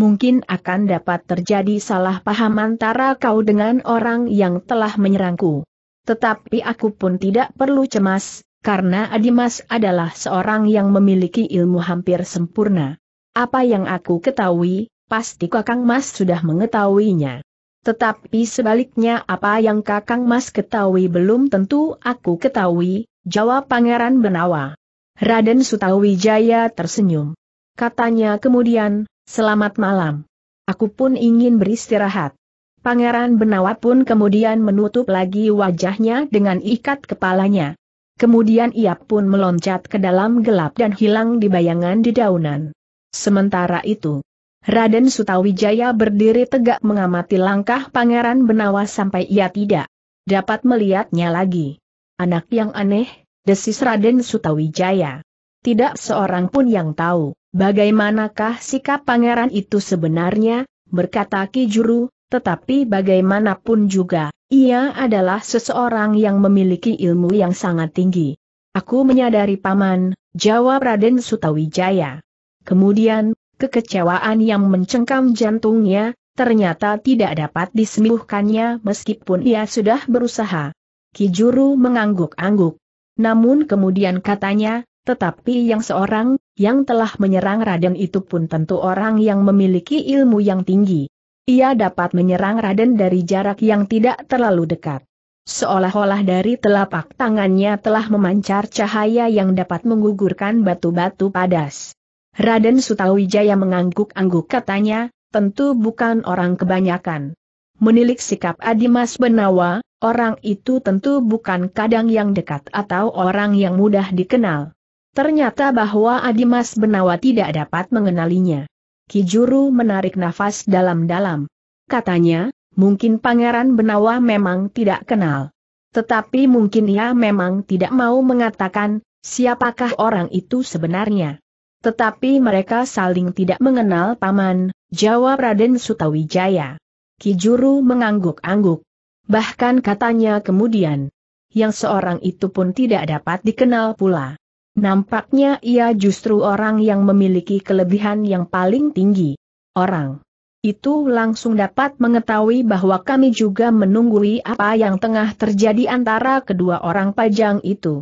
Mungkin akan dapat terjadi salah paham antara kau dengan orang yang telah menyerangku. Tetapi aku pun tidak perlu cemas, karena Adimas adalah seorang yang memiliki ilmu hampir sempurna. Apa yang aku ketahui, pasti Kakang Mas sudah mengetahuinya. Tetapi sebaliknya apa yang Kakang Mas ketahui belum tentu aku ketahui, jawab Pangeran Benawa. Raden Sutawijaya tersenyum. Katanya kemudian, selamat malam. Aku pun ingin beristirahat. Pangeran Benawa pun kemudian menutup lagi wajahnya dengan ikat kepalanya. Kemudian ia pun meloncat ke dalam gelap dan hilang di bayangan di daunan. Sementara itu, Raden Sutawijaya berdiri tegak mengamati langkah Pangeran Benawa sampai ia tidak dapat melihatnya lagi. Anak yang aneh, desis Raden Sutawijaya. Tidak seorang pun yang tahu, bagaimanakah sikap pangeran itu sebenarnya, berkata Ki Juru, tetapi bagaimanapun juga, ia adalah seseorang yang memiliki ilmu yang sangat tinggi. Aku menyadari paman, jawab Raden Sutawijaya. Kemudian, kekecewaan yang mencengkam jantungnya, ternyata tidak dapat disembuhkannya meskipun ia sudah berusaha. Kijuru mengangguk-angguk. Namun kemudian katanya, tetapi yang seorang, yang telah menyerang Raden itu pun tentu orang yang memiliki ilmu yang tinggi. Ia dapat menyerang Raden dari jarak yang tidak terlalu dekat. Seolah-olah dari telapak tangannya telah memancar cahaya yang dapat menggugurkan batu-batu padas. Raden Sutawijaya mengangguk-angguk katanya, tentu bukan orang kebanyakan. Menilik sikap Adimas Benawa, orang itu tentu bukan kadang yang dekat atau orang yang mudah dikenal. Ternyata bahwa Adimas Benawa tidak dapat mengenalinya. Kijuru menarik nafas dalam-dalam. Katanya, mungkin Pangeran Benawa memang tidak kenal. Tetapi mungkin ia memang tidak mau mengatakan, siapakah orang itu sebenarnya. Tetapi mereka saling tidak mengenal paman, jawab Raden Sutawijaya. Kijuru mengangguk-angguk. Bahkan katanya kemudian, yang seorang itu pun tidak dapat dikenal pula. Nampaknya ia justru orang yang memiliki kelebihan yang paling tinggi. Orang itu langsung dapat mengetahui bahwa kami juga menunggui apa yang tengah terjadi antara kedua orang pajang itu.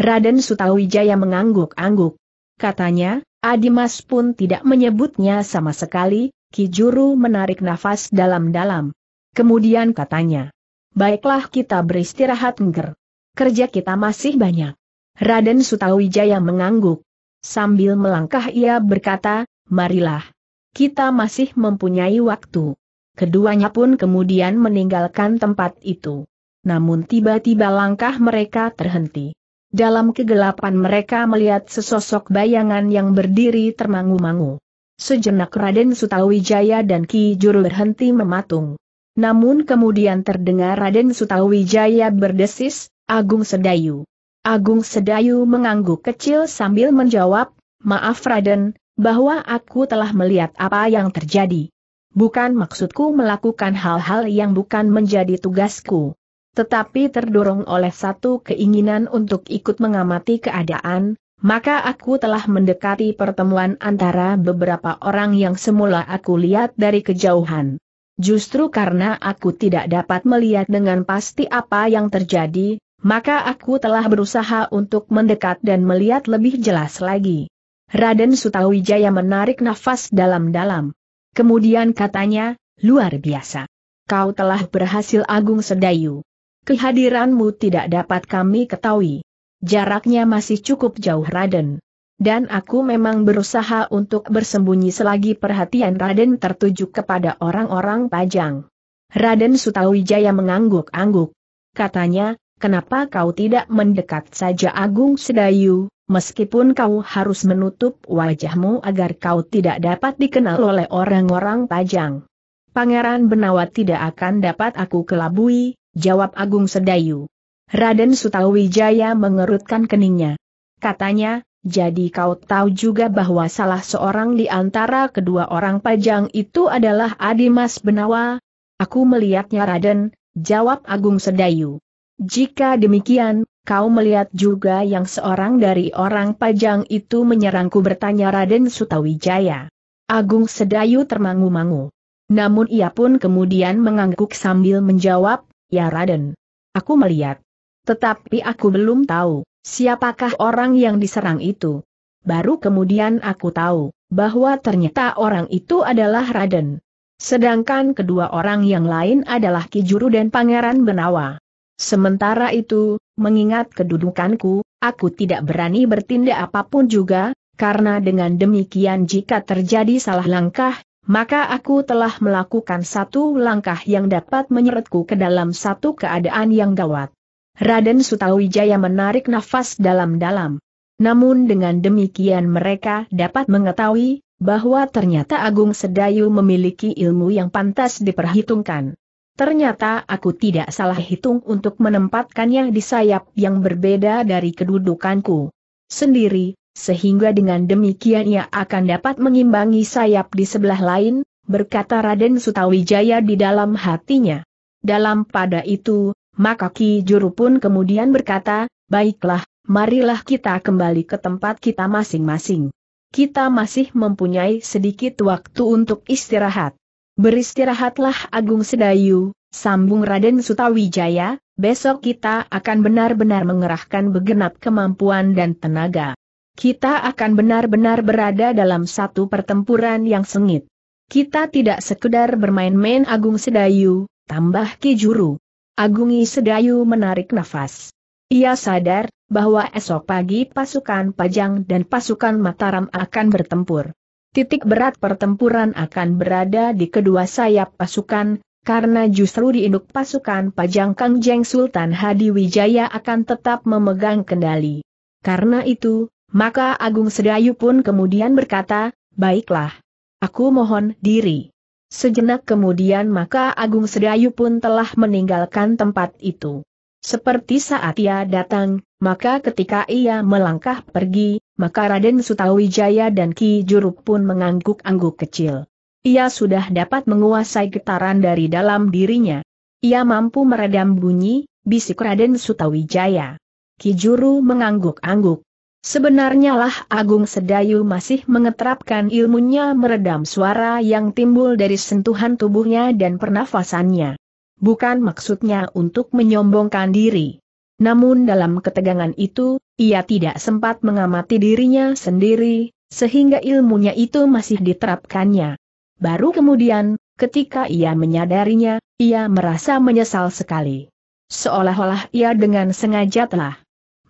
Raden Sutawijaya mengangguk-angguk. Katanya, Adimas pun tidak menyebutnya sama sekali, Kijuru menarik nafas dalam-dalam. Kemudian katanya, Baiklah kita beristirahat ngger. Kerja kita masih banyak. Raden Sutawijaya mengangguk. Sambil melangkah ia berkata, marilah. Kita masih mempunyai waktu. Keduanya pun kemudian meninggalkan tempat itu. Namun tiba-tiba langkah mereka terhenti. Dalam kegelapan mereka melihat sesosok bayangan yang berdiri termangu-mangu. Sejenak Raden Sutawijaya dan Ki Juru berhenti mematung. Namun kemudian terdengar Raden Sutawijaya berdesis, Agung Sedayu. Agung Sedayu mengangguk kecil sambil menjawab, maaf Raden, bahwa aku telah melihat apa yang terjadi. Bukan maksudku melakukan hal-hal yang bukan menjadi tugasku. Tetapi terdorong oleh satu keinginan untuk ikut mengamati keadaan, maka aku telah mendekati pertemuan antara beberapa orang yang semula aku lihat dari kejauhan. Justru karena aku tidak dapat melihat dengan pasti apa yang terjadi, maka aku telah berusaha untuk mendekat dan melihat lebih jelas lagi. Raden Sutawijaya menarik nafas dalam-dalam. Kemudian katanya, luar biasa. Kau telah berhasil Agung Sedayu. Kehadiranmu tidak dapat kami ketahui. Jaraknya masih cukup jauh Raden. Dan aku memang berusaha untuk bersembunyi selagi perhatian Raden tertuju kepada orang-orang pajang. Raden Sutawijaya mengangguk-angguk. Katanya, kenapa kau tidak mendekat saja Agung Sedayu, meskipun kau harus menutup wajahmu agar kau tidak dapat dikenal oleh orang-orang Pajang. Pangeran Benawa tidak akan dapat aku kelabui, jawab Agung Sedayu. Raden Sutawijaya mengerutkan keningnya. Katanya, jadi kau tahu juga bahwa salah seorang di antara kedua orang pajang itu adalah Adimas Benawa? Aku melihatnya Raden, jawab Agung Sedayu. Jika demikian, kau melihat juga yang seorang dari orang pajang itu menyerangku bertanya Raden Sutawijaya. Agung Sedayu termangu-mangu. Namun ia pun kemudian mengangguk sambil menjawab, Ya Raden. Aku melihat. Tetapi aku belum tahu, siapakah orang yang diserang itu. Baru kemudian aku tahu, bahwa ternyata orang itu adalah Raden. Sedangkan kedua orang yang lain adalah Kijuru dan Pangeran Benawa. Sementara itu, mengingat kedudukanku, aku tidak berani bertindak apapun juga, karena dengan demikian jika terjadi salah langkah, maka aku telah melakukan satu langkah yang dapat menyeretku ke dalam satu keadaan yang gawat. Raden Sutawijaya menarik nafas dalam-dalam. Namun dengan demikian mereka dapat mengetahui bahwa ternyata Agung Sedayu memiliki ilmu yang pantas diperhitungkan. Ternyata aku tidak salah hitung untuk menempatkannya di sayap yang berbeda dari kedudukanku sendiri, sehingga dengan demikian ia akan dapat mengimbangi sayap di sebelah lain, berkata Raden Sutawijaya di dalam hatinya. Dalam pada itu, maka Ki Juru pun kemudian berkata, baiklah, marilah kita kembali ke tempat kita masing-masing. Kita masih mempunyai sedikit waktu untuk istirahat. Beristirahatlah Agung Sedayu, sambung Raden Sutawijaya, besok kita akan benar-benar mengerahkan begenap kemampuan dan tenaga. Kita akan benar-benar berada dalam satu pertempuran yang sengit. Kita tidak sekedar bermain-main Agung Sedayu, tambah Ki Juru. Agungi Sedayu menarik nafas. Ia sadar, bahwa esok pagi pasukan Pajang dan pasukan Mataram akan bertempur titik berat pertempuran akan berada di kedua sayap pasukan, karena justru di induk pasukan Pajang Kangjeng Jeng Sultan Hadi Wijaya akan tetap memegang kendali. Karena itu, maka Agung Sedayu pun kemudian berkata, baiklah. Aku mohon diri. Sejenak kemudian maka Agung Sedayu pun telah meninggalkan tempat itu. Seperti saat ia datang, maka ketika ia melangkah pergi, maka Raden Sutawijaya dan Ki Juruk pun mengangguk-angguk kecil. Ia sudah dapat menguasai getaran dari dalam dirinya. Ia mampu meredam bunyi, bisik Raden Sutawijaya. Ki Juru mengangguk-angguk. Sebenarnya lah Agung Sedayu masih mengetrapkan ilmunya meredam suara yang timbul dari sentuhan tubuhnya dan pernafasannya. Bukan maksudnya untuk menyombongkan diri. Namun dalam ketegangan itu, ia tidak sempat mengamati dirinya sendiri, sehingga ilmunya itu masih diterapkannya. Baru kemudian, ketika ia menyadarinya, ia merasa menyesal sekali. Seolah-olah ia dengan sengaja telah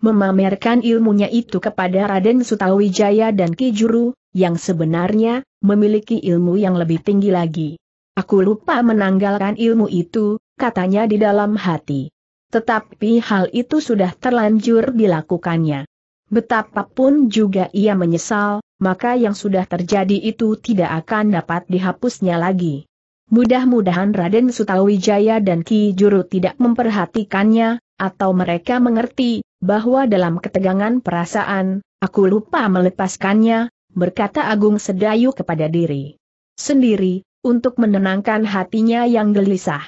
memamerkan ilmunya itu kepada Raden Sutawijaya dan Kijuru, yang sebenarnya, memiliki ilmu yang lebih tinggi lagi. Aku lupa menanggalkan ilmu itu, katanya di dalam hati. Tetapi hal itu sudah terlanjur dilakukannya. Betapapun juga ia menyesal, maka yang sudah terjadi itu tidak akan dapat dihapusnya lagi. Mudah-mudahan Raden Sutawijaya dan Ki Juru tidak memperhatikannya, atau mereka mengerti, bahwa dalam ketegangan perasaan, aku lupa melepaskannya, berkata Agung Sedayu kepada diri sendiri, untuk menenangkan hatinya yang gelisah.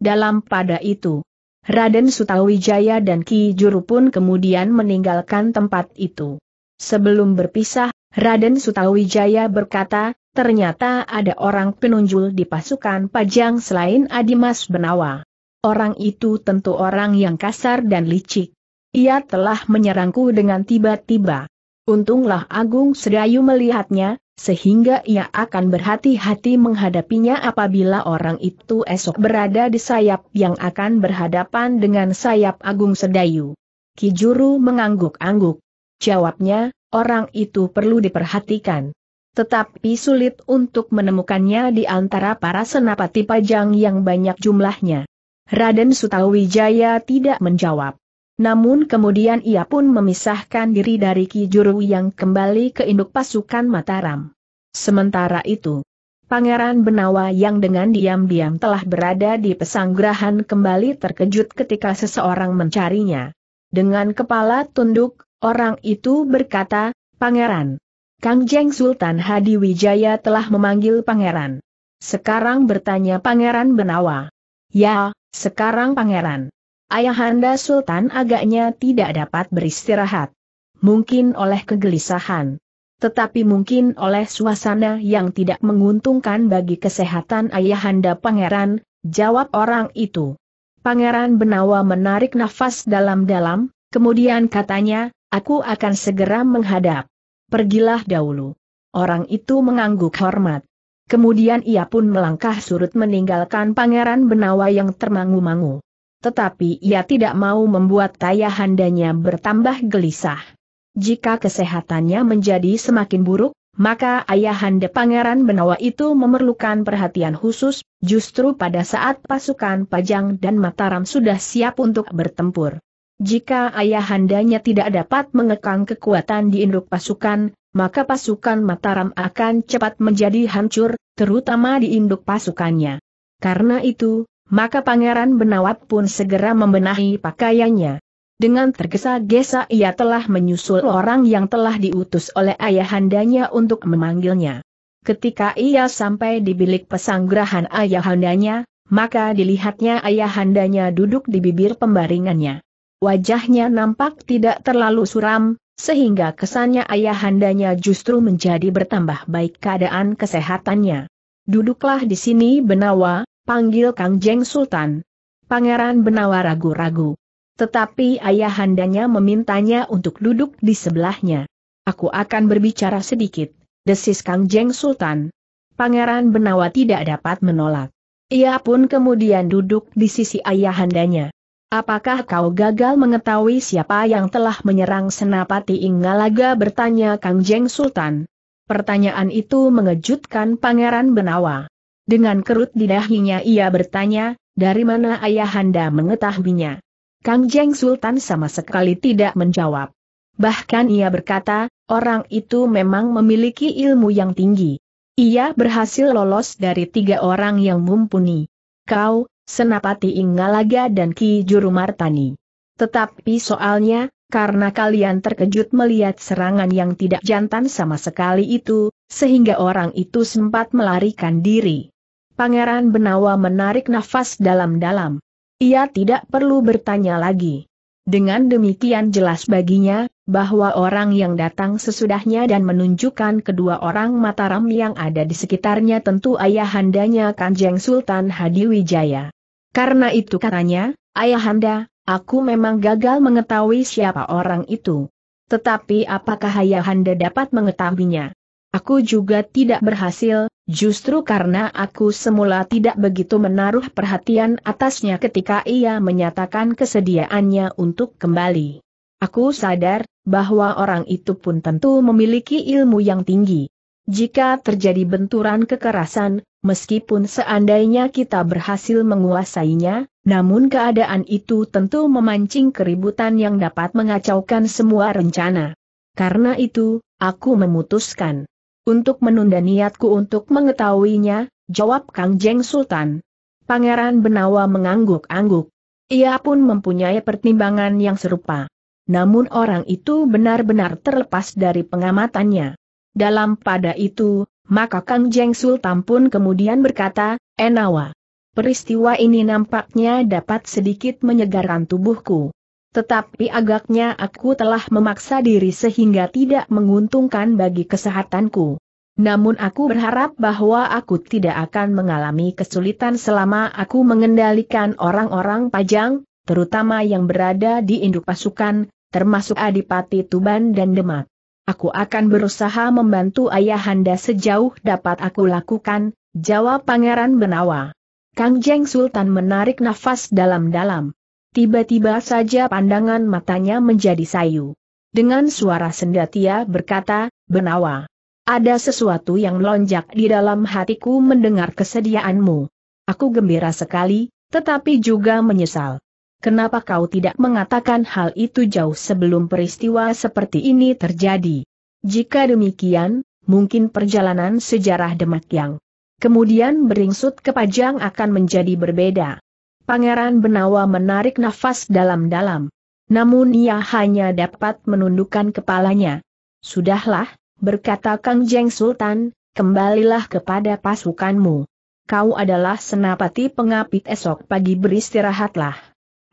Dalam pada itu, Raden Sutawijaya dan Ki Juru pun kemudian meninggalkan tempat itu. Sebelum berpisah, Raden Sutawijaya berkata, ternyata ada orang penunjul di pasukan Pajang selain Adimas Benawa. Orang itu tentu orang yang kasar dan licik. Ia telah menyerangku dengan tiba-tiba. Untunglah Agung Sedayu melihatnya, sehingga ia akan berhati-hati menghadapinya apabila orang itu esok berada di sayap yang akan berhadapan dengan sayap Agung Sedayu. Kijuru mengangguk-angguk. Jawabnya, orang itu perlu diperhatikan. Tetapi sulit untuk menemukannya di antara para senapati pajang yang banyak jumlahnya. Raden Sutawijaya tidak menjawab. Namun kemudian ia pun memisahkan diri dari Ki Juru yang kembali ke induk pasukan Mataram. Sementara itu, Pangeran Benawa yang dengan diam-diam telah berada di pesanggrahan kembali terkejut ketika seseorang mencarinya. Dengan kepala tunduk, orang itu berkata, Pangeran. Kang Jeng Sultan Hadi Wijaya telah memanggil Pangeran. Sekarang bertanya Pangeran Benawa. Ya, sekarang Pangeran. Ayahanda Sultan agaknya tidak dapat beristirahat. Mungkin oleh kegelisahan. Tetapi mungkin oleh suasana yang tidak menguntungkan bagi kesehatan Ayahanda Pangeran, jawab orang itu. Pangeran Benawa menarik nafas dalam-dalam, kemudian katanya, aku akan segera menghadap. Pergilah dahulu. Orang itu mengangguk hormat. Kemudian ia pun melangkah surut meninggalkan Pangeran Benawa yang termangu-mangu tetapi ia tidak mau membuat tayahandanya bertambah gelisah. Jika kesehatannya menjadi semakin buruk, maka ayahanda Pangeran Benawa itu memerlukan perhatian khusus, justru pada saat pasukan Pajang dan Mataram sudah siap untuk bertempur. Jika ayahandanya tidak dapat mengekang kekuatan di induk pasukan, maka pasukan Mataram akan cepat menjadi hancur, terutama di induk pasukannya. Karena itu, maka Pangeran Benawat pun segera membenahi pakaiannya. Dengan tergesa-gesa ia telah menyusul orang yang telah diutus oleh ayahandanya untuk memanggilnya. Ketika ia sampai di bilik pesanggrahan ayahandanya, maka dilihatnya ayahandanya duduk di bibir pembaringannya. Wajahnya nampak tidak terlalu suram, sehingga kesannya ayahandanya justru menjadi bertambah baik keadaan kesehatannya. Duduklah di sini Benawa, panggil Kang Jeng Sultan. Pangeran Benawa ragu-ragu. Tetapi ayahandanya memintanya untuk duduk di sebelahnya. Aku akan berbicara sedikit, desis Kang Jeng Sultan. Pangeran Benawa tidak dapat menolak. Ia pun kemudian duduk di sisi ayahandanya. Apakah kau gagal mengetahui siapa yang telah menyerang Senapati Ingalaga bertanya Kang Jeng Sultan. Pertanyaan itu mengejutkan Pangeran Benawa. Dengan kerut di dahinya ia bertanya, dari mana ayahanda mengetahuinya? Kang Jeng Sultan sama sekali tidak menjawab. Bahkan ia berkata, orang itu memang memiliki ilmu yang tinggi. Ia berhasil lolos dari tiga orang yang mumpuni. Kau, Senapati Ingalaga dan Ki Juru Martani. Tetapi soalnya, karena kalian terkejut melihat serangan yang tidak jantan sama sekali itu, sehingga orang itu sempat melarikan diri. Pangeran Benawa menarik nafas dalam-dalam. Ia tidak perlu bertanya lagi. Dengan demikian jelas baginya, bahwa orang yang datang sesudahnya dan menunjukkan kedua orang Mataram yang ada di sekitarnya tentu ayahandanya Kanjeng Sultan Hadiwijaya. Karena itu katanya, ayahanda, aku memang gagal mengetahui siapa orang itu. Tetapi apakah ayahanda dapat mengetahuinya? Aku juga tidak berhasil, justru karena aku semula tidak begitu menaruh perhatian atasnya ketika ia menyatakan kesediaannya untuk kembali. Aku sadar, bahwa orang itu pun tentu memiliki ilmu yang tinggi. Jika terjadi benturan kekerasan, meskipun seandainya kita berhasil menguasainya, namun keadaan itu tentu memancing keributan yang dapat mengacaukan semua rencana. Karena itu, aku memutuskan untuk menunda niatku untuk mengetahuinya, jawab Kang Jeng Sultan. Pangeran Benawa mengangguk-angguk. Ia pun mempunyai pertimbangan yang serupa. Namun orang itu benar-benar terlepas dari pengamatannya. Dalam pada itu, maka Kang Jeng Sultan pun kemudian berkata, Enawa. Peristiwa ini nampaknya dapat sedikit menyegarkan tubuhku. Tetapi agaknya aku telah memaksa diri sehingga tidak menguntungkan bagi kesehatanku. Namun aku berharap bahwa aku tidak akan mengalami kesulitan selama aku mengendalikan orang-orang pajang, terutama yang berada di induk pasukan, termasuk Adipati Tuban dan Demak. Aku akan berusaha membantu ayahanda sejauh dapat aku lakukan, jawab Pangeran Benawa. Kang Jeng Sultan menarik nafas dalam-dalam. Tiba-tiba saja pandangan matanya menjadi sayu. Dengan suara sendatia berkata, Benawa. Ada sesuatu yang lonjak di dalam hatiku mendengar kesediaanmu. Aku gembira sekali, tetapi juga menyesal. Kenapa kau tidak mengatakan hal itu jauh sebelum peristiwa seperti ini terjadi? Jika demikian, mungkin perjalanan sejarah Demak yang kemudian beringsut ke Pajang akan menjadi berbeda. Pangeran Benawa menarik nafas dalam-dalam. Namun ia hanya dapat menundukkan kepalanya. Sudahlah, berkata Kang Jeng Sultan, kembalilah kepada pasukanmu. Kau adalah senapati pengapit esok pagi beristirahatlah.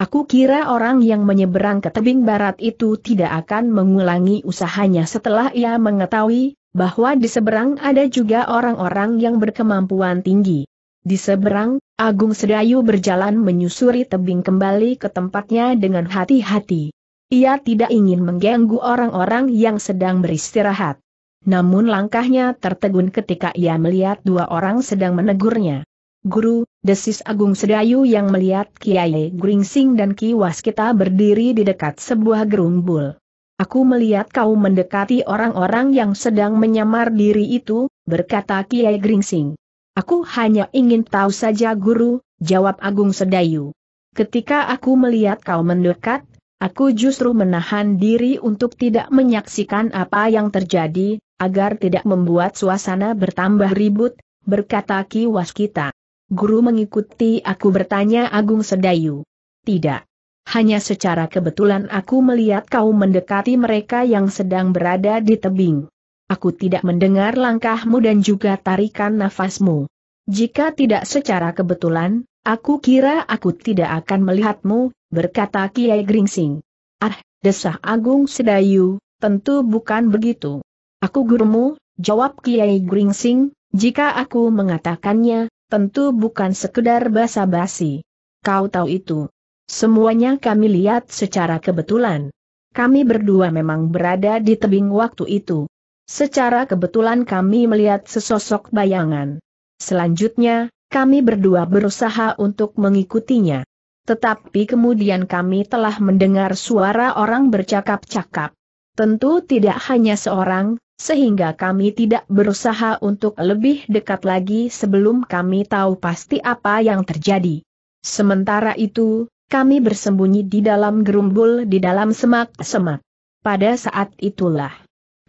Aku kira orang yang menyeberang ke tebing barat itu tidak akan mengulangi usahanya setelah ia mengetahui bahwa di seberang ada juga orang-orang yang berkemampuan tinggi. Di seberang, Agung Sedayu berjalan menyusuri tebing kembali ke tempatnya dengan hati-hati. Ia tidak ingin mengganggu orang-orang yang sedang beristirahat. Namun langkahnya tertegun ketika ia melihat dua orang sedang menegurnya. Guru, desis Agung Sedayu yang melihat Kiai Gringsing dan Ki Waskita berdiri di dekat sebuah gerumbul. Aku melihat kau mendekati orang-orang yang sedang menyamar diri itu, berkata Kiai Gringsing. Aku hanya ingin tahu saja guru, jawab Agung Sedayu. Ketika aku melihat kau mendekat, aku justru menahan diri untuk tidak menyaksikan apa yang terjadi, agar tidak membuat suasana bertambah ribut, berkata Ki Waskita. Guru mengikuti aku bertanya Agung Sedayu. Tidak. Hanya secara kebetulan aku melihat kau mendekati mereka yang sedang berada di tebing aku tidak mendengar langkahmu dan juga tarikan nafasmu. Jika tidak secara kebetulan, aku kira aku tidak akan melihatmu, berkata Kiai Gringsing. Ah, desah Agung Sedayu, tentu bukan begitu. Aku gurumu, jawab Kiai Gringsing, jika aku mengatakannya, tentu bukan sekedar basa-basi. Kau tahu itu. Semuanya kami lihat secara kebetulan. Kami berdua memang berada di tebing waktu itu. Secara kebetulan kami melihat sesosok bayangan. Selanjutnya, kami berdua berusaha untuk mengikutinya. Tetapi kemudian kami telah mendengar suara orang bercakap-cakap. Tentu tidak hanya seorang, sehingga kami tidak berusaha untuk lebih dekat lagi sebelum kami tahu pasti apa yang terjadi. Sementara itu, kami bersembunyi di dalam gerumbul di dalam semak-semak. Pada saat itulah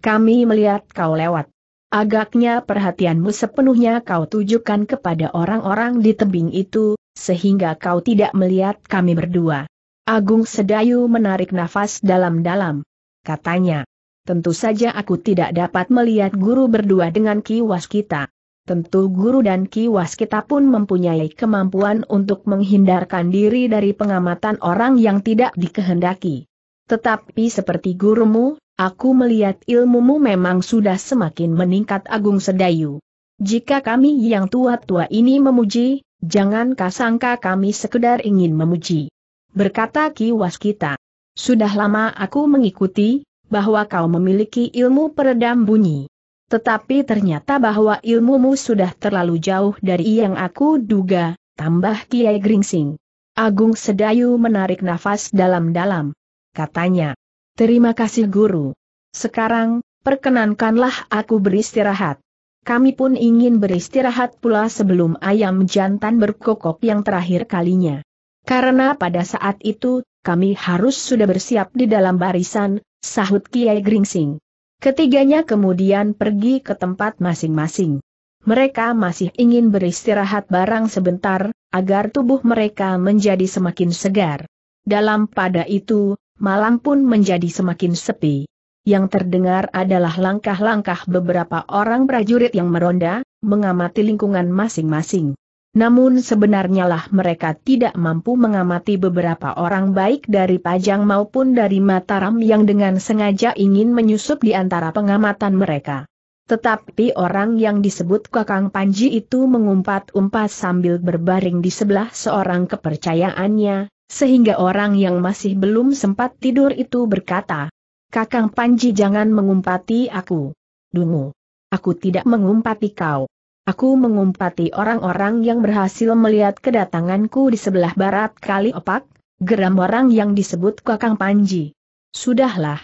kami melihat kau lewat. Agaknya perhatianmu sepenuhnya kau tujukan kepada orang-orang di tebing itu, sehingga kau tidak melihat kami berdua. Agung Sedayu menarik nafas dalam-dalam. Katanya, tentu saja aku tidak dapat melihat guru berdua dengan kiwas kita. Tentu guru dan kiwas kita pun mempunyai kemampuan untuk menghindarkan diri dari pengamatan orang yang tidak dikehendaki. Tetapi seperti gurumu, Aku melihat ilmumu memang sudah semakin meningkat Agung Sedayu. Jika kami yang tua-tua ini memuji, jangan kasangka kami sekedar ingin memuji. Berkata Ki Waskita. Sudah lama aku mengikuti, bahwa kau memiliki ilmu peredam bunyi. Tetapi ternyata bahwa ilmumu sudah terlalu jauh dari yang aku duga, tambah Kiai Gringsing. Agung Sedayu menarik nafas dalam-dalam. Katanya, Terima kasih guru. Sekarang, perkenankanlah aku beristirahat. Kami pun ingin beristirahat pula sebelum ayam jantan berkokok yang terakhir kalinya. Karena pada saat itu, kami harus sudah bersiap di dalam barisan, sahut Kiai Gringsing. Ketiganya kemudian pergi ke tempat masing-masing. Mereka masih ingin beristirahat barang sebentar, agar tubuh mereka menjadi semakin segar. Dalam pada itu, malang pun menjadi semakin sepi. Yang terdengar adalah langkah-langkah beberapa orang prajurit yang meronda, mengamati lingkungan masing-masing. Namun sebenarnya lah mereka tidak mampu mengamati beberapa orang baik dari Pajang maupun dari Mataram yang dengan sengaja ingin menyusup di antara pengamatan mereka. Tetapi orang yang disebut Kakang Panji itu mengumpat-umpat sambil berbaring di sebelah seorang kepercayaannya, sehingga orang yang masih belum sempat tidur itu berkata, Kakang Panji jangan mengumpati aku. Dungu. Aku tidak mengumpati kau. Aku mengumpati orang-orang yang berhasil melihat kedatanganku di sebelah barat kali opak, geram orang yang disebut Kakang Panji. Sudahlah.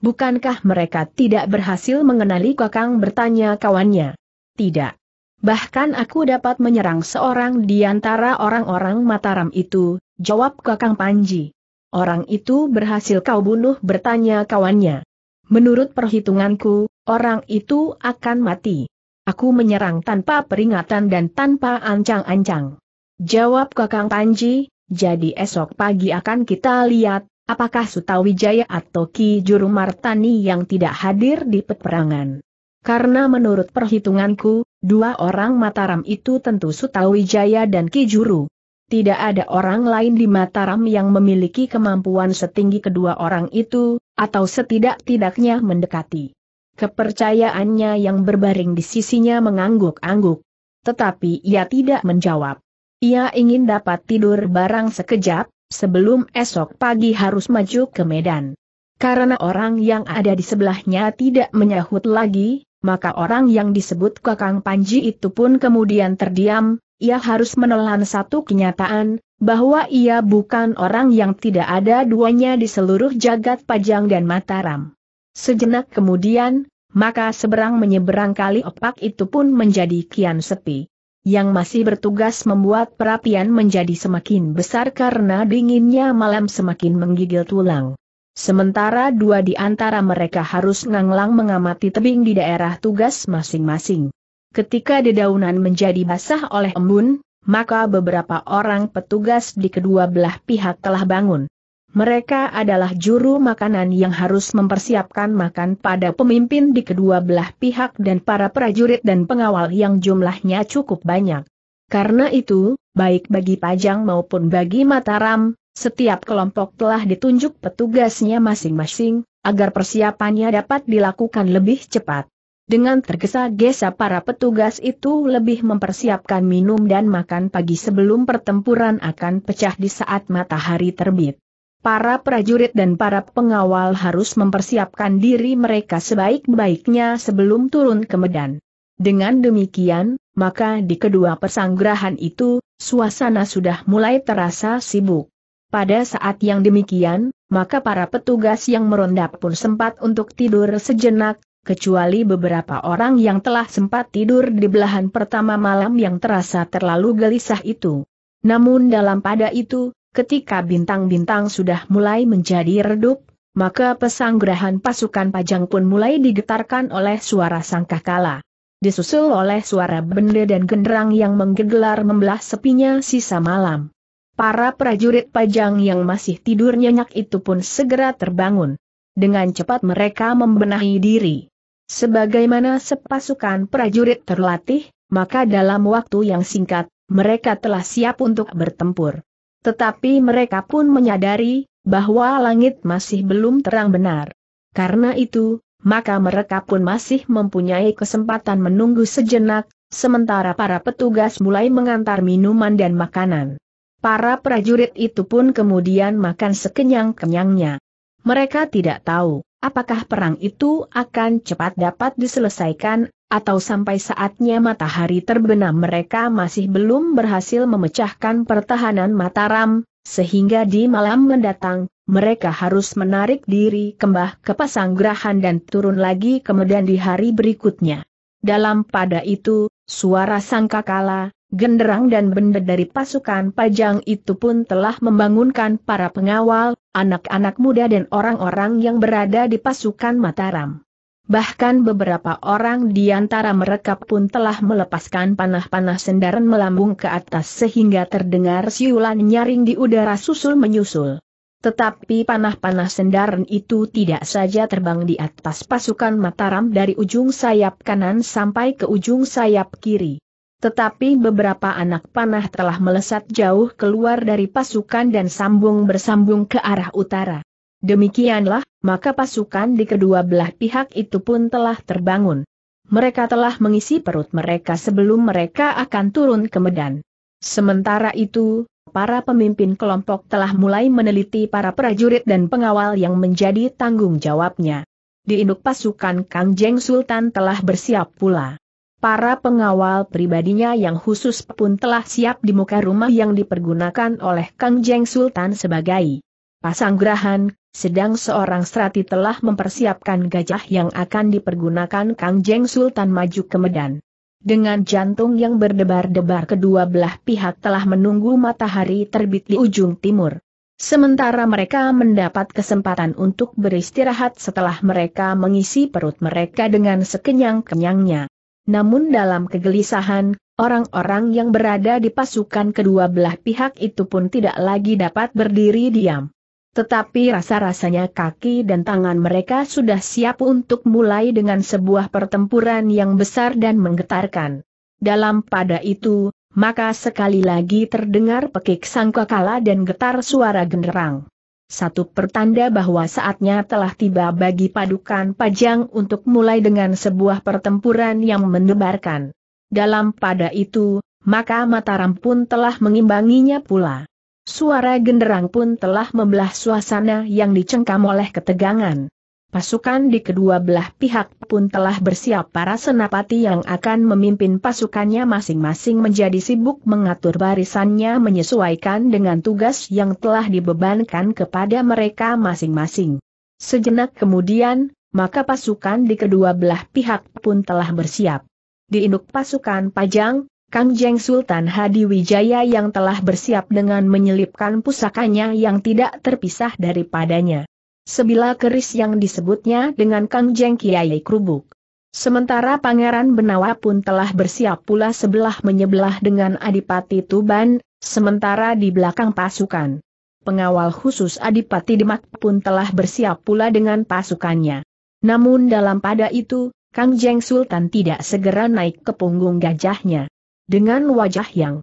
Bukankah mereka tidak berhasil mengenali Kakang bertanya kawannya? Tidak. Bahkan aku dapat menyerang seorang di antara orang-orang Mataram itu, jawab Kakang Panji. Orang itu berhasil kau bunuh bertanya kawannya. Menurut perhitunganku, orang itu akan mati. Aku menyerang tanpa peringatan dan tanpa ancang-ancang. Jawab Kakang Panji, jadi esok pagi akan kita lihat, apakah Sutawijaya atau Ki Juru Martani yang tidak hadir di peperangan. Karena menurut perhitunganku, dua orang Mataram itu tentu Sutawijaya dan Kijuru. Tidak ada orang lain di Mataram yang memiliki kemampuan setinggi kedua orang itu, atau setidak-tidaknya mendekati. Kepercayaannya yang berbaring di sisinya mengangguk-angguk. Tetapi ia tidak menjawab. Ia ingin dapat tidur barang sekejap, sebelum esok pagi harus maju ke Medan. Karena orang yang ada di sebelahnya tidak menyahut lagi, maka orang yang disebut Kakang Panji itu pun kemudian terdiam, ia harus menelan satu kenyataan, bahwa ia bukan orang yang tidak ada duanya di seluruh jagat Pajang dan Mataram. Sejenak kemudian, maka seberang menyeberang kali opak itu pun menjadi kian sepi yang masih bertugas membuat perapian menjadi semakin besar karena dinginnya malam semakin menggigil tulang. Sementara dua di antara mereka harus nganglang mengamati tebing di daerah tugas masing-masing. Ketika dedaunan menjadi basah oleh embun, maka beberapa orang petugas di kedua belah pihak telah bangun. Mereka adalah juru makanan yang harus mempersiapkan makan pada pemimpin di kedua belah pihak dan para prajurit dan pengawal yang jumlahnya cukup banyak. Karena itu, baik bagi Pajang maupun bagi Mataram, setiap kelompok telah ditunjuk petugasnya masing-masing, agar persiapannya dapat dilakukan lebih cepat. Dengan tergesa-gesa para petugas itu lebih mempersiapkan minum dan makan pagi sebelum pertempuran akan pecah di saat matahari terbit. Para prajurit dan para pengawal harus mempersiapkan diri mereka sebaik-baiknya sebelum turun ke medan. Dengan demikian, maka di kedua persanggrahan itu, suasana sudah mulai terasa sibuk. Pada saat yang demikian, maka para petugas yang meronda pun sempat untuk tidur sejenak, kecuali beberapa orang yang telah sempat tidur di belahan pertama malam yang terasa terlalu gelisah itu. Namun dalam pada itu, ketika bintang-bintang sudah mulai menjadi redup, maka pesanggrahan pasukan pajang pun mulai digetarkan oleh suara sangkakala disusul oleh suara benda dan genderang yang menggegelar membelah sepinya sisa malam. Para prajurit pajang yang masih tidur nyenyak itu pun segera terbangun. Dengan cepat mereka membenahi diri. Sebagaimana sepasukan prajurit terlatih, maka dalam waktu yang singkat, mereka telah siap untuk bertempur. Tetapi mereka pun menyadari bahwa langit masih belum terang benar. Karena itu, maka mereka pun masih mempunyai kesempatan menunggu sejenak, sementara para petugas mulai mengantar minuman dan makanan. Para prajurit itu pun kemudian makan sekenyang-kenyangnya. Mereka tidak tahu apakah perang itu akan cepat dapat diselesaikan, atau sampai saatnya matahari terbenam mereka masih belum berhasil memecahkan pertahanan Mataram, sehingga di malam mendatang, mereka harus menarik diri kembah ke Pasanggrahan dan turun lagi kemudian di hari berikutnya. Dalam pada itu, suara sangkakala, genderang dan benda dari pasukan pajang itu pun telah membangunkan para pengawal, anak-anak muda dan orang-orang yang berada di pasukan Mataram. Bahkan beberapa orang di antara mereka pun telah melepaskan panah-panah sendaran melambung ke atas sehingga terdengar siulan nyaring di udara susul-menyusul. Tetapi panah-panah sendaran itu tidak saja terbang di atas pasukan Mataram dari ujung sayap kanan sampai ke ujung sayap kiri. Tetapi beberapa anak panah telah melesat jauh keluar dari pasukan dan sambung bersambung ke arah utara. Demikianlah, maka pasukan di kedua belah pihak itu pun telah terbangun. Mereka telah mengisi perut mereka sebelum mereka akan turun ke medan. Sementara itu, para pemimpin kelompok telah mulai meneliti para prajurit dan pengawal yang menjadi tanggung jawabnya. Di induk pasukan Kang Jeng Sultan telah bersiap pula. Para pengawal pribadinya yang khusus pun telah siap di muka rumah yang dipergunakan oleh Kang Jeng Sultan sebagai pasanggrahan, sedang seorang strati telah mempersiapkan gajah yang akan dipergunakan Kang Jeng Sultan maju ke Medan. Dengan jantung yang berdebar-debar kedua belah pihak telah menunggu matahari terbit di ujung timur. Sementara mereka mendapat kesempatan untuk beristirahat setelah mereka mengisi perut mereka dengan sekenyang-kenyangnya. Namun dalam kegelisahan, orang-orang yang berada di pasukan kedua belah pihak itu pun tidak lagi dapat berdiri diam. Tetapi rasa-rasanya kaki dan tangan mereka sudah siap untuk mulai dengan sebuah pertempuran yang besar dan menggetarkan. Dalam pada itu, maka sekali lagi terdengar pekik sangkakala dan getar suara genderang. Satu pertanda bahwa saatnya telah tiba bagi padukan pajang untuk mulai dengan sebuah pertempuran yang mendebarkan. Dalam pada itu, maka Mataram pun telah mengimbanginya pula. Suara genderang pun telah membelah suasana yang dicengkam oleh ketegangan. Pasukan di kedua belah pihak pun telah bersiap para senapati yang akan memimpin pasukannya masing-masing menjadi sibuk mengatur barisannya menyesuaikan dengan tugas yang telah dibebankan kepada mereka masing-masing. Sejenak kemudian, maka pasukan di kedua belah pihak pun telah bersiap. Di induk pasukan Pajang, Kangjeng Sultan Hadi Wijaya yang telah bersiap dengan menyelipkan pusakanya yang tidak terpisah daripadanya. Sebilah keris yang disebutnya dengan Kangjeng Kiai Krubuk. Sementara Pangeran Benawa pun telah bersiap pula sebelah menyebelah dengan Adipati Tuban, sementara di belakang pasukan. Pengawal khusus Adipati Demak pun telah bersiap pula dengan pasukannya. Namun dalam pada itu, Kangjeng Sultan tidak segera naik ke punggung gajahnya dengan wajah yang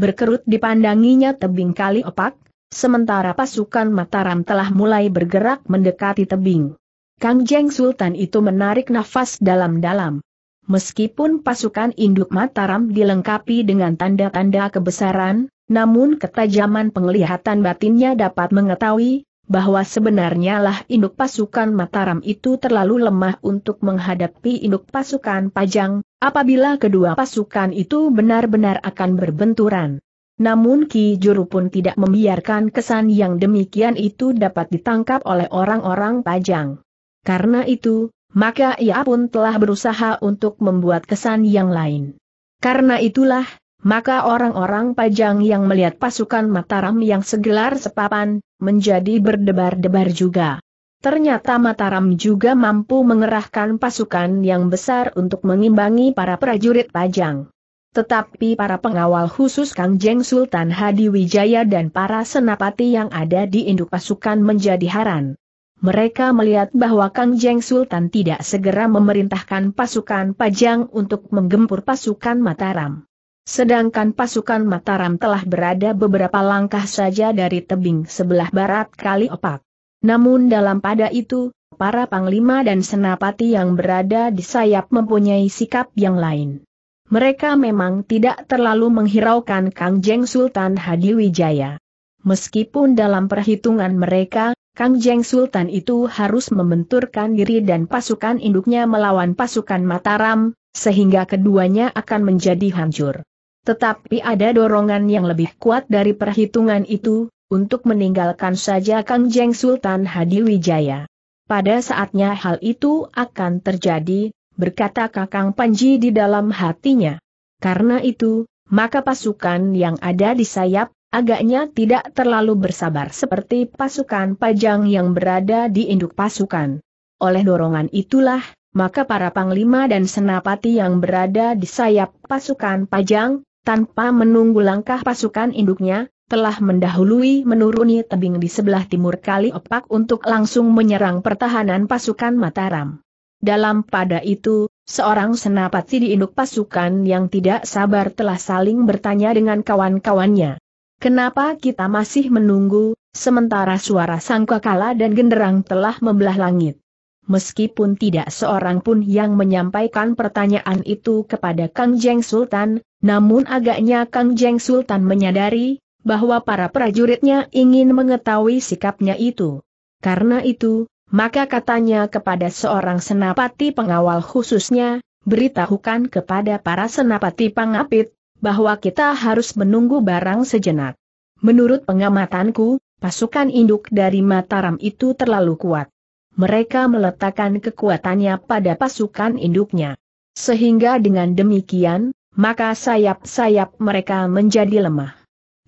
berkerut dipandanginya tebing kali opak, sementara pasukan Mataram telah mulai bergerak mendekati tebing. Kang Jeng Sultan itu menarik nafas dalam-dalam. Meskipun pasukan induk Mataram dilengkapi dengan tanda-tanda kebesaran, namun ketajaman penglihatan batinnya dapat mengetahui bahwa sebenarnya lah induk pasukan Mataram itu terlalu lemah untuk menghadapi induk pasukan Pajang, apabila kedua pasukan itu benar-benar akan berbenturan. Namun Ki Juru pun tidak membiarkan kesan yang demikian itu dapat ditangkap oleh orang-orang Pajang. Karena itu, maka ia pun telah berusaha untuk membuat kesan yang lain. Karena itulah, maka orang-orang Pajang yang melihat pasukan Mataram yang segelar sepapan, menjadi berdebar-debar juga. Ternyata Mataram juga mampu mengerahkan pasukan yang besar untuk mengimbangi para prajurit Pajang. Tetapi para pengawal khusus Kang Jeng Sultan Hadi Wijaya dan para senapati yang ada di induk pasukan menjadi haran. Mereka melihat bahwa Kang Jeng Sultan tidak segera memerintahkan pasukan Pajang untuk menggempur pasukan Mataram. Sedangkan pasukan Mataram telah berada beberapa langkah saja dari tebing sebelah barat Kali Opak. Namun dalam pada itu, para panglima dan senapati yang berada di sayap mempunyai sikap yang lain. Mereka memang tidak terlalu menghiraukan Kang Jeng Sultan Hadiwijaya. Meskipun dalam perhitungan mereka, Kang Jeng Sultan itu harus membenturkan diri dan pasukan induknya melawan pasukan Mataram, sehingga keduanya akan menjadi hancur. Tetapi ada dorongan yang lebih kuat dari perhitungan itu, untuk meninggalkan saja Kang Jeng Sultan Hadi Wijaya. Pada saatnya hal itu akan terjadi, berkata Kakang Panji di dalam hatinya. Karena itu, maka pasukan yang ada di sayap, agaknya tidak terlalu bersabar seperti pasukan pajang yang berada di induk pasukan. Oleh dorongan itulah, maka para panglima dan senapati yang berada di sayap pasukan pajang, tanpa menunggu langkah pasukan induknya, telah mendahului menuruni tebing di sebelah timur Kali Opak untuk langsung menyerang pertahanan pasukan Mataram. Dalam pada itu, seorang senapati di induk pasukan yang tidak sabar telah saling bertanya dengan kawan-kawannya. Kenapa kita masih menunggu, sementara suara sangkakala dan genderang telah membelah langit? Meskipun tidak seorang pun yang menyampaikan pertanyaan itu kepada Kang Jeng Sultan, namun agaknya Kang Jeng Sultan menyadari, bahwa para prajuritnya ingin mengetahui sikapnya itu. Karena itu, maka katanya kepada seorang senapati pengawal khususnya, beritahukan kepada para senapati pangapit, bahwa kita harus menunggu barang sejenak. Menurut pengamatanku, pasukan induk dari Mataram itu terlalu kuat. Mereka meletakkan kekuatannya pada pasukan induknya. Sehingga dengan demikian, maka sayap-sayap mereka menjadi lemah.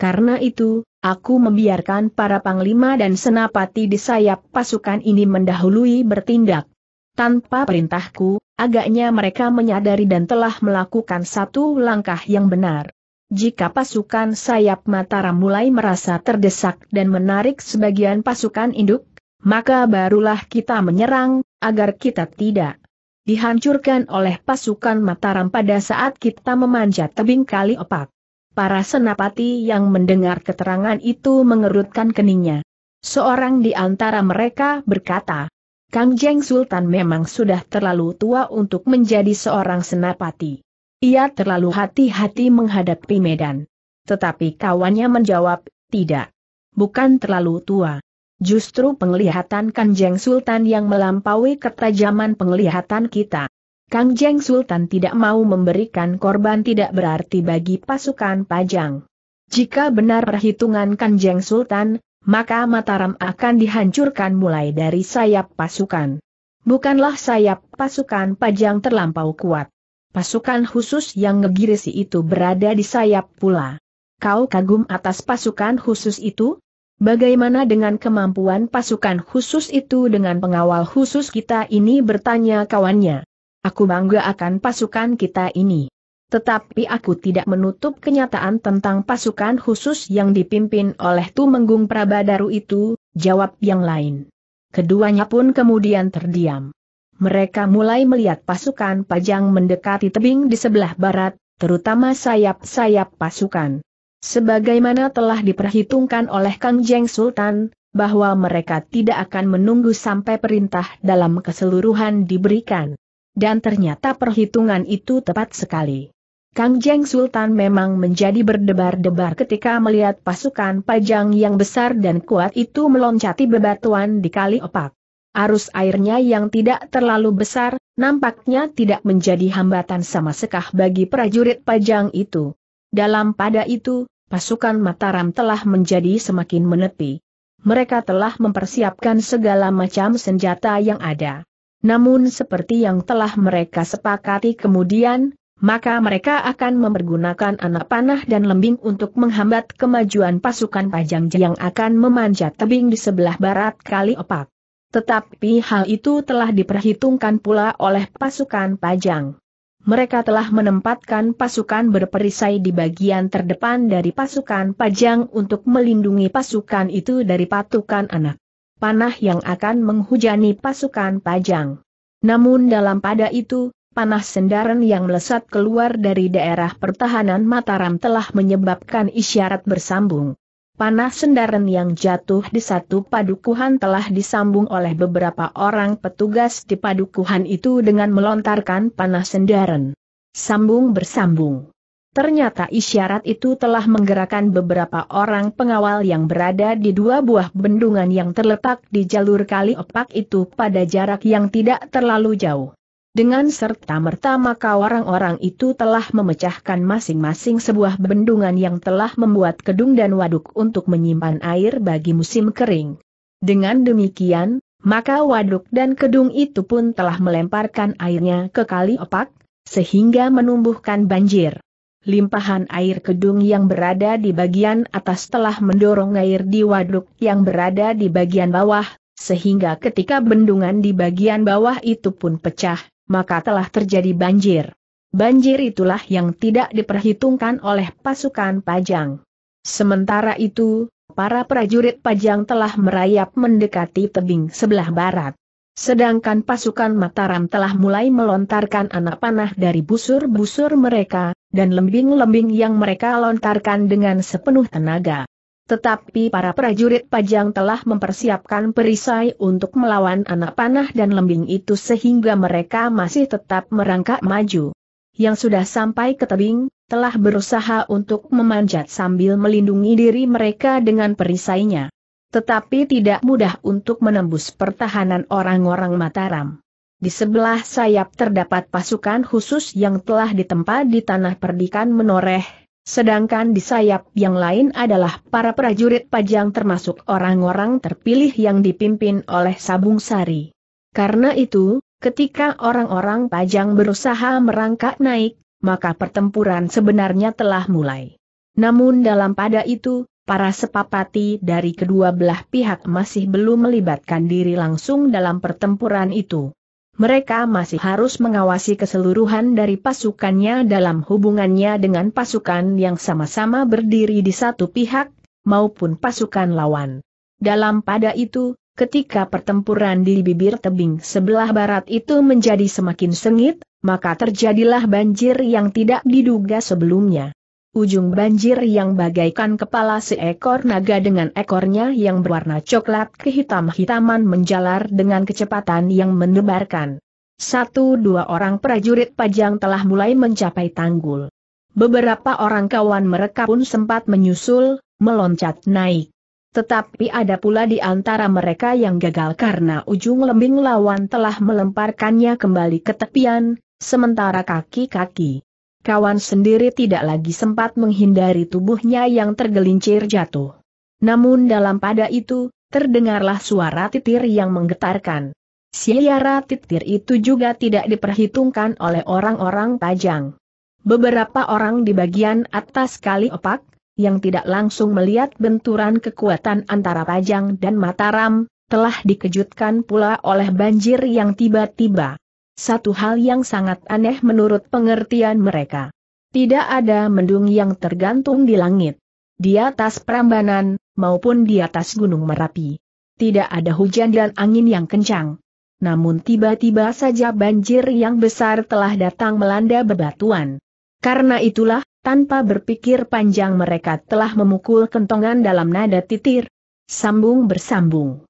Karena itu, aku membiarkan para panglima dan senapati di sayap pasukan ini mendahului bertindak. Tanpa perintahku, agaknya mereka menyadari dan telah melakukan satu langkah yang benar. Jika pasukan sayap Mataram mulai merasa terdesak dan menarik sebagian pasukan induk, maka barulah kita menyerang, agar kita tidak dihancurkan oleh pasukan Mataram pada saat kita memanjat tebing kali opak. Para senapati yang mendengar keterangan itu mengerutkan keningnya. Seorang di antara mereka berkata, Kang Jeng Sultan memang sudah terlalu tua untuk menjadi seorang senapati. Ia terlalu hati-hati menghadapi medan. Tetapi kawannya menjawab, tidak. Bukan terlalu tua. Justru penglihatan Kanjeng Sultan yang melampaui ketajaman penglihatan kita. Kang Jeng Sultan tidak mau memberikan korban tidak berarti bagi pasukan Pajang. Jika benar perhitungan Kang Jeng Sultan, maka Mataram akan dihancurkan mulai dari sayap pasukan. Bukanlah sayap pasukan Pajang terlampau kuat. Pasukan khusus yang ngegirisi itu berada di sayap pula. Kau kagum atas pasukan khusus itu? Bagaimana dengan kemampuan pasukan khusus itu dengan pengawal khusus kita ini bertanya kawannya. Aku bangga akan pasukan kita ini. Tetapi aku tidak menutup kenyataan tentang pasukan khusus yang dipimpin oleh Tumenggung Prabadaru itu, jawab yang lain. Keduanya pun kemudian terdiam. Mereka mulai melihat pasukan pajang mendekati tebing di sebelah barat, terutama sayap-sayap pasukan. Sebagaimana telah diperhitungkan oleh Kang Jeng Sultan, bahwa mereka tidak akan menunggu sampai perintah dalam keseluruhan diberikan. Dan ternyata perhitungan itu tepat sekali. Kang Jeng Sultan memang menjadi berdebar-debar ketika melihat pasukan pajang yang besar dan kuat itu meloncati bebatuan di kali opak. Arus airnya yang tidak terlalu besar, nampaknya tidak menjadi hambatan sama sekah bagi prajurit pajang itu. Dalam pada itu, pasukan Mataram telah menjadi semakin menepi. Mereka telah mempersiapkan segala macam senjata yang ada. Namun seperti yang telah mereka sepakati kemudian, maka mereka akan mempergunakan anak panah dan lembing untuk menghambat kemajuan pasukan Pajang yang akan memanjat tebing di sebelah barat kali opak. Tetapi hal itu telah diperhitungkan pula oleh pasukan Pajang. Mereka telah menempatkan pasukan berperisai di bagian terdepan dari pasukan Pajang untuk melindungi pasukan itu dari patukan anak panah yang akan menghujani pasukan Pajang. Namun dalam pada itu, panah sendaran yang melesat keluar dari daerah pertahanan Mataram telah menyebabkan isyarat bersambung. Panah sendaran yang jatuh di satu padukuhan telah disambung oleh beberapa orang petugas di padukuhan itu dengan melontarkan panah sendaran. Sambung bersambung. Ternyata isyarat itu telah menggerakkan beberapa orang pengawal yang berada di dua buah bendungan yang terletak di jalur kali opak itu pada jarak yang tidak terlalu jauh. Dengan serta-merta maka orang-orang itu telah memecahkan masing-masing sebuah bendungan yang telah membuat kedung dan waduk untuk menyimpan air bagi musim kering. Dengan demikian, maka waduk dan kedung itu pun telah melemparkan airnya ke kali opak, sehingga menumbuhkan banjir limpahan air kedung yang berada di bagian atas telah mendorong air di waduk yang berada di bagian bawah, sehingga ketika bendungan di bagian bawah itu pun pecah, maka telah terjadi banjir. Banjir itulah yang tidak diperhitungkan oleh pasukan Pajang. Sementara itu, para prajurit Pajang telah merayap mendekati tebing sebelah barat. Sedangkan pasukan Mataram telah mulai melontarkan anak panah dari busur-busur mereka, dan lembing-lembing yang mereka lontarkan dengan sepenuh tenaga. Tetapi para prajurit pajang telah mempersiapkan perisai untuk melawan anak panah dan lembing itu sehingga mereka masih tetap merangkak maju. Yang sudah sampai ke tebing, telah berusaha untuk memanjat sambil melindungi diri mereka dengan perisainya tetapi tidak mudah untuk menembus pertahanan orang-orang Mataram. Di sebelah sayap terdapat pasukan khusus yang telah ditempa di tanah perdikan menoreh, sedangkan di sayap yang lain adalah para prajurit pajang termasuk orang-orang terpilih yang dipimpin oleh Sabung Sari. Karena itu, ketika orang-orang pajang berusaha merangkak naik, maka pertempuran sebenarnya telah mulai. Namun dalam pada itu, para sepapati dari kedua belah pihak masih belum melibatkan diri langsung dalam pertempuran itu mereka masih harus mengawasi keseluruhan dari pasukannya dalam hubungannya dengan pasukan yang sama-sama berdiri di satu pihak, maupun pasukan lawan. Dalam pada itu, ketika pertempuran di bibir tebing sebelah barat itu menjadi semakin sengit, maka terjadilah banjir yang tidak diduga sebelumnya ujung banjir yang bagaikan kepala seekor naga dengan ekornya yang berwarna coklat kehitam-hitaman menjalar dengan kecepatan yang mendebarkan. Satu dua orang prajurit pajang telah mulai mencapai tanggul. Beberapa orang kawan mereka pun sempat menyusul, meloncat naik. Tetapi ada pula di antara mereka yang gagal karena ujung lembing lawan telah melemparkannya kembali ke tepian, sementara kaki-kaki kawan sendiri tidak lagi sempat menghindari tubuhnya yang tergelincir jatuh. Namun dalam pada itu, terdengarlah suara titir yang menggetarkan. Siara titir itu juga tidak diperhitungkan oleh orang-orang pajang. Beberapa orang di bagian atas kali opak, yang tidak langsung melihat benturan kekuatan antara Pajang dan Mataram, telah dikejutkan pula oleh banjir yang tiba-tiba. Satu hal yang sangat aneh menurut pengertian mereka. Tidak ada mendung yang tergantung di langit. Di atas Prambanan, maupun di atas Gunung Merapi. Tidak ada hujan dan angin yang kencang. Namun tiba-tiba saja banjir yang besar telah datang melanda bebatuan. Karena itulah, tanpa berpikir panjang mereka telah memukul kentongan dalam nada titir. Sambung bersambung.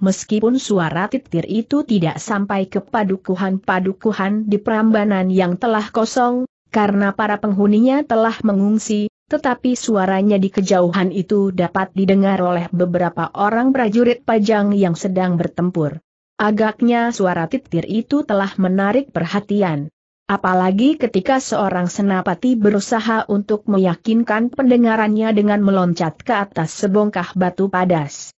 Meskipun suara titir itu tidak sampai ke padukuhan-padukuhan di perambanan yang telah kosong, karena para penghuninya telah mengungsi, tetapi suaranya di kejauhan itu dapat didengar oleh beberapa orang prajurit pajang yang sedang bertempur. Agaknya suara titir itu telah menarik perhatian. Apalagi ketika seorang senapati berusaha untuk meyakinkan pendengarannya dengan meloncat ke atas sebongkah batu padas.